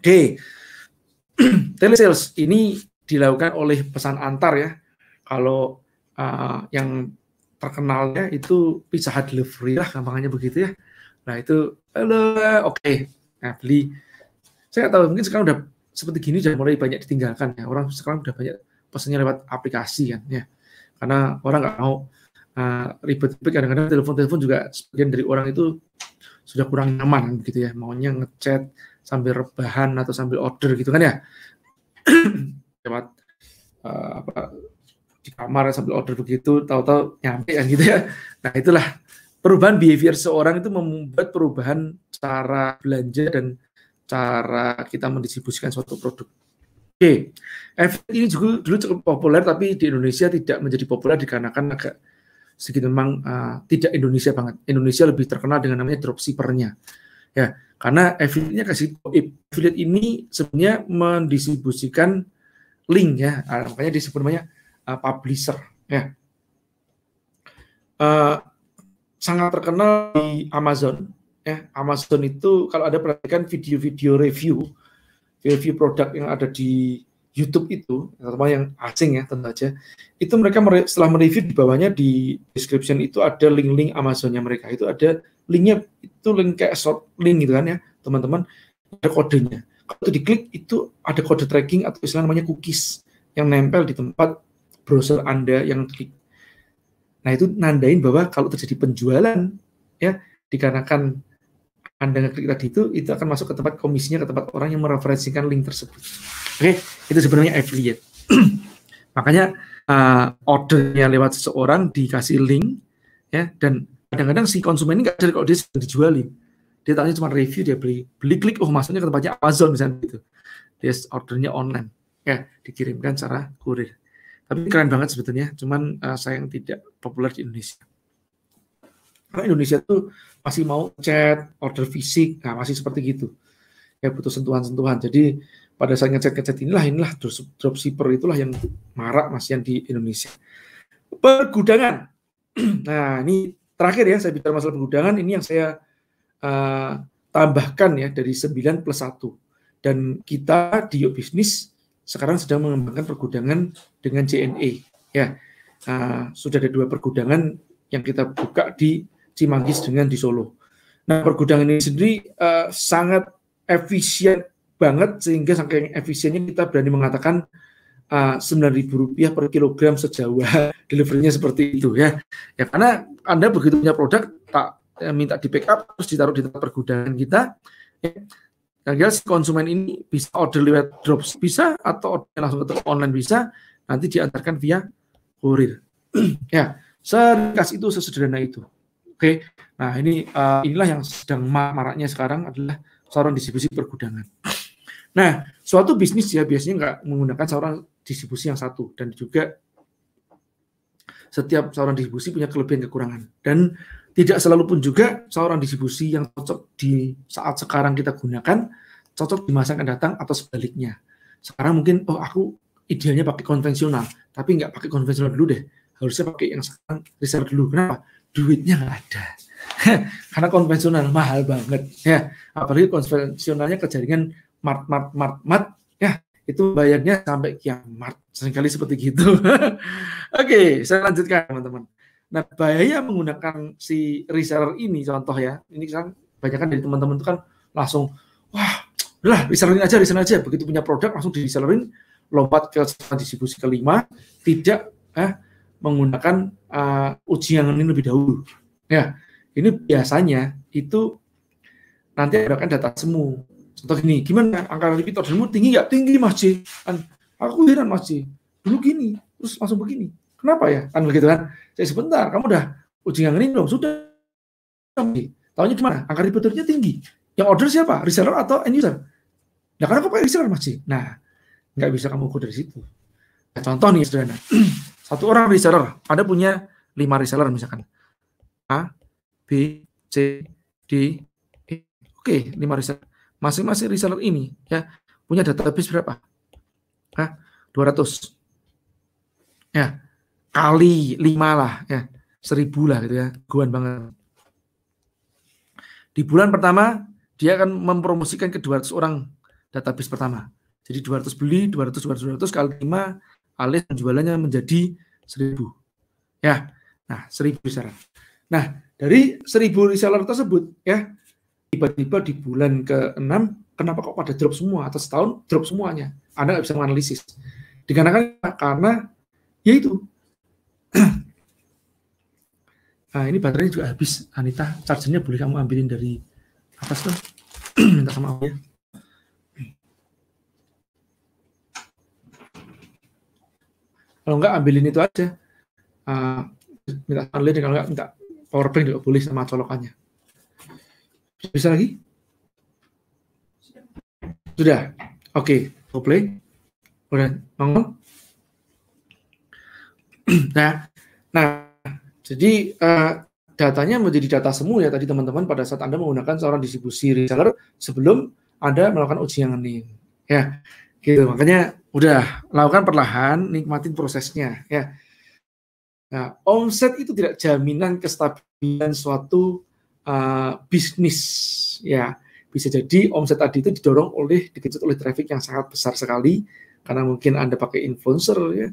[SPEAKER 1] Oke. Okay. [clears throat] Telesales ini dilakukan oleh pesan antar ya. Kalau uh, yang terkenalnya itu Pizza Hut delivery lah gampangnya begitu ya. Nah itu halo oke okay. nah, beli. Saya tahu mungkin sekarang udah seperti gini sudah mulai banyak ditinggalkan ya. Orang sekarang sudah banyak pesannya lewat aplikasi kan ya. Karena orang nggak mau ribet eh, ribet-ribet kadang-kadang telepon-telepon juga sebagian dari orang itu sudah kurang nyaman gitu ya. Maunya ngechat sambil rebahan atau sambil order gitu kan ya. [clears throat] lewat uh, apa di kamar sambil order begitu tahu-tahu nyampe kan gitu ya. Nah, itulah perubahan behavior seorang itu membuat perubahan cara belanja dan cara kita mendistribusikan suatu produk. Oke, okay. ini juga dulu cukup populer tapi di Indonesia tidak menjadi populer dikarenakan agak sedikit memang uh, tidak Indonesia banget. Indonesia lebih terkenal dengan namanya dropshippernya. Ya, karena affiliate-nya kasih affiliate ini sebenarnya mendistribusikan link ya, eh, makanya disebut namanya uh, publisher ya. Uh, sangat terkenal di Amazon ya Amazon itu kalau ada perhatikan video-video review review produk yang ada di YouTube itu terutama yang asing ya tentu saja itu mereka setelah mereview di bawahnya di description itu ada link-link Amazonnya mereka itu ada linknya itu link kayak short link gitu kan ya teman-teman ada kodenya kalau itu diklik itu ada kode tracking atau istilah namanya cookies yang nempel di tempat browser Anda yang klik. Nah itu nandain bahwa kalau terjadi penjualan ya dikarenakan anda ngeklik tadi itu, itu akan masuk ke tempat komisinya, ke tempat orang yang mereferensikan link tersebut. Oke, okay? itu sebenarnya affiliate. [clears throat] Makanya uh, ordernya lewat seseorang dikasih link, ya, dan kadang-kadang si konsumen ini nggak jadi kalau dia dijualin. Dia tanya cuma review, dia beli, beli klik, oh masuknya ke tempatnya Amazon misalnya gitu. Dia ordernya online, ya, dikirimkan secara kurir. Tapi keren banget sebetulnya, cuman uh, sayang tidak populer di Indonesia. Karena Indonesia tuh masih mau chat, order fisik, nah masih seperti gitu. Ya butuh sentuhan-sentuhan. Jadi pada saat ngechat-ngechat inilah, inilah dropshipper itulah yang marak masih yang di Indonesia. Pergudangan. [clears throat] Nah ini terakhir ya saya bicara masalah pergudangan, ini yang saya uh, tambahkan ya dari 9 plus 1. Dan kita di Yo Business sekarang sedang mengembangkan pergudangan dengan JNE. Ya, uh, sudah ada dua pergudangan yang kita buka di Cimanggis dengan di Solo. Nah, pergudangan ini sendiri uh, sangat efisien banget sehingga saking efisiennya kita berani mengatakan Rp9.000 uh, ribu rupiah per kilogram sejauh [laughs] deliverynya seperti itu ya. Ya karena Anda begitu punya produk tak ya, minta di backup up terus ditaruh di tempat pergudangan kita. Ya. Dan jelas konsumen ini bisa order lewat drops bisa atau order langsung ke online bisa nanti diantarkan via kurir. [clears throat] ya, seringkas itu sesederhana itu. Oke, nah ini uh, inilah yang sedang maraknya sekarang adalah saluran distribusi pergudangan. Nah, suatu bisnis ya biasanya nggak menggunakan saluran distribusi yang satu dan juga setiap saluran distribusi punya kelebihan kekurangan dan tidak selalu pun juga saluran distribusi yang cocok di saat sekarang kita gunakan cocok di masa akan datang atau sebaliknya. Sekarang mungkin oh aku idealnya pakai konvensional, tapi nggak pakai konvensional dulu deh. Harusnya pakai yang sekarang riset dulu. Kenapa? duitnya nggak ada [laughs] karena konvensional mahal banget ya apalagi konvensionalnya ke jaringan mart mart mart mart ya itu bayarnya sampai kiamat seringkali seperti gitu [laughs] oke okay, saya lanjutkan teman-teman nah bahaya menggunakan si reseller ini contoh ya ini kan banyak kan dari teman-teman itu kan langsung wah lah resellerin aja reseller aja begitu punya produk langsung di resellerin lompat ke distribusi kelima tidak eh menggunakan uh, ujian ini lebih dahulu. Ya, ini biasanya itu nanti akan data semu. Contoh gini, gimana kan angka repeater semu tinggi nggak? Tinggi masih. Kan, aku heran masih. Dulu gini, terus langsung begini. Kenapa ya? Kan begitu kan? Saya sebentar, kamu udah uji ini belum? Sudah. Tahunya gimana? Angka repeaternya tinggi. Yang order siapa? Reseller atau end user? Nah, karena aku pakai reseller masih. Nah, nggak bisa kamu ukur dari situ. Nah, contoh nih sederhana. [clears throat] Satu orang reseller, Anda punya lima reseller misalkan. A, B, C, D, E. Oke, okay, lima reseller. Masing-masing reseller ini ya punya database berapa? Hah? 200. Ya, kali lima lah ya, seribu lah gitu ya, guan banget. Di bulan pertama dia akan mempromosikan ke 200 orang database pertama. Jadi 200 beli, 200, 200, 200 kali 5 alias penjualannya menjadi seribu. Ya, nah seribu reseller. Nah dari seribu reseller tersebut ya tiba-tiba di bulan ke-6 kenapa kok pada drop semua atau setahun drop semuanya? Anda nggak bisa menganalisis. Dikarenakan karena yaitu [clears throat] nah, ini baterainya juga habis Anita chargernya boleh kamu ambilin dari atas tuh [clears throat] minta sama aku ya Kalau enggak ambilin itu aja. Uh, minta kalau enggak minta power bank juga boleh sama colokannya. Bisa lagi? Sudah. Oke, okay. play. Kemudian bangun [clears throat] nah, nah, jadi uh, datanya menjadi data semua ya tadi teman-teman pada saat Anda menggunakan seorang distribusi reseller sebelum Anda melakukan uji yang ini Ya. Gitu. Makanya udah lakukan perlahan, nikmatin prosesnya ya. Nah, omset itu tidak jaminan kestabilan suatu uh, bisnis ya. Bisa jadi omset tadi itu didorong oleh dikejut oleh traffic yang sangat besar sekali karena mungkin Anda pakai influencer ya.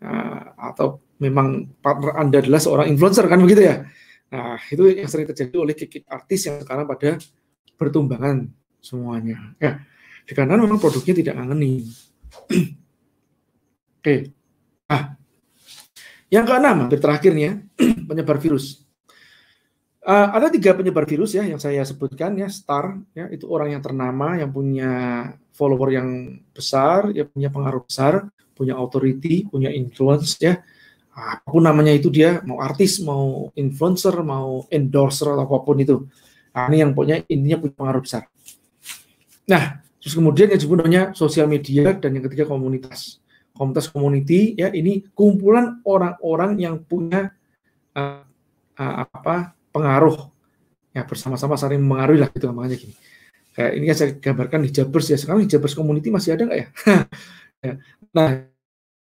[SPEAKER 1] Uh, atau memang partner Anda adalah seorang influencer kan begitu ya. Nah, itu yang sering terjadi oleh kikik artis yang sekarang pada pertumbangan semuanya. Ya. Dikarenakan memang produknya tidak ngangenin. [clears throat] Oke. Okay. Ah. Yang keenam, hampir terakhirnya [clears throat] penyebar virus. Uh, ada tiga penyebar virus ya yang saya sebutkan ya star ya itu orang yang ternama yang punya follower yang besar ya punya pengaruh besar punya authority punya influence ya ah, apapun namanya itu dia mau artis mau influencer mau endorser atau apapun itu nah, ini yang punya ininya punya pengaruh besar nah Terus kemudian yang disebut namanya sosial media dan yang ketiga komunitas. Komunitas community ya ini kumpulan orang-orang yang punya uh, uh, apa pengaruh ya bersama-sama saling mengaruhi lah gitu namanya gini. Kayak ini kan saya gambarkan hijabers ya sekarang hijabers community masih ada nggak ya? [laughs] ya? nah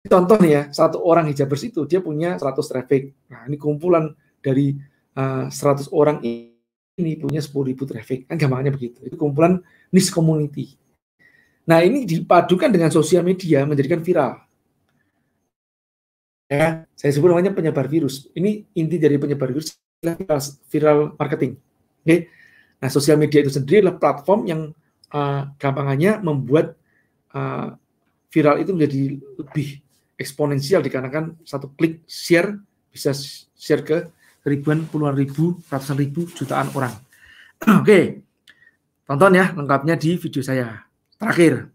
[SPEAKER 1] contoh nih ya satu orang hijabers itu dia punya 100 traffic. Nah ini kumpulan dari uh, eh, 100 orang ini punya 10.000 traffic kan gampangnya begitu itu kumpulan niche community Nah ini dipadukan dengan sosial media menjadikan viral. Ya, saya sebut namanya penyebar virus. Ini inti dari penyebar virus viral, viral marketing. Oke. Nah, sosial media itu sendiri adalah platform yang uh, gampangannya membuat uh, viral itu menjadi lebih eksponensial dikarenakan satu klik share bisa share ke ribuan, puluhan ribu, ratusan ribu, jutaan orang. [clears throat] Oke, okay. tonton ya lengkapnya di video saya. Terakhir,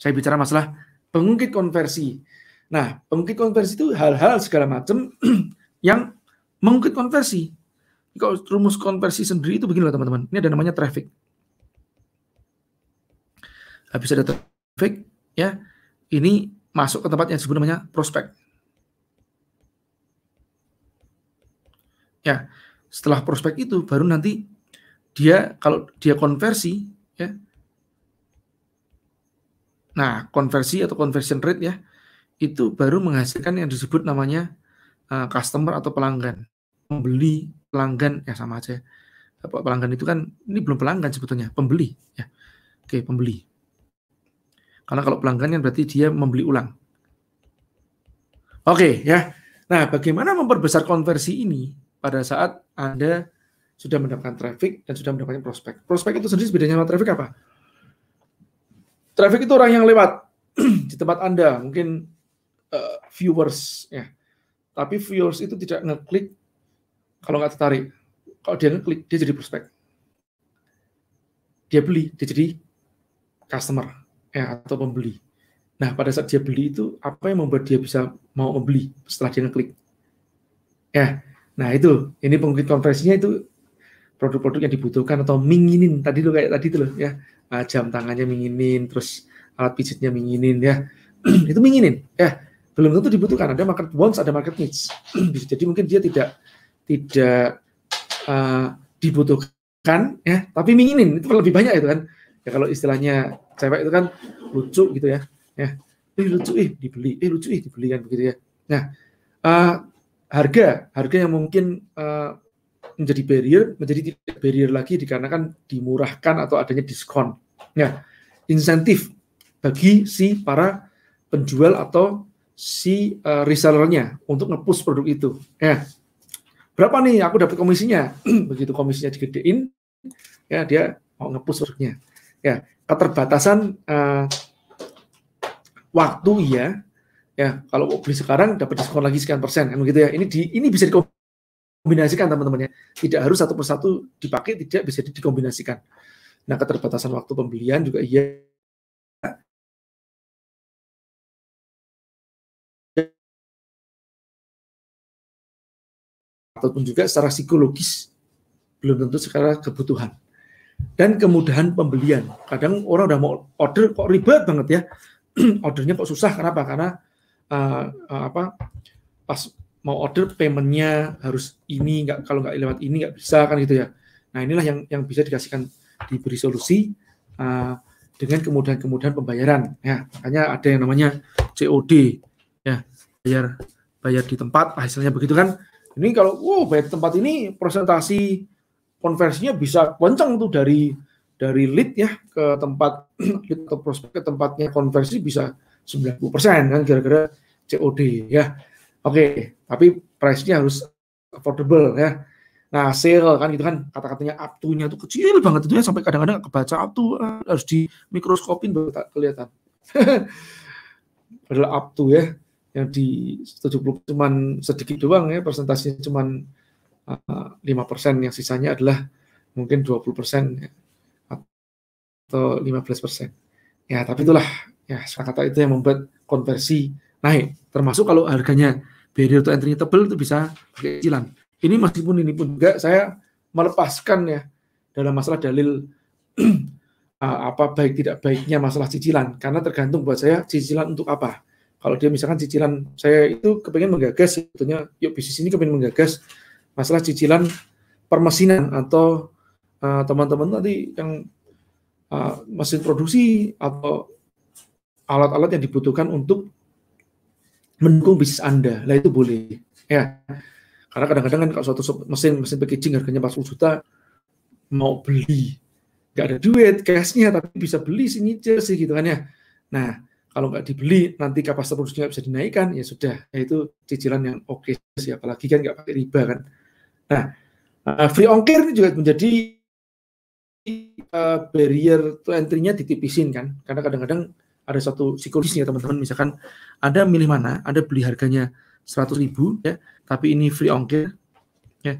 [SPEAKER 1] saya bicara masalah pengungkit konversi. Nah, pengungkit konversi itu hal-hal segala macam [clears throat] yang mengungkit konversi. Kalau rumus konversi sendiri itu begini loh teman-teman. Ini ada namanya traffic. Habis ada traffic, ya, ini masuk ke tempat yang disebut namanya prospek. Ya, setelah prospek itu baru nanti dia kalau dia konversi, ya, Nah, konversi atau conversion rate ya, itu baru menghasilkan yang disebut namanya uh, customer atau pelanggan. Pembeli, pelanggan, ya sama aja. Pelanggan itu kan, ini belum pelanggan sebetulnya, pembeli. ya Oke, pembeli. Karena kalau pelanggan yang berarti dia membeli ulang. Oke, ya. Nah, bagaimana memperbesar konversi ini pada saat Anda sudah mendapatkan traffic dan sudah mendapatkan prospek? Prospek itu sendiri bedanya sama traffic apa? Traffic itu orang yang lewat [clears throat] di tempat Anda, mungkin uh, viewers ya. Tapi viewers itu tidak ngeklik kalau nggak tertarik. Kalau dia ngeklik, dia jadi prospek. Dia beli, dia jadi customer ya atau pembeli. Nah, pada saat dia beli itu apa yang membuat dia bisa mau membeli setelah dia ngeklik? Ya. Nah, itu ini pengungkit konversinya itu produk-produk yang dibutuhkan atau minginin tadi lo kayak tadi itu loh ya uh, jam tangannya minginin, terus alat pijatnya minginin ya. [clears throat] itu minginin ya. Belum tentu dibutuhkan. Ada market wants, ada market needs. [clears throat] Jadi mungkin dia tidak tidak uh, dibutuhkan ya, tapi minginin itu lebih banyak itu kan. Ya kalau istilahnya cewek itu kan lucu gitu ya. Ya. Eh lucu eh dibeli, eh lucu eh dibeli kan begitu ya. Nah, uh, harga harga yang mungkin uh, menjadi barrier, menjadi tidak barrier lagi dikarenakan dimurahkan atau adanya diskon. Nah, insentif bagi si para penjual atau si uh, resellernya untuk ngepush produk itu. Ya, berapa nih aku dapat komisinya? [clears throat] Begitu komisinya digedein, ya dia mau ngepush produknya. Ya, keterbatasan uh, waktu ya, ya kalau beli sekarang dapat diskon lagi sekian persen, kan begitu ya. Ini di ini bisa di kombinasikan teman-teman ya. Tidak harus satu persatu dipakai, tidak bisa dikombinasikan. Nah, keterbatasan waktu pembelian juga
[SPEAKER 2] iya. Ataupun juga secara psikologis,
[SPEAKER 1] belum tentu secara kebutuhan. Dan kemudahan pembelian. Kadang orang udah mau order kok ribet banget ya. [clears throat] Ordernya kok susah, kenapa? Karena uh, uh, apa pas mau order paymentnya harus ini nggak kalau nggak lewat ini nggak bisa kan gitu ya nah inilah yang yang bisa dikasihkan diberi solusi uh, dengan kemudahan-kemudahan pembayaran ya makanya ada yang namanya COD ya bayar bayar di tempat hasilnya ah, begitu kan ini kalau wow bayar di tempat ini presentasi konversinya bisa kencang tuh dari dari lead ya ke tempat [clears throat] lead atau prospek ke tempatnya konversi bisa 90% kan gara-gara COD ya Oke, okay, tapi price-nya harus affordable ya. Nah, sale kan gitu kan kata-katanya up to-nya kecil banget itu ya sampai kadang-kadang kebaca up to eh, harus di mikroskopin baru tak kelihatan. [laughs] Padahal up to ya yang di 70 cuman sedikit doang ya persentasenya cuma eh, lima persen yang sisanya adalah mungkin 20 persen ya, atau 15 persen. Ya, tapi itulah ya kata itu yang membuat konversi naik. Termasuk kalau harganya barrier to entry tebel itu bisa pakai cicilan. Ini meskipun ini pun juga saya melepaskan ya dalam masalah dalil [clears throat] ah, apa baik tidak baiknya masalah cicilan karena tergantung buat saya cicilan untuk apa. Kalau dia misalkan cicilan saya itu kepengen menggagas sebetulnya yuk bisnis ini kepengen menggagas masalah cicilan permesinan atau ah, teman-teman uh, nanti yang uh, mesin produksi atau alat-alat yang dibutuhkan untuk mendukung bisnis Anda. Lah itu boleh. Ya. Karena kadang-kadang kan kalau suatu mesin mesin packaging harganya 40 juta mau beli nggak ada duit cashnya tapi bisa beli sini sih gitu kan ya. Nah kalau nggak dibeli nanti kapasitas produksinya nggak bisa dinaikkan ya sudah nah, itu cicilan yang oke okay sih apalagi kan nggak pakai riba kan. Nah eh, free ongkir ini juga menjadi eh, barrier to entry-nya ditipisin kan karena kadang-kadang ada satu psikologisnya teman-teman misalkan ada milih mana Anda beli harganya 100 ribu ya tapi ini free ongkir ya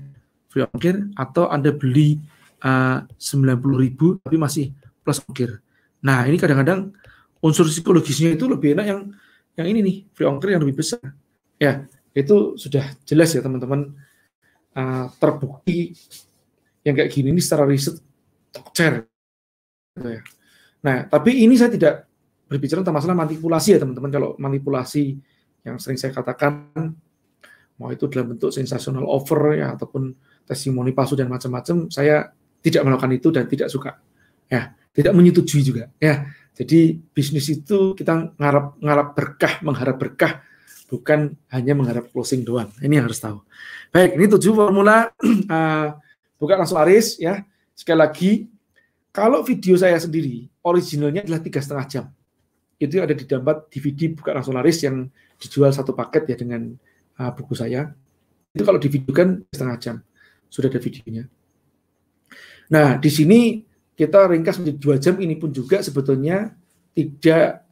[SPEAKER 1] free ongkir atau Anda beli eh, uh, 90 ribu tapi masih plus ongkir nah ini kadang-kadang unsur psikologisnya itu lebih enak yang yang ini nih free ongkir yang lebih besar ya itu sudah jelas ya teman-teman uh, terbukti yang kayak gini ini secara riset dokter. Nah, tapi ini saya tidak berbicara tentang masalah manipulasi ya teman-teman. Kalau manipulasi yang sering saya katakan, mau itu dalam bentuk sensasional offer ya ataupun testimoni palsu dan macam-macam, saya tidak melakukan itu dan tidak suka. Ya, tidak menyetujui juga. Ya, jadi bisnis itu kita ngarap ngarap berkah, mengharap berkah, bukan hanya mengharap closing doang. Ini yang harus tahu. Baik, ini tujuh formula. bukan [clears throat] ah, buka langsung Aris ya. Sekali lagi, kalau video saya sendiri originalnya adalah tiga setengah jam itu ada di dapat DVD buka nasionalis yang dijual satu paket ya dengan uh, buku saya. Itu kalau kan setengah jam sudah ada videonya. Nah di sini kita ringkas menjadi dua jam ini pun juga sebetulnya tidak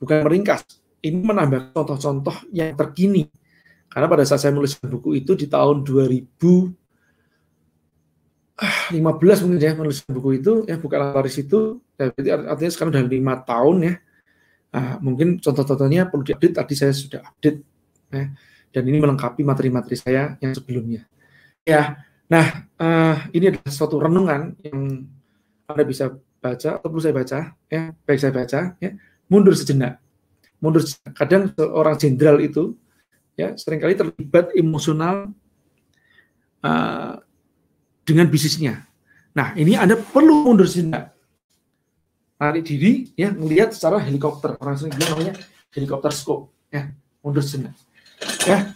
[SPEAKER 1] bukan meringkas, ini menambah contoh-contoh yang terkini. Karena pada saat saya menulis buku itu di tahun 2000 ah, mungkin ya menulis buku itu ya bukan laris itu ya, artinya sekarang sudah lima tahun ya Uh, mungkin contoh-contohnya perlu diupdate, tadi saya sudah update. Ya. Dan ini melengkapi materi-materi saya yang sebelumnya. Ya, nah uh, ini adalah suatu renungan yang Anda bisa baca atau perlu saya baca, ya, baik saya baca, ya, mundur sejenak. Mundur sejenak. Kadang seorang jenderal itu ya seringkali terlibat emosional uh, dengan bisnisnya. Nah, ini Anda perlu mundur sejenak tarik diri ya melihat secara helikopter orang sering bilang namanya helikopter scope ya mundur sejenak ya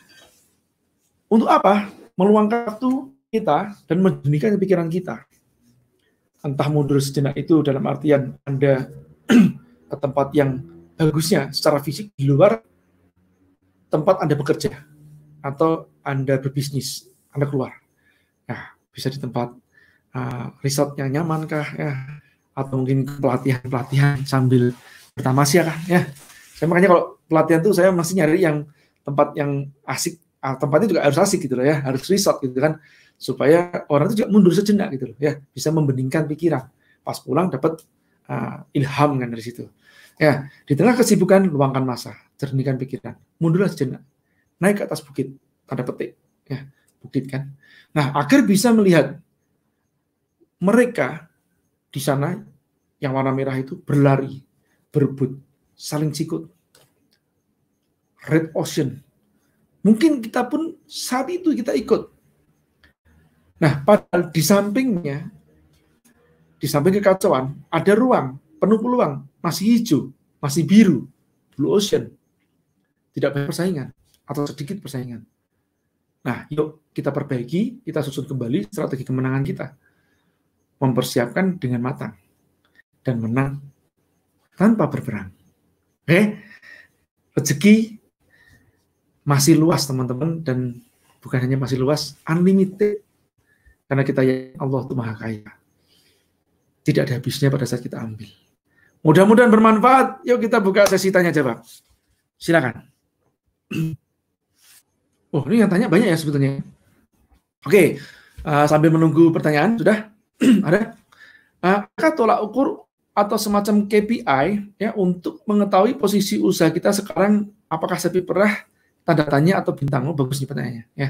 [SPEAKER 1] untuk apa meluangkan waktu kita dan menjernihkan pikiran kita entah mundur sejenak itu dalam artian anda [clears throat] ke tempat yang bagusnya secara fisik di luar tempat anda bekerja atau anda berbisnis anda keluar ya bisa di tempat uh, ah, resort yang nyaman kah ya atau mungkin pelatihan-pelatihan sambil bertamasya kan ya. Saya makanya kalau pelatihan tuh saya masih nyari yang tempat yang asik, ah, tempatnya juga harus asik gitu loh ya, harus resort gitu kan supaya orang itu juga mundur sejenak gitu loh ya, bisa membeningkan pikiran. Pas pulang dapat uh, ilham kan dari situ. Ya, di tengah kesibukan luangkan masa, jernihkan pikiran, mundurlah sejenak. Naik ke atas bukit, tanda petik ya, bukit kan. Nah, agar bisa melihat mereka di sana yang warna merah itu berlari, berebut, saling sikut. Red Ocean. Mungkin kita pun saat itu kita ikut. Nah, padahal di sampingnya, di samping kekacauan, ada ruang, penuh peluang, masih hijau, masih biru, blue ocean. Tidak banyak persaingan, atau sedikit persaingan. Nah, yuk kita perbaiki, kita susun kembali strategi kemenangan kita mempersiapkan dengan matang dan menang tanpa berperang. Oke, eh, rezeki masih luas teman-teman dan bukan hanya masih luas, unlimited karena kita yang Allah itu maha kaya. Tidak ada habisnya pada saat kita ambil. Mudah-mudahan bermanfaat. Yuk kita buka sesi tanya jawab. Silakan. [clears throat] Oh, ini yang tanya banyak ya sebetulnya. Oke, uh, sambil menunggu pertanyaan sudah. [clears throat] ada uh, tolak ukur atau semacam KPI ya untuk mengetahui posisi usaha kita sekarang apakah sepi perah tanda tanya atau bintang oh bagus nih pertanyaannya ya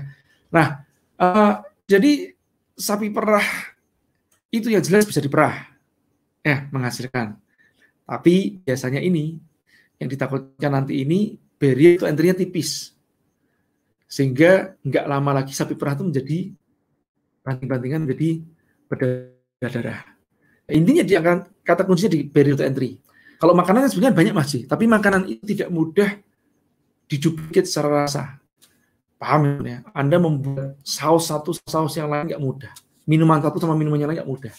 [SPEAKER 1] nah uh, jadi sapi perah itu yang jelas bisa diperah ya menghasilkan tapi biasanya ini yang ditakutkan nanti ini beri itu nya tipis sehingga nggak lama lagi sapi perah itu menjadi banting-bantingan menjadi berdarah-darah. Intinya dia akan kata kuncinya di barrier to entry. Kalau makanan sebenarnya banyak masih, tapi makanan itu tidak mudah dicubit secara rasa. Paham ya? Anda membuat saus satu saus yang lain nggak mudah. Minuman satu sama minumannya yang lain nggak mudah.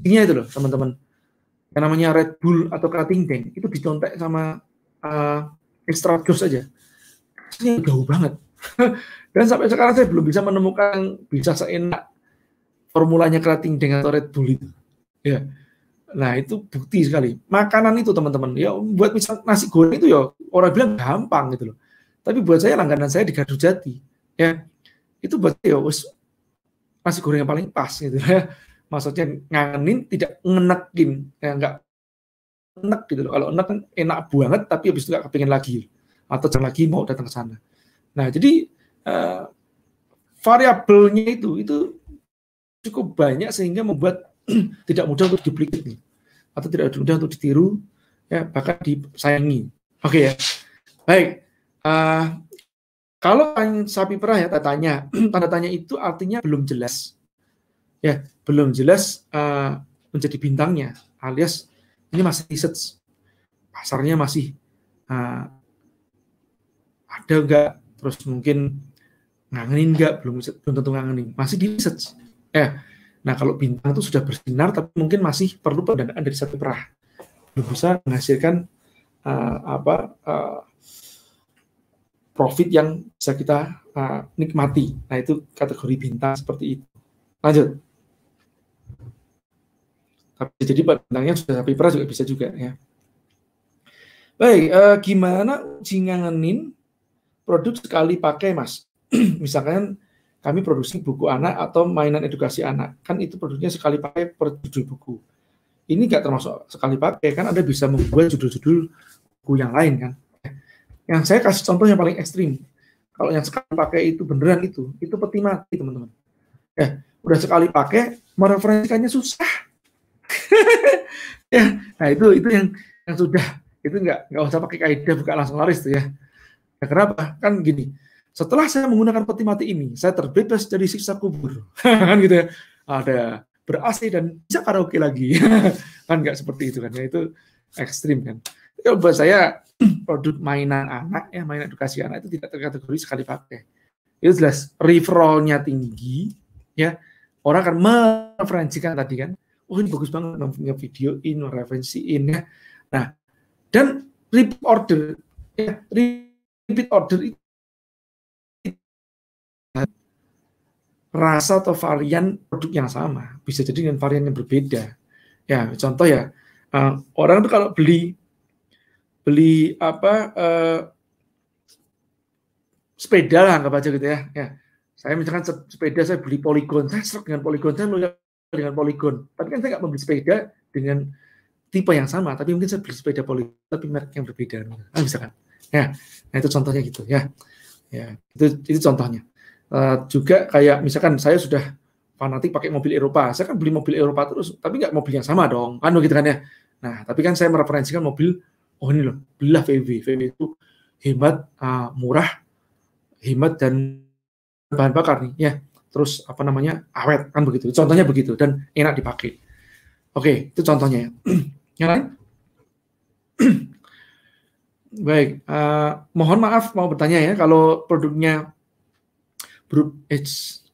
[SPEAKER 1] Intinya itu loh teman-teman. Yang namanya Red Bull atau Cutting Tank itu dicontek sama uh, extra juice aja. Ini jauh banget. [laughs] Dan sampai sekarang saya belum bisa menemukan bisa seenak formulanya kerating dengan Red Bull itu. Ya. Nah, itu bukti sekali. Makanan itu teman-teman, ya buat misal nasi goreng itu ya orang bilang gampang gitu loh. Tapi buat saya langganan saya di Gardu Jati, ya. Itu buat saya us, ya, nasi goreng yang paling pas gitu [laughs] ya. Maksudnya ngangenin tidak ngenekin, ya enggak enak gitu loh. Kalau enak kan enak banget tapi habis itu nggak kepingin lagi atau jangan lagi mau datang ke sana. Nah, jadi uh, variabelnya itu itu cukup banyak sehingga membuat [clears throat] tidak mudah untuk duplikasi atau tidak mudah untuk ditiru ya bahkan disayangi oke okay, ya baik uh, kalau sapi perah ya tanda tanya [clears throat] tanda tanya itu artinya belum jelas ya belum jelas uh, menjadi bintangnya alias ini masih research pasarnya masih uh, ada enggak, terus mungkin ngangenin enggak belum belum tentu ngangenin masih di research Ya, nah kalau bintang itu sudah bersinar tapi mungkin masih perlu pendanaan dari satu perah. Belum bisa menghasilkan uh, apa uh, profit yang bisa kita uh, nikmati. Nah, itu kategori bintang seperti itu. Lanjut. Tapi jadi yang sudah sampai perah juga bisa juga ya. Baik, uh, gimana uji produk sekali pakai, Mas? [clears throat] Misalkan kami produksi buku anak atau mainan edukasi anak. Kan itu produknya sekali pakai per judul buku. Ini nggak termasuk sekali pakai, kan Anda bisa membuat judul-judul buku yang lain kan. Yang saya kasih contoh yang paling ekstrim. Kalau yang sekali pakai itu beneran itu, itu peti mati teman-teman. Ya, udah sekali pakai, mereferensikannya susah. [laughs] ya, nah itu itu yang yang sudah itu nggak nggak usah pakai kaidah buka langsung laris tuh ya. ya. Kenapa? Kan gini, setelah saya menggunakan peti mati ini, saya terbebas dari siksa kubur. kan [laughs] gitu ya. Ada berasli dan bisa karaoke lagi. [laughs] kan nggak seperti itu kan ya. Itu ekstrim kan. Ya, buat saya [clears throat] produk mainan anak ya mainan edukasi anak itu tidak terkategori sekali pakai. Itu jelas referralnya tinggi ya. Orang akan mereferensikan tadi kan. Oh ini bagus banget punya video ini referensi ya. Nah dan repeat order ya, repeat order itu rasa atau varian produk yang sama bisa jadi dengan varian yang berbeda ya contoh ya uh, orang itu kalau beli beli apa uh, sepeda lah nggak aja gitu ya ya saya misalkan sepeda saya beli poligon saya serak dengan poligon saya melihat dengan poligon tapi kan saya nggak membeli sepeda dengan tipe yang sama tapi mungkin saya beli sepeda poligon tapi merek yang berbeda nah, misalkan ya nah itu contohnya gitu ya ya itu itu contohnya uh, juga kayak misalkan saya sudah fanatik pakai mobil Eropa, saya kan beli mobil Eropa terus, tapi nggak mobil yang sama dong, kan begitu kan ya. Nah, tapi kan saya mereferensikan mobil, oh ini loh, belah VW, VW itu hemat, uh, murah, hemat dan bahan bakar nih, ya. Terus apa namanya awet kan begitu. Contohnya begitu dan enak dipakai. Oke, itu contohnya. ya [clears throat] lain? [clears throat] Baik, uh, mohon maaf mau bertanya ya kalau produknya Berupa, eh,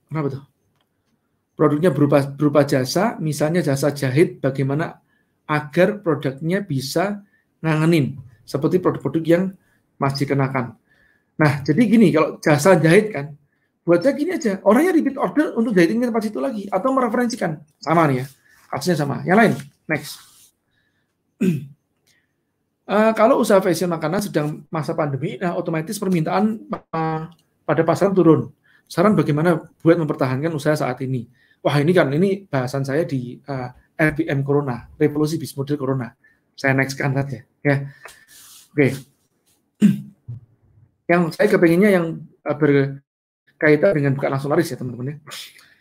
[SPEAKER 1] kenapa tuh? Produknya berupa, berupa jasa, misalnya jasa jahit, bagaimana agar produknya bisa nanganin seperti produk-produk yang masih kenakan. Nah, jadi gini, kalau jasa jahit kan, buatnya gini aja, orangnya repeat order untuk jahitin tempat situ lagi, atau mereferensikan. Sama nih ya, kasusnya sama. Yang lain, next. uh, [clears throat] kalau usaha fashion makanan sedang masa pandemi, nah otomatis permintaan uh, pada pasaran turun saran bagaimana buat mempertahankan usaha saat ini. Wah ini kan ini bahasan saya di uh, eh, RBM Corona, revolusi Bisnis model Corona. Saya next kan ya. Oke. Okay. [clears throat] Yang saya kepenginnya yang uh, berkaitan dengan buka langsung laris ya teman-teman ya.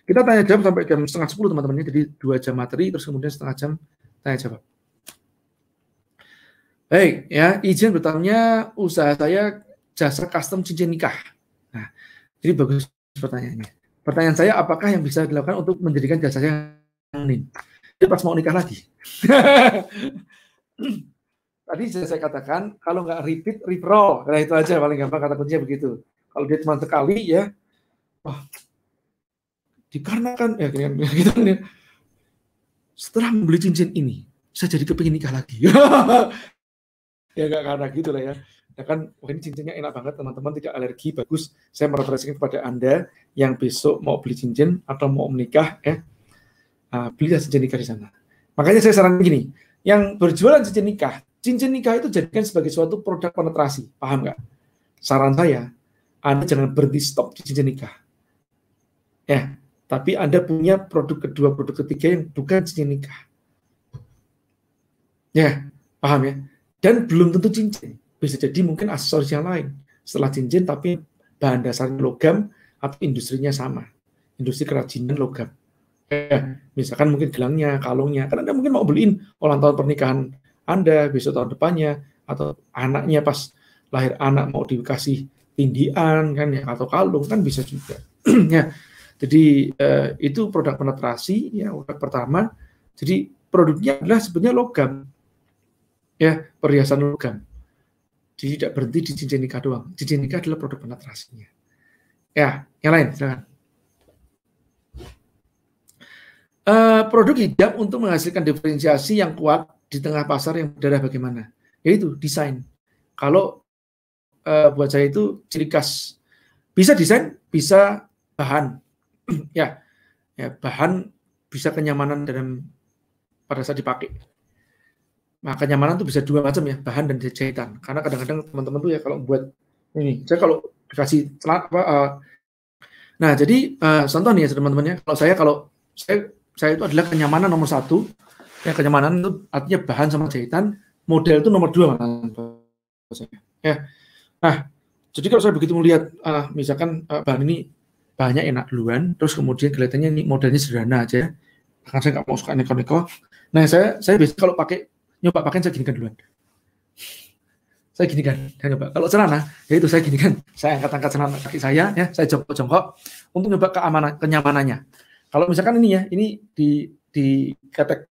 [SPEAKER 1] Kita tanya jam sampai jam setengah sepuluh teman-teman ya. Jadi dua jam materi terus kemudian setengah jam tanya jawab. Baik ya, izin bertanya usaha saya jasa custom cincin nikah. Nah, jadi bagus pertanyaannya. Pertanyaan saya, apakah yang bisa dilakukan untuk menjadikan jasa saya nih? Dia pas mau nikah lagi. [laughs] Tadi sudah saya katakan, kalau nggak repeat, referral. Karena itu aja paling gampang kata kuncinya begitu. Kalau dia cuma sekali ya, wah, dikarenakan, ya gini, gitu, gini. Gitu, gitu. Setelah membeli cincin ini, saya jadi kepingin nikah lagi. [laughs] ya nggak karena gitu lah ya ya kan oh, ini cincinnya enak banget teman-teman tidak alergi bagus saya merekomendasikan kepada anda yang besok mau beli cincin atau mau menikah ya uh, belilah cincin nikah di sana makanya saya saran gini yang berjualan cincin nikah cincin nikah itu jadikan sebagai suatu produk penetrasi paham nggak saran saya anda jangan berhenti stop di cincin nikah ya tapi anda punya produk kedua produk ketiga yang bukan cincin nikah ya paham ya dan belum tentu cincin bisa jadi mungkin aksesoris yang lain setelah cincin tapi bahan dasarnya logam atau industrinya sama industri kerajinan logam ya, misalkan mungkin gelangnya kalungnya karena anda mungkin mau beliin ulang tahun pernikahan anda besok tahun depannya atau anaknya pas lahir anak mau dikasih tindian kan ya atau kalung kan bisa juga [clears throat] ya jadi eh, itu produk penetrasi ya produk pertama jadi produknya adalah sebenarnya logam ya perhiasan logam jadi tidak berhenti di cincin nikah doang. Cincin nikah adalah produk penetrasinya. Ya, yang lain silakan. Uh, produk hijab untuk menghasilkan diferensiasi yang kuat di tengah pasar yang berdarah bagaimana? Yaitu desain. Kalau uh, buat saya itu ciri khas. Bisa desain, bisa bahan. [clears throat] ya, ya bahan bisa kenyamanan dalam pada saat dipakai maka nah, kenyamanan tuh bisa dua macam ya bahan dan jahitan karena kadang-kadang teman-teman tuh ya kalau buat ini saya kalau dikasih celana apa uh, nah jadi uh, contoh nih ya teman-teman ya kalau saya kalau saya saya itu adalah kenyamanan nomor satu ya kenyamanan itu artinya bahan sama jahitan model itu nomor dua ya nah jadi kalau saya begitu melihat uh, misalkan uh, bahan ini banyak enak duluan terus kemudian kelihatannya ini modelnya sederhana aja karena saya nggak mau suka neko-neko nah saya saya biasanya kalau pakai nyoba pakaian saya gini kan duluan saya gini kan, saya nyoba kalau celana ya itu saya kan, saya angkat-angkat celana kaki saya ya saya jongkok-jongkok untuk nyoba keamanan kenyamanannya kalau misalkan ini ya ini di di ketek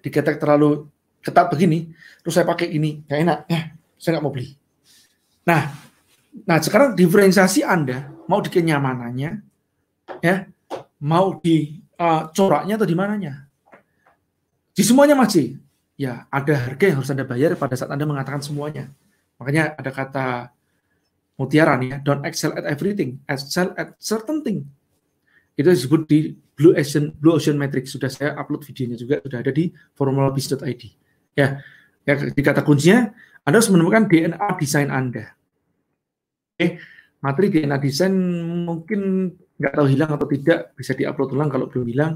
[SPEAKER 1] di ketek terlalu ketat begini terus saya pakai ini nggak enak ya saya nggak mau beli nah nah sekarang diferensiasi anda mau di kenyamanannya ya mau di Eh, coraknya atau di mananya? Di semuanya masih. Ya, ada harga yang harus Anda bayar pada saat Anda mengatakan semuanya. Makanya ada kata mutiara nih ya, don't excel at everything, excel at certain thing. Itu disebut di Blue Ocean Blue Ocean Matrix. Sudah saya upload videonya juga, sudah ada di formulabis.id. Ya, ya di kata kuncinya, Anda harus menemukan DNA desain Anda. Oke, materi DNA desain mungkin nggak tahu hilang atau tidak bisa diupload ulang kalau belum hilang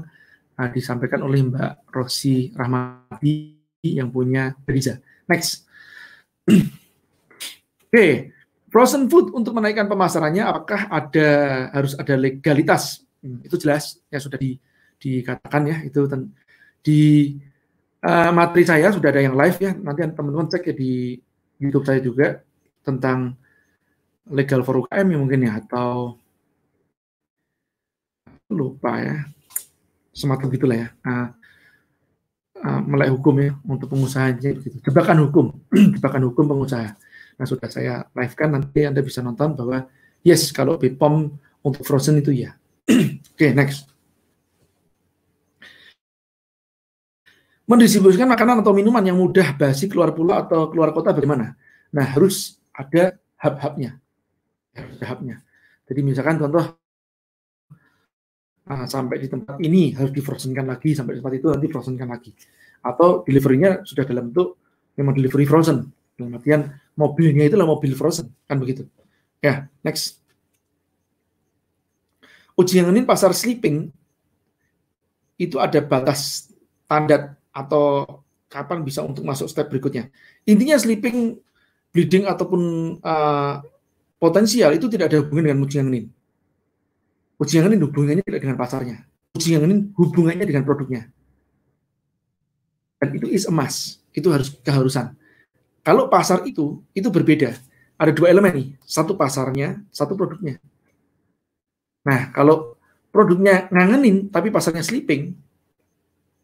[SPEAKER 1] uh, disampaikan oleh Mbak Rosi Rahmati yang punya Riza. Next. [clears throat] Oke, okay. frozen food untuk menaikkan pemasarannya apakah ada harus ada legalitas? Hmm, itu jelas ya sudah di, dikatakan ya itu ten, di uh, materi saya sudah ada yang live ya nanti teman-teman cek ya di YouTube saya juga tentang legal for UKM ya mungkin ya atau lupa ya semacam gitulah ya uh, uh, melek hukum ya untuk pengusaha aja begitu jebakan hukum [clears throat] jebakan hukum pengusaha nah sudah saya live kan nanti anda bisa nonton bahwa yes kalau BPOM untuk frozen itu ya [clears throat] oke okay, next mendistribusikan makanan atau minuman yang mudah basi keluar pulau atau keluar kota bagaimana? Nah harus ada hub-hubnya, ya, ada hubnya. Jadi misalkan contoh nah, sampai di tempat ini harus di frozenkan lagi sampai di tempat itu nanti frozenkan lagi atau deliverynya sudah dalam bentuk memang delivery frozen dalam artian mobilnya itulah mobil frozen kan begitu ya next uji ini pasar sleeping itu ada batas standar atau kapan bisa untuk masuk step berikutnya intinya sleeping bleeding ataupun uh, potensial itu tidak ada hubungan dengan uji ini Uji yang ini hubungannya tidak dengan pasarnya. Uji yang ini hubungannya dengan produknya. Dan itu is emas. Itu harus keharusan. Kalau pasar itu, itu berbeda. Ada dua elemen nih. Satu pasarnya, satu produknya. Nah, kalau produknya ngangenin, tapi pasarnya sleeping,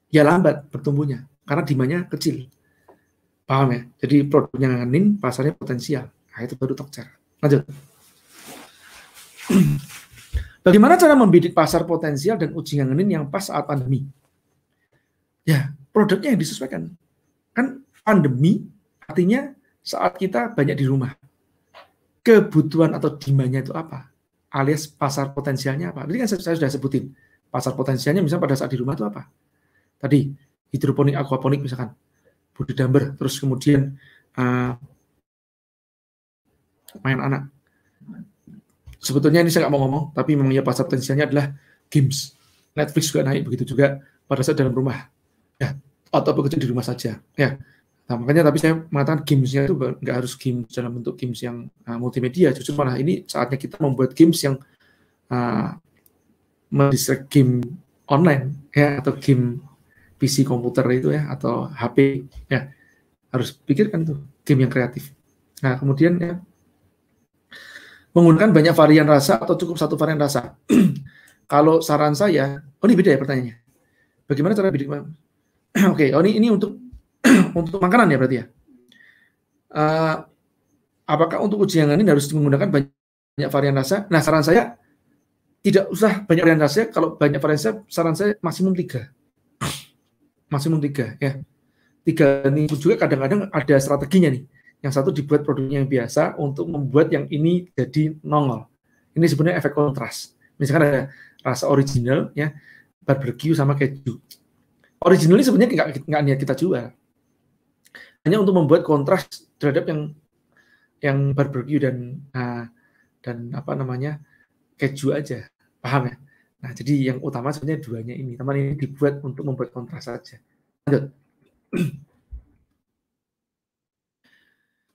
[SPEAKER 1] ya lambat bertumbuhnya. Karena dimanya kecil. Paham ya? Jadi produknya ngangenin, pasarnya potensial. Nah, itu baru tokcer. Lanjut. Bagaimana cara membidik pasar potensial dan uji ngangenin yang pas saat pandemi? Ya, produknya yang disesuaikan. Kan pandemi artinya saat kita banyak di rumah. Kebutuhan atau demand-nya itu apa? Alias pasar potensialnya apa? Tadi kan saya, sudah sebutin. Pasar potensialnya misalnya pada saat di rumah itu apa? Tadi hidroponik, aquaponik misalkan. Budi damber, terus kemudian uh, main anak Sebetulnya ini saya nggak mau ngomong, tapi memangnya pasar potensialnya adalah games. Netflix juga naik, begitu juga pada saat dalam rumah. Ya, atau bekerja di rumah saja. Ya, nah, makanya tapi saya mengatakan gamesnya itu nggak harus games dalam bentuk games yang uh, multimedia. Justru malah ini saatnya kita membuat games yang uh, mendistract game online ya atau game PC komputer itu ya atau HP ya harus pikirkan tuh game yang kreatif. Nah kemudian ya menggunakan banyak varian rasa atau cukup satu varian rasa? [clears throat] Kalau saran saya, oh ini beda ya pertanyaannya. Bagaimana cara bidik? [clears throat] Oke, oh ini ini untuk [clears throat] untuk makanan ya berarti ya. Uh, apakah untuk uji ujian ini harus menggunakan banyak, banyak varian rasa? Nah, saran saya tidak usah banyak varian rasa. Kalau banyak varian rasa, saran saya maksimum tiga, maksimum tiga ya. Tiga ini juga kadang-kadang ada strateginya nih yang satu dibuat produknya yang biasa untuk membuat yang ini jadi nongol. Ini sebenarnya efek kontras. Misalkan ada rasa original ya, barbecue sama keju. Original ini sebenarnya nggak nggak niat kita jual. Hanya untuk membuat kontras terhadap yang yang barbecue dan nah, dan apa namanya keju aja. Paham ya? Nah, jadi yang utama sebenarnya duanya ini. Teman ini dibuat untuk membuat kontras saja. Lanjut.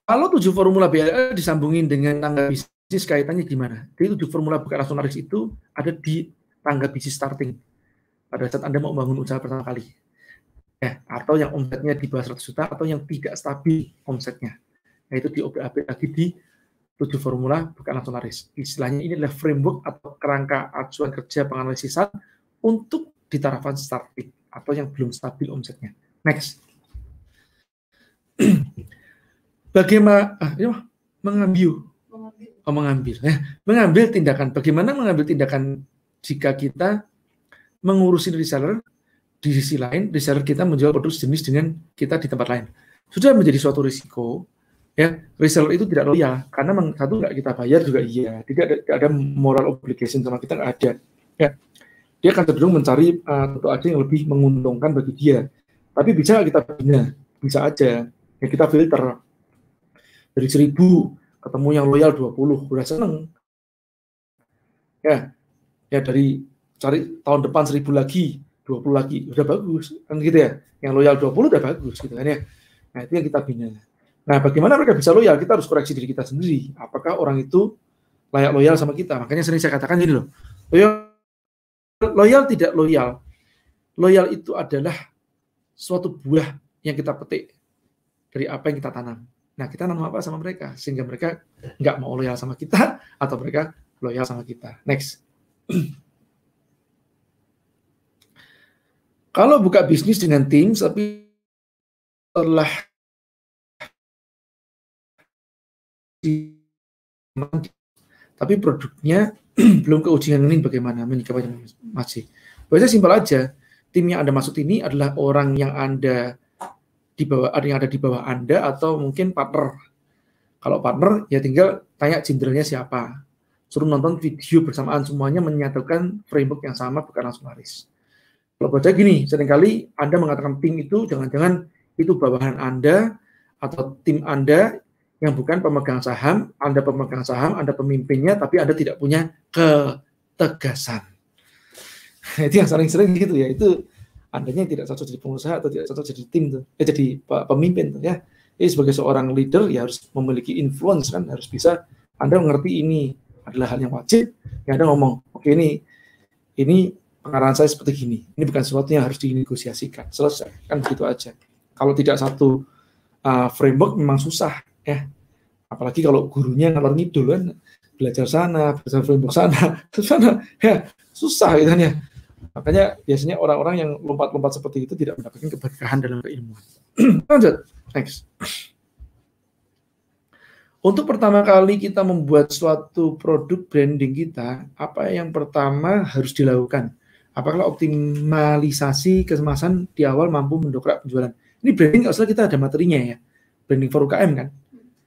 [SPEAKER 1] Kalau tujuh formula BLL disambungin dengan tangga bisnis kaitannya gimana? Jadi tujuh formula bukan rasionalis itu ada di tangga bisnis starting pada saat Anda mau membangun usaha pertama kali. Ya, atau yang omsetnya di bawah 100 juta atau yang tidak stabil omsetnya. Nah, itu di OBAB lagi di tujuh formula bukan rasionalis. Istilahnya ini adalah framework atau kerangka acuan kerja penganalisisan untuk di tarafan starting atau yang belum stabil omsetnya. Next. Bagaimana ah, ya, mengambil oh, mengambil ya mengambil tindakan bagaimana mengambil tindakan jika kita mengurusi reseller di sisi lain reseller kita menjual produk jenis dengan kita di tempat lain sudah menjadi suatu risiko ya reseller itu tidak loyal karena satu nggak kita bayar juga iya tidak ada, tidak ada moral obligation sama kita nggak ada ya dia akan cenderung mencari uh, eh, tentu aja yang lebih menguntungkan bagi dia tapi bisa kita bina bisa aja ya kita filter dari seribu ketemu yang loyal 20 udah seneng ya ya dari cari tahun depan seribu lagi 20 lagi udah bagus kan gitu ya yang loyal 20 udah bagus gitu kan ya nah itu yang kita bina nah bagaimana mereka bisa loyal kita harus koreksi diri kita sendiri apakah orang itu layak loyal sama kita makanya sering saya katakan gini loh loyal loyal tidak loyal loyal itu adalah suatu buah yang kita petik dari apa yang kita tanam Nah, kita nanam apa sama mereka sehingga mereka nggak mau loyal sama kita [laughs] atau mereka loyal sama kita. Next. [clears throat] Kalau buka bisnis dengan tim
[SPEAKER 2] tapi telah
[SPEAKER 1] [clears throat] tapi produknya [clears throat] belum ke ujian ini bagaimana menyikapi masih. Biasanya simpel aja, tim yang Anda maksud ini adalah orang yang Anda di bawah yang ada di bawah Anda atau mungkin partner. Kalau partner ya tinggal tanya jenderalnya siapa. Suruh nonton video bersamaan semuanya menyatakan framework yang sama bukan langsung laris. Kalau baca gini, seringkali Anda mengatakan tim itu jangan-jangan itu bawahan Anda atau tim Anda yang bukan pemegang saham, Anda pemegang saham, Anda pemimpinnya, tapi Anda tidak punya ketegasan. [laughs] itu yang sering-sering gitu ya, itu andanya tidak cocok jadi pengusaha atau tidak cocok jadi tim tuh, eh, jadi pemimpin tuh ya. Jadi sebagai seorang leader ya harus memiliki influence kan, harus bisa Anda mengerti ini adalah hal yang wajib. Ya Anda ngomong, oke okay, ini ini pengarahan saya seperti gini. Ini bukan sesuatu yang harus dinegosiasikan. Selesai kan begitu aja. Kalau tidak satu uh, framework memang susah ya. Apalagi kalau gurunya ngalor ngidul kan belajar sana, belajar framework sana, [laughs] sana ya susah gitu kan, ya Makanya biasanya orang-orang yang lompat-lompat seperti itu tidak mendapatkan keberkahan dalam keilmuan. [clears throat] Lanjut, next. Untuk pertama kali kita membuat suatu produk branding kita, apa yang pertama harus dilakukan? Apakah optimalisasi kemasan di awal mampu mendokrak penjualan? Ini branding kalau kita ada materinya ya. Branding for UKM kan.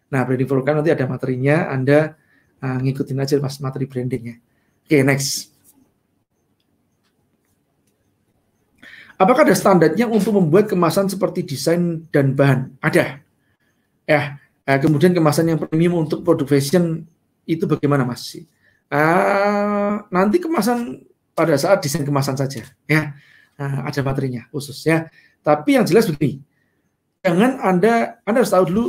[SPEAKER 1] Nah, branding for UKM nanti ada materinya, Anda uh, ngikutin aja mas materi brandingnya. Oke, okay, next. Apakah ada standarnya untuk membuat kemasan seperti desain dan bahan? Ada. Ya, eh, kemudian kemasan yang premium untuk produk fashion itu bagaimana Mas? Eh, nanti kemasan pada saat desain kemasan saja ya. Eh, ada materinya khusus ya. Tapi yang jelas begini, jangan Anda Anda harus tahu dulu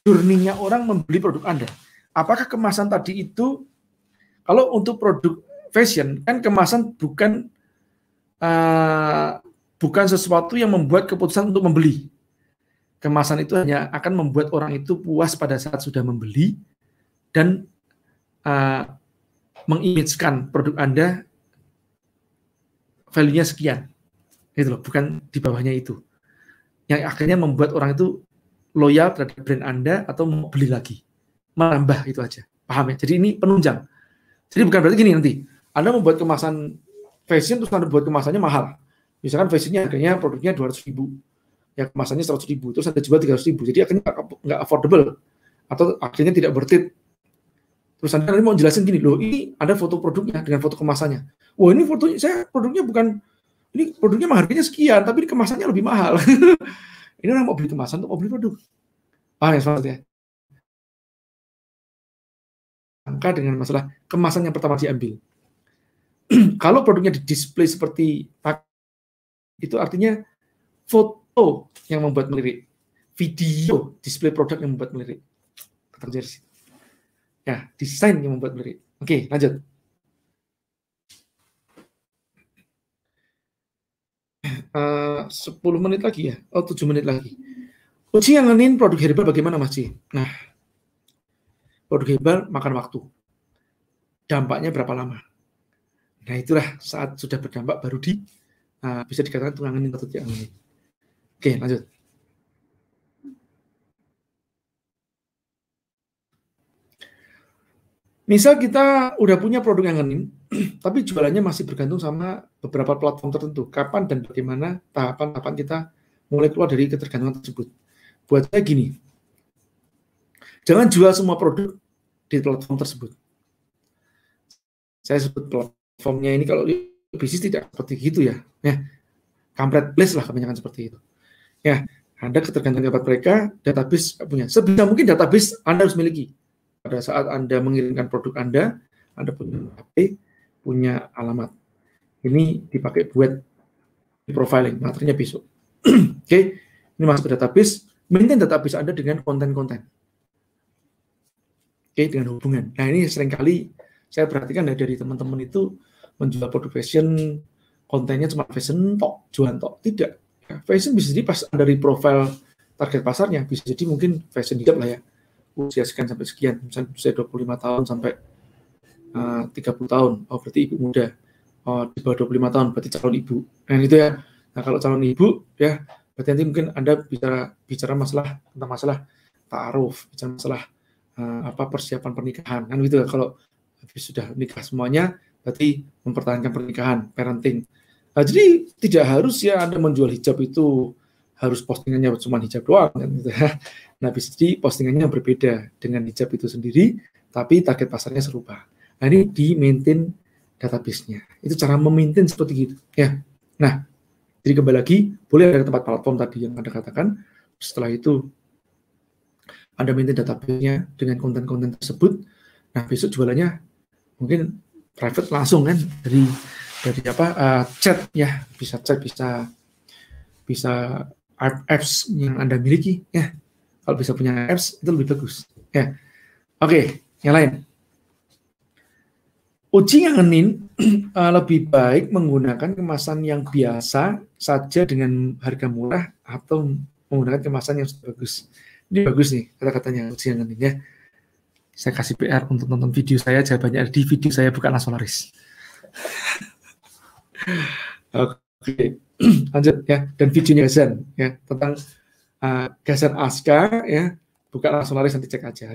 [SPEAKER 1] jurninya orang membeli produk Anda. Apakah kemasan tadi itu kalau untuk produk fashion kan kemasan bukan uh, bukan sesuatu yang membuat keputusan untuk membeli. Kemasan itu hanya akan membuat orang itu puas pada saat sudah membeli dan uh, mengimajinkan produk Anda value-nya sekian. Gitu loh, bukan di bawahnya itu. Yang akhirnya membuat orang itu loyal terhadap brand Anda atau mau beli lagi. Menambah itu aja. Paham ya? Jadi ini penunjang. Jadi bukan berarti gini nanti, Anda membuat kemasan fashion terus Anda buat kemasannya mahal misalkan fashionnya harganya produknya 200 ribu ya kemasannya 100 ribu terus ada jual 300 ribu jadi akhirnya nggak affordable atau akhirnya tidak bertit terus anda nanti mau jelasin gini loh ini ada foto produknya dengan foto kemasannya wah ini fotonya saya produknya bukan ini produknya harganya sekian tapi ini kemasannya lebih mahal [laughs] ini orang mau beli kemasan atau mau beli produk ah ya ya angka dengan masalah kemasan yang pertama diambil [clears throat] kalau produknya di display seperti pakai itu artinya foto yang membuat melirik, video display produk yang membuat melirik. Terjadi Ya, desain yang membuat melirik. Oke, lanjut. Eh, uh, 10 menit lagi ya, oh 7 menit lagi. Uji yang ngenin produk herbal bagaimana Mas Cik? Nah, produk herbal makan waktu. Dampaknya berapa lama? Nah itulah saat sudah berdampak baru di Ah, bisa dikatakan tunangan yang tertutup ini. Oke, lanjut. Misal kita udah punya produk yang anganim, [clears throat] tapi jualannya masih bergantung sama beberapa platform tertentu. Kapan dan bagaimana tahapan-tahapan kita mulai keluar dari ketergantungan tersebut. Buat saya gini, jangan jual semua produk di platform tersebut. Saya sebut platformnya ini kalau bisnis tidak seperti itu ya. Ya, kampret place lah kebanyakan seperti itu. Ya, Anda ketergantungan dapat mereka, database punya. Sebisa mungkin database Anda harus miliki. Pada saat Anda mengirimkan produk Anda, Anda punya HP, punya alamat. Ini dipakai buat profiling, materinya besok. [clears throat] Oke, okay. ini masuk ke database. Maintain database Anda dengan konten-konten. Oke, okay, dengan hubungan. Nah, ini seringkali saya perhatikan ya dari teman-teman itu menjual produk fashion kontennya cuma fashion tok, jualan tok. Tidak. Ya, fashion bisa jadi pas dari profil target pasarnya, bisa jadi mungkin fashion tidak lah ya. Usia sekian sampai sekian, misalnya usia 25 tahun sampai eh, uh, 30 tahun. Oh, berarti ibu muda. Oh, di bawah 25 tahun berarti calon ibu. Nah, itu ya. Nah, kalau calon ibu ya berarti nanti mungkin Anda bicara bicara masalah tentang masalah ta'aruf, bicara masalah uh, apa persiapan pernikahan kan gitu ya. Kalau sudah nikah semuanya berarti mempertahankan pernikahan, parenting. Nah, jadi tidak harus ya Anda menjual hijab itu harus postingannya cuma hijab doang kan [laughs] Nah, bisa jadi postingannya berbeda dengan hijab itu sendiri, tapi target pasarnya serupa. Nah, ini di maintain database-nya. Itu cara memaintain seperti gitu, ya. Nah, jadi kembali lagi, boleh ada tempat platform tadi yang Anda katakan. Setelah itu Anda maintain database-nya dengan konten-konten tersebut. Nah, besok jualannya mungkin private langsung kan dari dari apa uh, chat ya bisa chat bisa bisa apps yang anda miliki ya kalau bisa punya apps itu lebih bagus ya oke yang lain uji yang uh, [clears throat] eh, lebih baik menggunakan kemasan yang biasa saja dengan harga murah atau menggunakan kemasan yang bagus ini bagus nih kata-katanya uji ngangenin ya saya kasih PR untuk nonton video saya jawabannya di video saya bukan nasionalis [laughs] oke okay. [clears throat] lanjut ya dan videonya Gazan ya tentang uh, eh, Gazan Aska ya bukan nasionalis nanti cek aja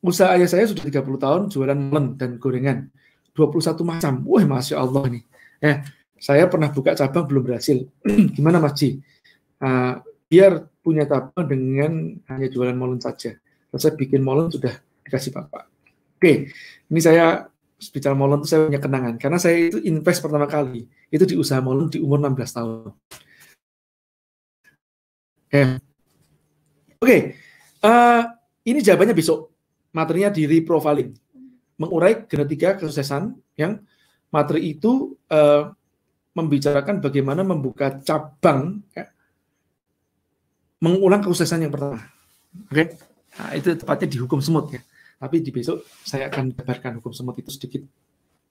[SPEAKER 1] usaha ayah saya sudah 30 tahun jualan melon dan gorengan 21 macam wah masya Allah nih eh saya pernah buka cabang belum berhasil [clears throat] gimana Mas Ji uh, biar punya cabang dengan hanya jualan melon saja saya bikin molen sudah dikasih bapak. Oke, okay. ini saya bicara molen itu saya punya kenangan karena saya itu invest pertama kali itu di usaha molen di umur 16 tahun. Oke, okay. okay. uh, eh, ini jawabannya besok. Materinya di reprofiling, mengurai genetika kesuksesan yang materi itu uh, membicarakan bagaimana membuka cabang, ya, mengulang kesuksesan yang pertama. Oke. Okay? Nah, itu tepatnya di hukum semut ya. Tapi di besok saya akan jabarkan hukum semut itu sedikit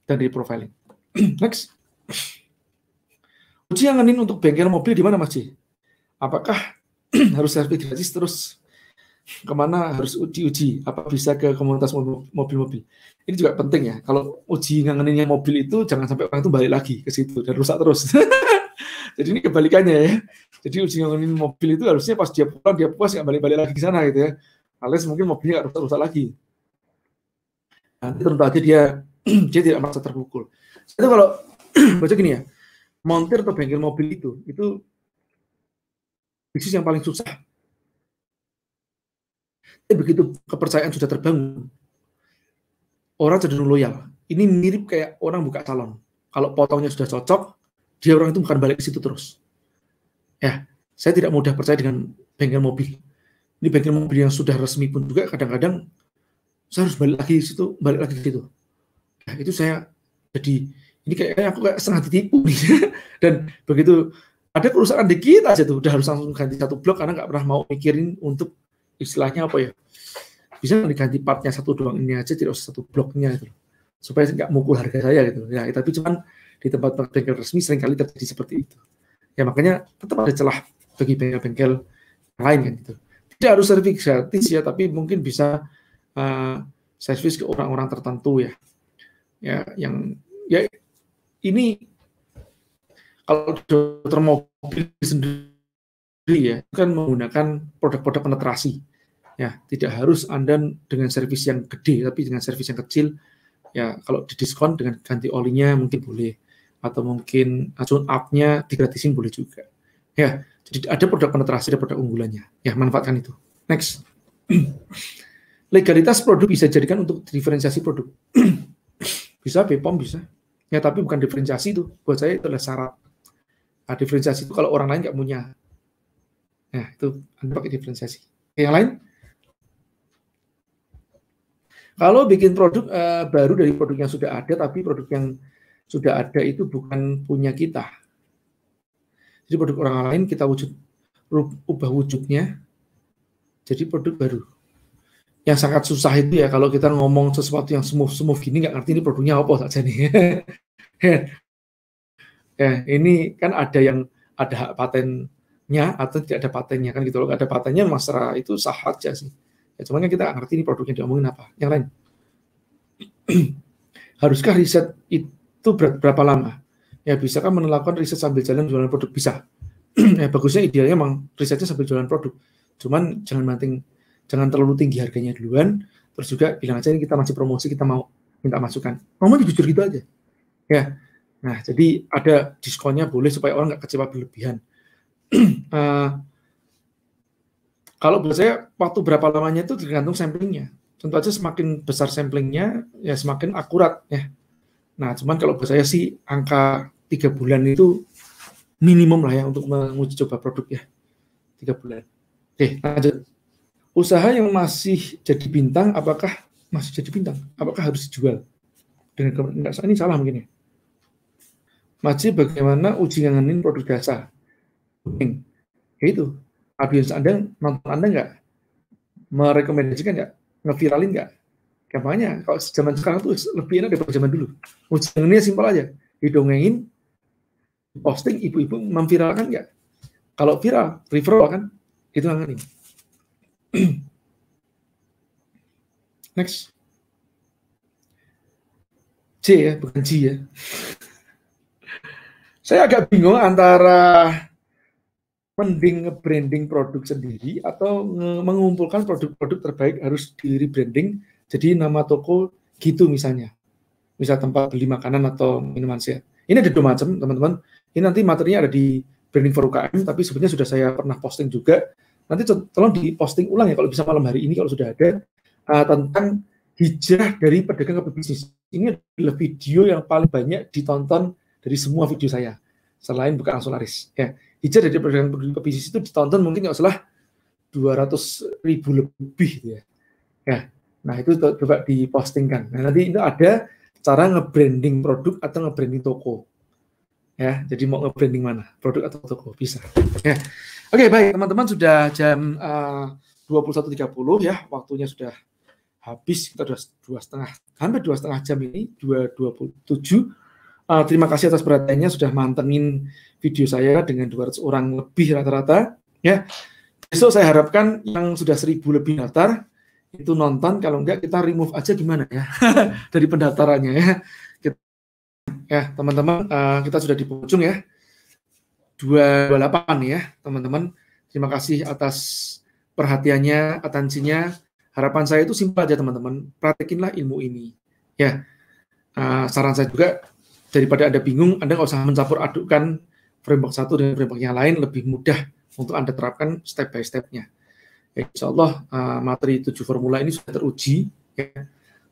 [SPEAKER 1] dan di profiling. [clears throat] Next. [clears throat] Uji ini untuk bengkel mobil di mana Mas Apakah [clears throat] harus servis gratis terus kemana harus uji-uji apa bisa ke komunitas mobil-mobil ini juga penting ya kalau uji ngangeninnya mobil itu jangan sampai orang itu balik lagi ke situ dan rusak terus [laughs] jadi ini kebalikannya ya jadi uji ngangenin mobil itu harusnya pas dia pulang dia puas nggak balik-balik lagi ke sana gitu ya alias mungkin mobilnya nggak rusak-rusak lagi. Ah. Nanti tentu aja dia [clears throat] dia tidak merasa terpukul. Itu kalau baca [clears throat] gini ya, montir atau bengkel mobil itu, itu bisnis yang paling susah. Tapi begitu kepercayaan sudah terbangun, orang cenderung loyal. Ini mirip kayak orang buka calon Kalau potongnya sudah cocok, dia orang itu bukan balik ke situ terus. Ya, saya tidak mudah percaya dengan bengkel mobil di bengkel mobil yang sudah resmi pun juga kadang-kadang saya harus balik lagi situ, balik lagi situ. Nah, itu saya jadi ini kayaknya aku kayak setengah ditipu nih. [laughs] Dan begitu ada kerusakan dikit aja tuh udah harus langsung ganti satu blok karena nggak pernah mau mikirin untuk istilahnya apa ya bisa diganti partnya satu doang ini aja tidak usah satu bloknya gitu supaya nggak mukul harga saya gitu ya tapi cuman di tempat bengkel resmi seringkali terjadi seperti itu ya makanya tetap ada celah bagi bengkel-bengkel lain kan gitu tidak harus servis gratis ya, tapi mungkin bisa uh, servis ke orang-orang tertentu ya. Ya, yang ya ini kalau dokter mobil sendiri ya kan menggunakan produk-produk penetrasi ya tidak harus anda dengan servis yang gede tapi dengan servis yang kecil ya kalau didiskon dengan ganti olinya mungkin boleh atau mungkin tune up-nya digratisin boleh juga ya ada produk penetrasi, ada produk unggulannya. Ya, manfaatkan itu. Next. [clears throat] Legalitas produk bisa jadikan untuk diferensiasi produk. [clears throat] bisa BPOM bisa. Ya, tapi bukan diferensiasi itu. Buat saya itu adalah syarat. Nah, diferensiasi itu kalau orang lain nggak punya. Nah, itu Anda pakai diferensiasi. Yang lain? Kalau bikin produk uh, baru dari produk yang sudah ada, tapi produk yang sudah ada itu bukan punya kita, jadi produk orang lain kita wujud ubah wujudnya jadi produk baru. Yang sangat susah itu ya kalau kita ngomong sesuatu yang smooth smooth gini nggak ngerti ini produknya apa saja nih. [laughs] ya, ini kan ada yang ada hak patennya atau tidak ada patennya kan gitu loh. Ada patennya masalah itu sah aja sih. Ya, cuman kan kita nggak ngerti ini produknya diomongin apa. Yang lain. [clears throat] Haruskah riset itu berapa lama? ya bisa kan melakukan riset sambil jalan jualan produk bisa [clears throat] ya bagusnya idealnya emang risetnya sambil jualan produk cuman jangan manting jangan terlalu tinggi harganya duluan terus juga bilang aja ini kita masih promosi kita mau minta masukan ngomong jujur gitu aja ya nah jadi ada diskonnya boleh supaya orang nggak kecewa berlebihan uh, [clears throat] kalau buat saya waktu berapa lamanya itu tergantung samplingnya tentu aja semakin besar samplingnya ya semakin akurat ya Nah, cuman kalau buat saya sih angka tiga bulan itu minimum lah ya untuk menguji coba produk ya. Tiga bulan. Oke, lanjut. Usaha yang masih jadi bintang, apakah masih jadi bintang? Apakah harus dijual? Dengan enggak, ini salah mungkin ya. Masih bagaimana uji ngangenin produk dasar Ya itu, audiens Anda, nonton Anda enggak? Merekomendasikan enggak? Ngeviralin enggak? Gampangnya, kalau zaman sekarang tuh lebih enak daripada zaman dulu. Ujungnya simpel aja, didongengin, posting, ibu-ibu memviralkan ya. Kalau viral, referral kan, itu ini. [clears throat] Next. C ya, bukan C ya. [laughs] Saya agak bingung antara mending branding produk sendiri atau mengumpulkan produk-produk terbaik harus di rebranding jadi nama toko gitu misalnya. Misal tempat beli makanan atau minuman sehat. Ini ada dua macam, teman-teman. Ini nanti materinya ada di Branding for UKM, tapi sebenarnya sudah saya pernah posting juga. Nanti tolong diposting ulang ya kalau bisa malam hari ini kalau sudah ada uh, tentang hijrah dari pedagang ke pebisnis. Ini adalah video yang paling banyak ditonton dari semua video saya selain bukan solaris. Ya, hijrah dari pedagang ke pebisnis itu ditonton mungkin nggak salah 200 ribu lebih gitu ya. Ya, Nah, itu coba dipostingkan. Nah, nanti itu ada cara nge-branding produk atau nge-branding toko. Ya, jadi mau nge-branding mana? Produk atau toko? Bisa. Ya. Oke, baik. Teman-teman sudah jam eh, uh, 21.30 ya. Waktunya sudah habis. Kita sudah dua setengah, hampir dua setengah jam ini. 2.27. Uh, eh, terima kasih atas perhatiannya. Sudah mantengin video saya dengan 200 orang lebih rata-rata. Ya. Besok saya harapkan yang sudah seribu lebih daftar, itu nonton kalau enggak kita remove aja gimana ya [laughs] dari pendaftarannya ya kita, ya teman-teman uh, kita sudah di pojung ya 228 ya teman-teman terima kasih atas perhatiannya atensinya harapan saya itu simpel aja teman-teman praktekinlah ilmu ini ya uh, saran saya juga daripada anda bingung anda nggak usah mencampur adukkan framework satu dengan framework yang lain lebih mudah untuk anda terapkan step by stepnya nya Ya, insya Allah eh, materi tujuh formula ini sudah teruji, ya,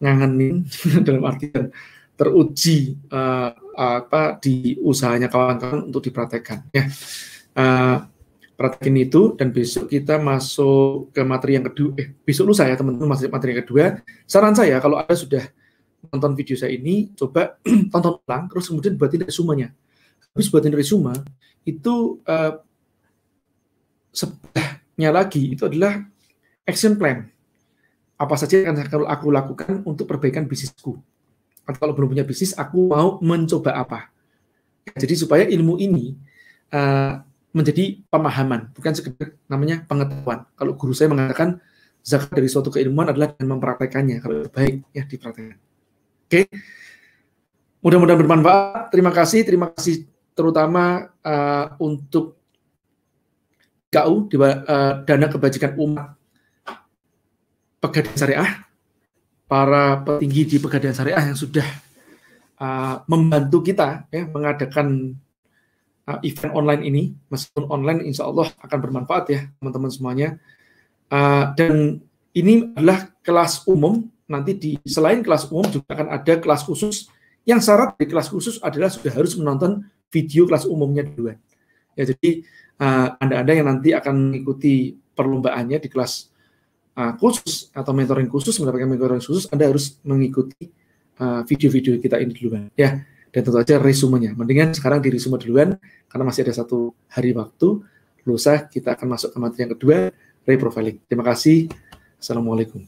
[SPEAKER 1] ngangenin [laughs] dalam artian teruji eh, apa di usahanya kawan-kawan untuk dipraktekkan. Ya. Uh, praktekin itu dan besok kita masuk ke materi yang kedua. Eh, besok lusa ya teman-teman masuk materi yang kedua. Saran saya kalau ada sudah nonton video saya ini, coba [clears throat] tonton ulang, terus kemudian buatin resumenya. Habis buatin resume, itu uh, sebelah lagi itu adalah action plan. Apa saja yang akan aku lakukan untuk perbaikan bisnisku. Atau kan kalau belum punya bisnis, aku mau mencoba apa. Ya, jadi supaya ilmu ini uh, menjadi pemahaman, bukan sekedar namanya pengetahuan. Kalau guru saya mengatakan zakat dari suatu keilmuan adalah dengan mempraktekannya. Kalau baik, ya dipraktekkan. Oke. Okay. Mudah-mudahan bermanfaat. Terima kasih. Terima kasih terutama uh, untuk KU di uh, eh, Dana Kebajikan Umat Pegadaian Syariah, para petinggi di Pegadaian Syariah yang sudah uh, membantu kita ya, mengadakan uh, event online ini, meskipun online insya Allah akan bermanfaat ya teman-teman semuanya. Uh, dan ini adalah kelas umum, nanti di selain kelas umum juga akan ada kelas khusus, yang syarat di kelas khusus adalah sudah harus menonton video kelas umumnya duluan. Ya, jadi Eh, Anda-anda uh, yang nanti akan mengikuti perlombaannya di kelas uh, khusus atau mentoring khusus mendapatkan mentoring khusus Anda harus mengikuti eh, video-video uh, kita ini duluan ya dan tentu saja resumenya mendingan sekarang di resume duluan karena masih ada satu hari waktu lusa kita akan masuk ke materi yang kedua reprofiling terima kasih assalamualaikum